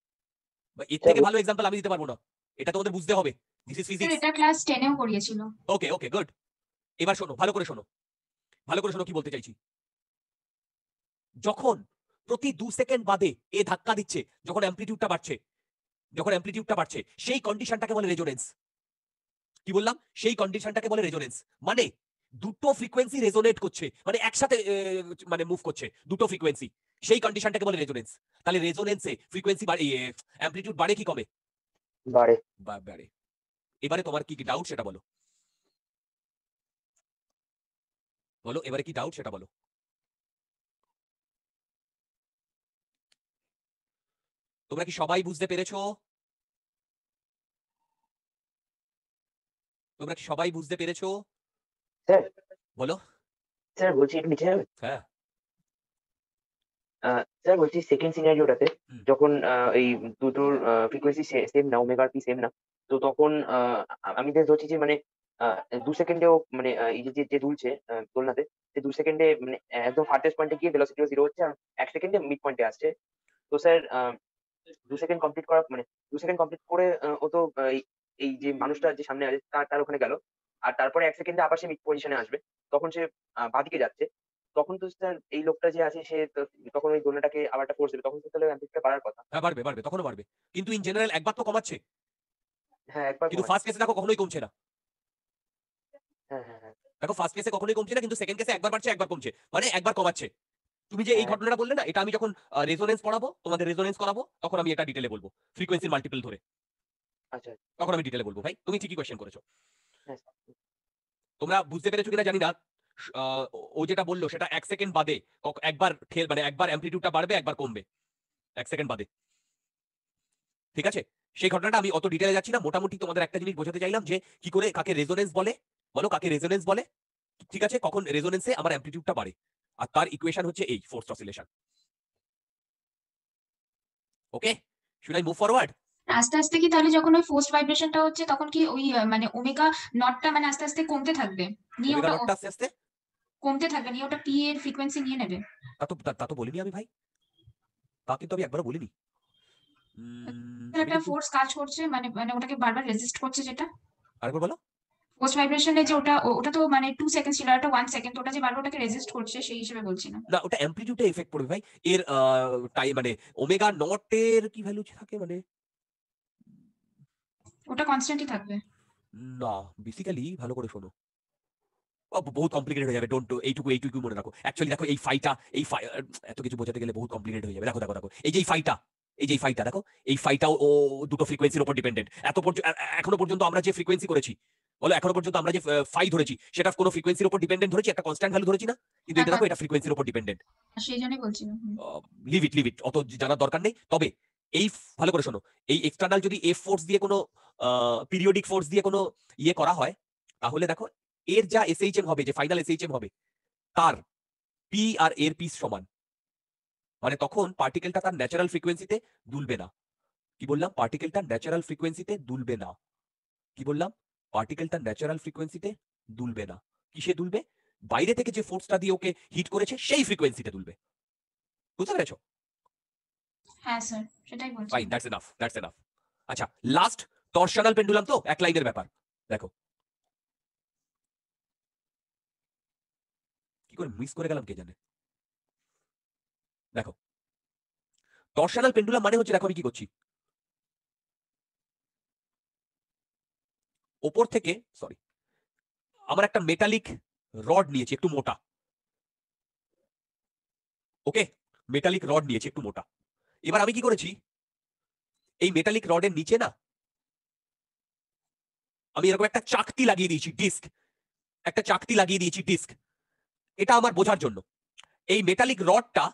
এর থেকে ভালো এক্সাম্পল আমি দিতে পারবো না এটা তোমাদের বুঝতে হবে দিস ইজ ফিজিক্স এটা ক্লাস 10 এও করিয়েছিল ওকে ওকে গুড এবার শোনো ভালো করে শোনো ভালো করে শোনো কি বলতে চাইছি যখন প্রতি দু সেকেন্ড বাদে এ ধাক্কা দিচ্ছে যখন অ্যাম্পলিটিউডটা বাড়ছে যখন অ্যাম্পলিটিউডটা বাড়ছে সেই কন্ডিশনটাকে বলে রেজোনেন্স কি বললাম সেই কন্ডিশনটাকে বলে রেজোনেন্স মানে দুটো ফ্রিকোয়েন্সি রেজোনেট করছে মানে একসাথে মানে মুভ করছে দুটো ফ্রিকোয়েন্সি সেই কন্ডিশনটাকে বলে রেজোনেন্স তাহলে রেজোনেন্সে ফ্রিকোয়েন্সি বাড়ে অ্যাম্পলিটিউড ইয়ে, বাড়ে কি কমে বাড়ে বাড়ে এবারে তোমার কি ডাউট সেটা বলো বলো এবারে কি ডাউট সেটা বলো তোমরা কি সবাই বুঝতে পেরেছো তোমরা কি সবাই বুঝতে পেরেছো স্যার বলো স্যার বলছি একটু নিচে যাবে হ্যাঁ স্যার বলছি সেকেন্ড সিনারিওটাতে যখন এই দুটোর ফ্রিকোয়েন্সি সেম না ওমেগা পি সেম না তো তখন আমি যে ধরছি যে মানে দু সেকেন্ডেও মানে এই যে যে দুলছে দোলনাতে সে দু সেকেন্ডে মানে একদম ফার্টেস্ট পয়েন্টে গিয়ে ভেলোসিটিও জিরো হচ্ছে আর এক সেকেন্ডে মিড পয়েন্টে আসছে তো স্যার দু সেকেন্ড কমপ্লিট করা মানে দু সেকেন্ড কমপ্লিট করে ও তো এই যে মানুষটা যে সামনে আছে তার তার ওখানে গেল আর তারপরে এক সেকেন্ডে আবার সে মিড পজিশনে আসবে তখন সে বাদিকে যাচ্ছে তখন তো স্যার এই লোকটা যে আছে সে তখন ওই দোনাটাকে আবার একটা ফোর্স দেবে তখন তো তাহলে অ্যাম্পিটিউডটা বাড়ার কথা হ্যাঁ বাড়বে বাড়বে তখনও বাড়বে কিন্তু ইন জেনারেল একবার তো কমাচ্ছে হ্যাঁ একবার কিন্তু ফার্স্ট কেসে দেখো কখনোই কমছে না হ্যাঁ, হ্যাঁ, হ্যাঁ। দেখো ফার্স্ট কেসে কখনোই কমছে না কিন্তু সেকেন্ড কেসে একবার বাড়ছে একবার কমছে মানে একবার কমাচ্ছে তুমি যে এই ঘটনাটা বললে না এটা আমি যখন রেজোনেন্স পড়াবো তোমাদের রেজোনেন্স করাবো তখন আমি এটা ডিটেলে বলবো ফ্রিকোয়েন্সির মাল্টিপল ধরে আচ্ছা, আচ্ছা। তখন আমি ডিটেলে বলবো ভাই তুমি ঠিকই কোয়েশ্চেন করেছো হ্যাঁ, তোমরা বুঝতে পেরেছো কিনা জানি না ও যেটা বললো সেটা এক সেকেন্ড বাদে একবার ঠেল মানে একবার অ্যাম্পলিটিউডটা বাড়বে একবার কমবে এক সেকেন্ড বাদে ঠিক আছে সেই ঘটনাটা আমি অত ডিটেলে যাচ্ছি না মোটামুটি তোমাদের একটা জিনিস বোঝাতে চাইলাম যে কি করে কাকে রেজোনেন্স বলে বলো কাকে রেজোনেন্স বলে ঠিক আছে কখন রেজোনেন্সে আমার অ্যাম্পলিটিউডটা বাড়ে আর তার ইকুয়েশন হচ্ছে এই force oscillation okay should I move forward আস্তে আস্তে কি তাহলে যখন ওই ফোর্স ভাইব্রেশনটা হচ্ছে তখন কি ওই মানে ওমেগা নটটা মানে আস্তে আস্তে কমতে থাকবে নিয়ে ওটা আস্তে আস্তে কমতে থাকবে নিয়ে ওটা পি এর ফ্রিকোয়েন্সি নিয়ে নেবে তা তো তা তো বলিনি আমি ভাই তা কিন্তু আমি একবার বলিনি একটা ফোর্স কাজ করছে মানে মানে ওটাকে বারবার রেজিস্ট করছে যেটা আরেকবার বলো পোস্ট ভাইব্রেশনে যে ওটা ওটা তো মানে 2 সেকেন্ড ছিল ওটা 1 সেকেন্ড ওটা যে বারবার ওটাকে রেজিস্ট করছে সেই হিসেবে বলছি না না ওটা অ্যামপ্লিটিউডে এফেক্ট পড়বে ভাই এর টাইম মানে ওমেগা নট এর কি ভ্যালু থাকে মানে ওটা কনস্ট্যান্টই থাকবে না বেসিক্যালি ভালো করে শোনো বহুত কমপ্লিকেটেড হয়ে যাবে ডোন্ট এইটুকু এইটুকু মনে রাখো অ্যাকচুয়ালি দেখো এই ফাইটা এই এত কিছু বোঝাতে গেলে বহুত কমপ্লিকেটেড হয়ে যাবে দেখো দেখো দেখো এই যে ফাইটা এই যে ফাইটা দেখো এই ফাইটাও ও দুটো ফ্রিকোয়েন্সির উপর ডিপেন্ডেন্ট এত পর্যন্ত এখনো পর্যন্ত আমরা যে ফ্রিকোয়েন্সি করেছি বলো এখনো পর্যন্ত আমরা যে ফাই ধরেছি সেটা কোনো ফ্রিকোয়েন্সির উপর ডিপেন্ডেন্ট ধরেছি একটা কনস্ট্যান্ট ভ্যালু ধরেছি না কিন্তু এটা দেখো হ্যাঁ, হ্যাঁ। এটা ফ্রিকোয়েন্সির উপর ডিপেন্ডেন্ট হ্যাঁ, সেই জন্যই বলছিলাম লিভ ইট লিভ ইট অত জানার দরকার নেই তবে এই ভালো করে শোনো এই এক্সটার্নাল যদি এফ ফোর্স দিয়ে কোনো পিরিয়ডিক ফোর্স দিয়ে কোনো ইয়ে করা হয় তাহলে দেখো এর যা এসএইচএম হবে যে ফাইনাল এস এইচ এম হবে তার পি আর এর পিস সমান মানে তখন পার্টিকেলটা তার ন্যাচারাল ফ্রিকোয়েন্সিতে দুলবে না কি বললাম পার্টিকেলটা ন্যাচারাল ফ্রিকোয়েন্সিতে দুলবে না কি বললাম পার্টিকেলটা ন্যাচারাল ফ্রিকোয়েন্সিতে দুলবে না কিসে দুলবে বাইরে থেকে যে ফোর্সটা দিয়ে ওকে হিট করেছে সেই ফ্রিকোয়েন্সিতে দুলবে বুঝতে পেরেছো হ্যাঁ স্যার সেটাই বলছি দ্যাটস এনাফ দ্যাটস এনাফ আচ্ছা লাস্ট টর্শনাল পেন্ডুলাম তো এক লাইনের ব্যাপার দেখো কি করে মিস করে গেলাম কে জানে দেখো টর্শনাল পেন্ডুলাম মানে হচ্ছে দেখো আমি কি করছি ওপর থেকে সরি আমার একটা মেটালিক রড নিয়েছি একটু মোটা ওকে মেটালিক রড নিয়েছি একটু মোটা এবার আমি কি করেছি এই মেটালিক রডের নিচে না আমি এরকম একটা চাকতি লাগিয়ে দিয়েছি ডিস্ক একটা চাকতি লাগিয়ে দিয়েছি ডিস্ক এটা আমার বোঝার জন্য এই মেটালিক রডটা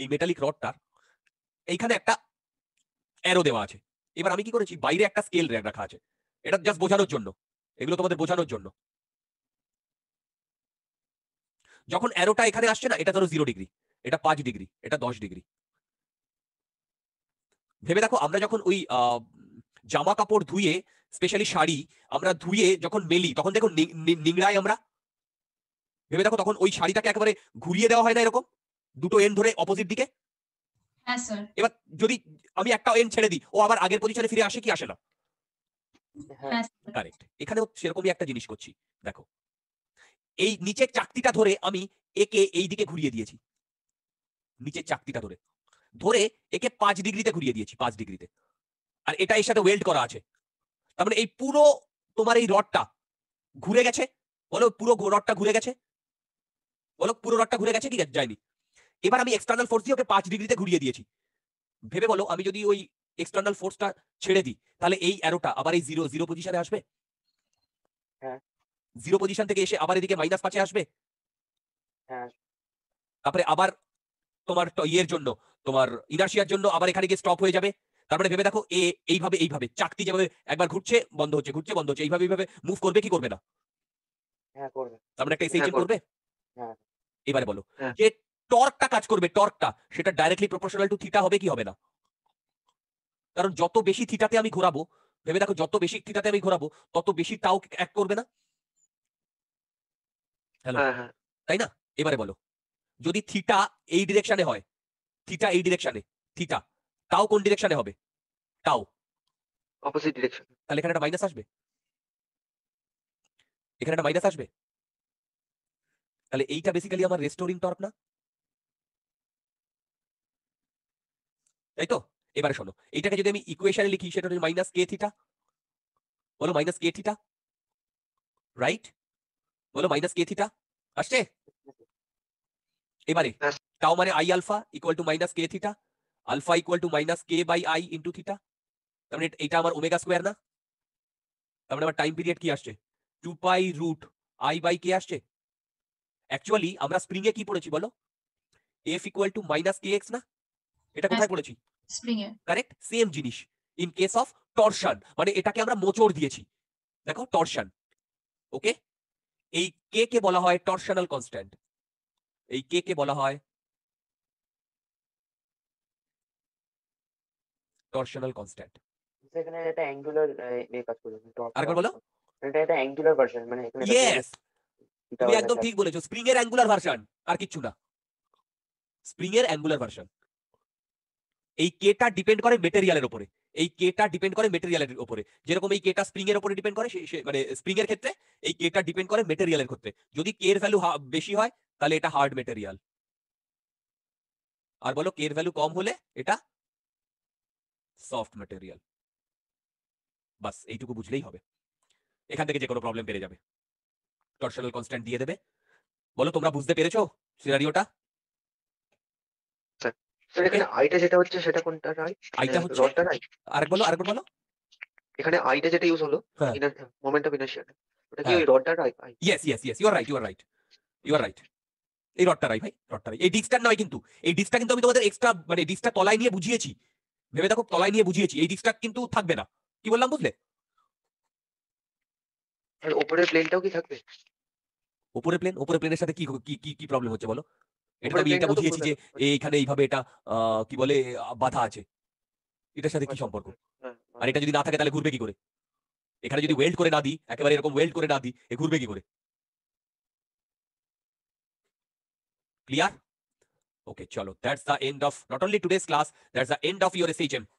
এই মেটালিক রডটার এইখানে একটা অ্যারো দেওয়া আছে এবার আমি কি করেছি বাইরে একটা স্কেল র্যাক রাখা আছে এটা জাস্ট বোঝানোর জন্য এগুলো তোমাদের বোঝানোর জন্য যখন অ্যারোটা এখানে আসছে না এটা ধরো জিরো ডিগ্রি এটা পাঁচ ডিগ্রি এটা দশ ডিগ্রি ভেবে দেখো আমরা যখন ওই জামা কাপড় ধুয়ে স্পেশালি শাড়ি আমরা ধুয়ে যখন মেলি তখন দেখো নিংড়াই আমরা ভেবে দেখো তখন ওই শাড়িটাকে একেবারে ঘুরিয়ে দেওয়া হয় না এরকম দুটো এন ধরে অপোজিট দিকে হ্যাঁ, এবার যদি আমি একটা এন ছেড়ে দিই ও আবার আগের পজিশনে ফিরে আসে কি আসে না কারেক্ট হ্যাঁ। হ্যাঁ, এখানেও সেরকমই একটা জিনিস করছি দেখো এই নিচের চাকতিটা ধরে আমি একে এই দিকে ঘুরিয়ে দিয়েছি নিচের চাকতিটা ধরে ধরে একে পাঁচ ডিগ্রিতে ঘুরিয়ে দিয়েছি পাঁচ ডিগ্রিতে আর এটা এর সাথে ওয়েল্ড করা আছে তার মানে এই পুরো তোমার এই রডটা ঘুরে গেছে বলো পুরো রডটা ঘুরে গেছে বলো পুরো রডটা ঘুরে গেছে কি যায়নি এবার আমি এক্সটার্নাল ফোর্স দিয়ে ওকে পাঁচ ডিগ্রিতে ঘুরিয়ে দিয়েছি ভেবে বলো আমি যদি ওই এক্সটার্নাল ফোর্সটা ছেড়ে দিই তাহলে এই অ্যারোটা আবার এই জিরো জিরো পজিশনে আসবে জিরো হ্যাঁ। পজিশন থেকে এসে আবার এদিকে মাইনাস পাঁচে আসবে হ্যাঁ। তারপরে আবার তোমার ইয়ের জন্য তোমার ইনার্শিয়ার জন্য আবার এখানে গিয়ে স্টপ হয়ে যাবে তারপরে ভেবে দেখো এ এইভাবে এইভাবে চাকতি যেভাবে একবার ঘুরছে বন্ধ হচ্ছে ঘুরছে বন্ধ হচ্ছে এইভাবে এইভাবে মুভ করবে কি করবে না হ্যাঁ, তারপরে একটা হ্যাঁ, করবে হ্যাঁ। এবারে বলো যে টর্কটা কাজ করবে টর্কটা সেটা ডাইরেক্টলি প্রপোর্শনাল টু থিটা হবে কি হবে না কারণ যত বেশি থিটাতে আমি ঘোরাবো ভেবে দেখো যত বেশি থিটাতে আমি ঘোরাবো তত বেশি টাও অ্যাক্ট করবে না তাই না এবারে বলো যদি থিটা এই ডিরেকশনে হয় থিটা এই ডিরেকশনে থিটা টাও কোন ডিরেকশনে হবে টাও অপোজিট ডিরেকশন তাহলে এখানে একটা মাইনাস আসবে এখানে একটা মাইনাস আসবে তাহলে এইটা বেসিক্যালি আমার রেস্টোরিং টর্ক না তাই তো এবারে শোনো এটাকে যদি আমি ইকুয়েশনে লিখি সেটা হচ্ছে মাইনাস কে থিটা বলো মাইনাস কে থিটা রাইট বলো মাইনাস কে থিটা আসছে হ্যাঁ। এবারে টাও মানে I alpha equal to minus K theta alpha equal to minus K by I into theta তার মানে এটা আমার ওমেগা স্কোয়ার না তার মানে আমার টাইম পিরিয়ড কি আসছে two pi root I by K আসছে অ্যাকচুয়ালি আমরা স্প্রিং এ কি পড়েছি বলো F equal to minus K X না এটা কোথায় হ্যাঁ, পড়েছি স্প্রিং এ কারেক্ট সেম জিনিস ইন কেস অফ টর্শন মানে এটাকে আমরা মোচড় দিয়েছি দেখো টর্শন ওকে এই কে কে বলা হয় টর্শনাল কনস্ট্যান্ট এই কে কে বলা হয় টরশনাল কনস্ট্যান্ট সেখানে এটা অ্যাঙ্গুলার কাজ করে মানে আরেকবার বলো এটা এটা অ্যাঙ্গুলার ভার্সন মানে এখানে ইয়েস তুমি একদম ঠিক বলেছো স্প্রিং এর অ্যাঙ্গুলার ভার্সন আর কিচ্ছু না স্প্রিং এর অ্যাঙ্গুলার ভার্সন এই কেটা ডিপেন্ড করে মেটেরিয়ালের উপরে এই কেটা ডিপেন্ড করে মেটেরিয়ালের উপরে যেরকম এই কেটা স্প্রিং এর উপরে ডিপেন্ড করে মানে স্প্রিং এর ক্ষেত্রে এই কেটা ডিপেন্ড করে মেটেরিয়ালের ক্ষেত্রে যদি কে এর ভ্যালু বেশি হয় তাহলে এটা হার্ড মেটেরিয়াল আর বলো কে এর ভ্যালু কম হলে এটা সফট ম্যাটেরিয়াল বাস এইটুকু বুঝলেই হবে এখান থেকে যে কোনো প্রবলেম বেড়ে যাবে টর্শনাল কনস্ট্যান্ট দিয়ে দেবে বলো তোমরা বুঝতে পেরেছো সিনারিওটা স্যার এখানে আইটা যেটা হচ্ছে সেটা কোনটা রাই আইটা হচ্ছে রডটা রাই আরেক বলো আরেক বলো এখানে আইটা যেটা ইউজ হলো মোমেন্ট অফ ইনারশিয়া এটা কি হ্যাঁ। ওই রডটা রাই yes yes yes you are right you are right you are right এই রডটা রাই ভাই রডটা রাই এই ডিস্কটা নয় কিন্তু এই ডিস্কটা কিন্তু আমি তোমাদের এক্সট্রা মানে ডিস্কটা তলায় নিয়ে বুঝিয়েছি ভেবে দেখো তলায় নিয়ে বুঝিয়েছি এই দিকটা কিন্তু থাকবে না কি বললাম বুঝলে আর উপরের প্লেনটাও কি থাকবে উপরে প্লেন উপরে প্লেনের সাথে কি কি কি প্রবলেম হচ্ছে বলো এটা আমি এটা বুঝিয়েছি যে এইখানে এইভাবে এটা কি বলে বাধা আছে এটার সাথে কি আচ্ছা। সম্পর্ক হ্যাঁ, আর হ্যাঁ। এটা যদি না থাকে তাহলে ঘুরবে কি করে এখানে যদি ওয়েল্ড করে না দিই একেবারে এরকম ওয়েল্ড করে না দিই এ ঘুরবে কি করে clear Okay, chalo. That's the end of not only today's class, that's the end of your SHM.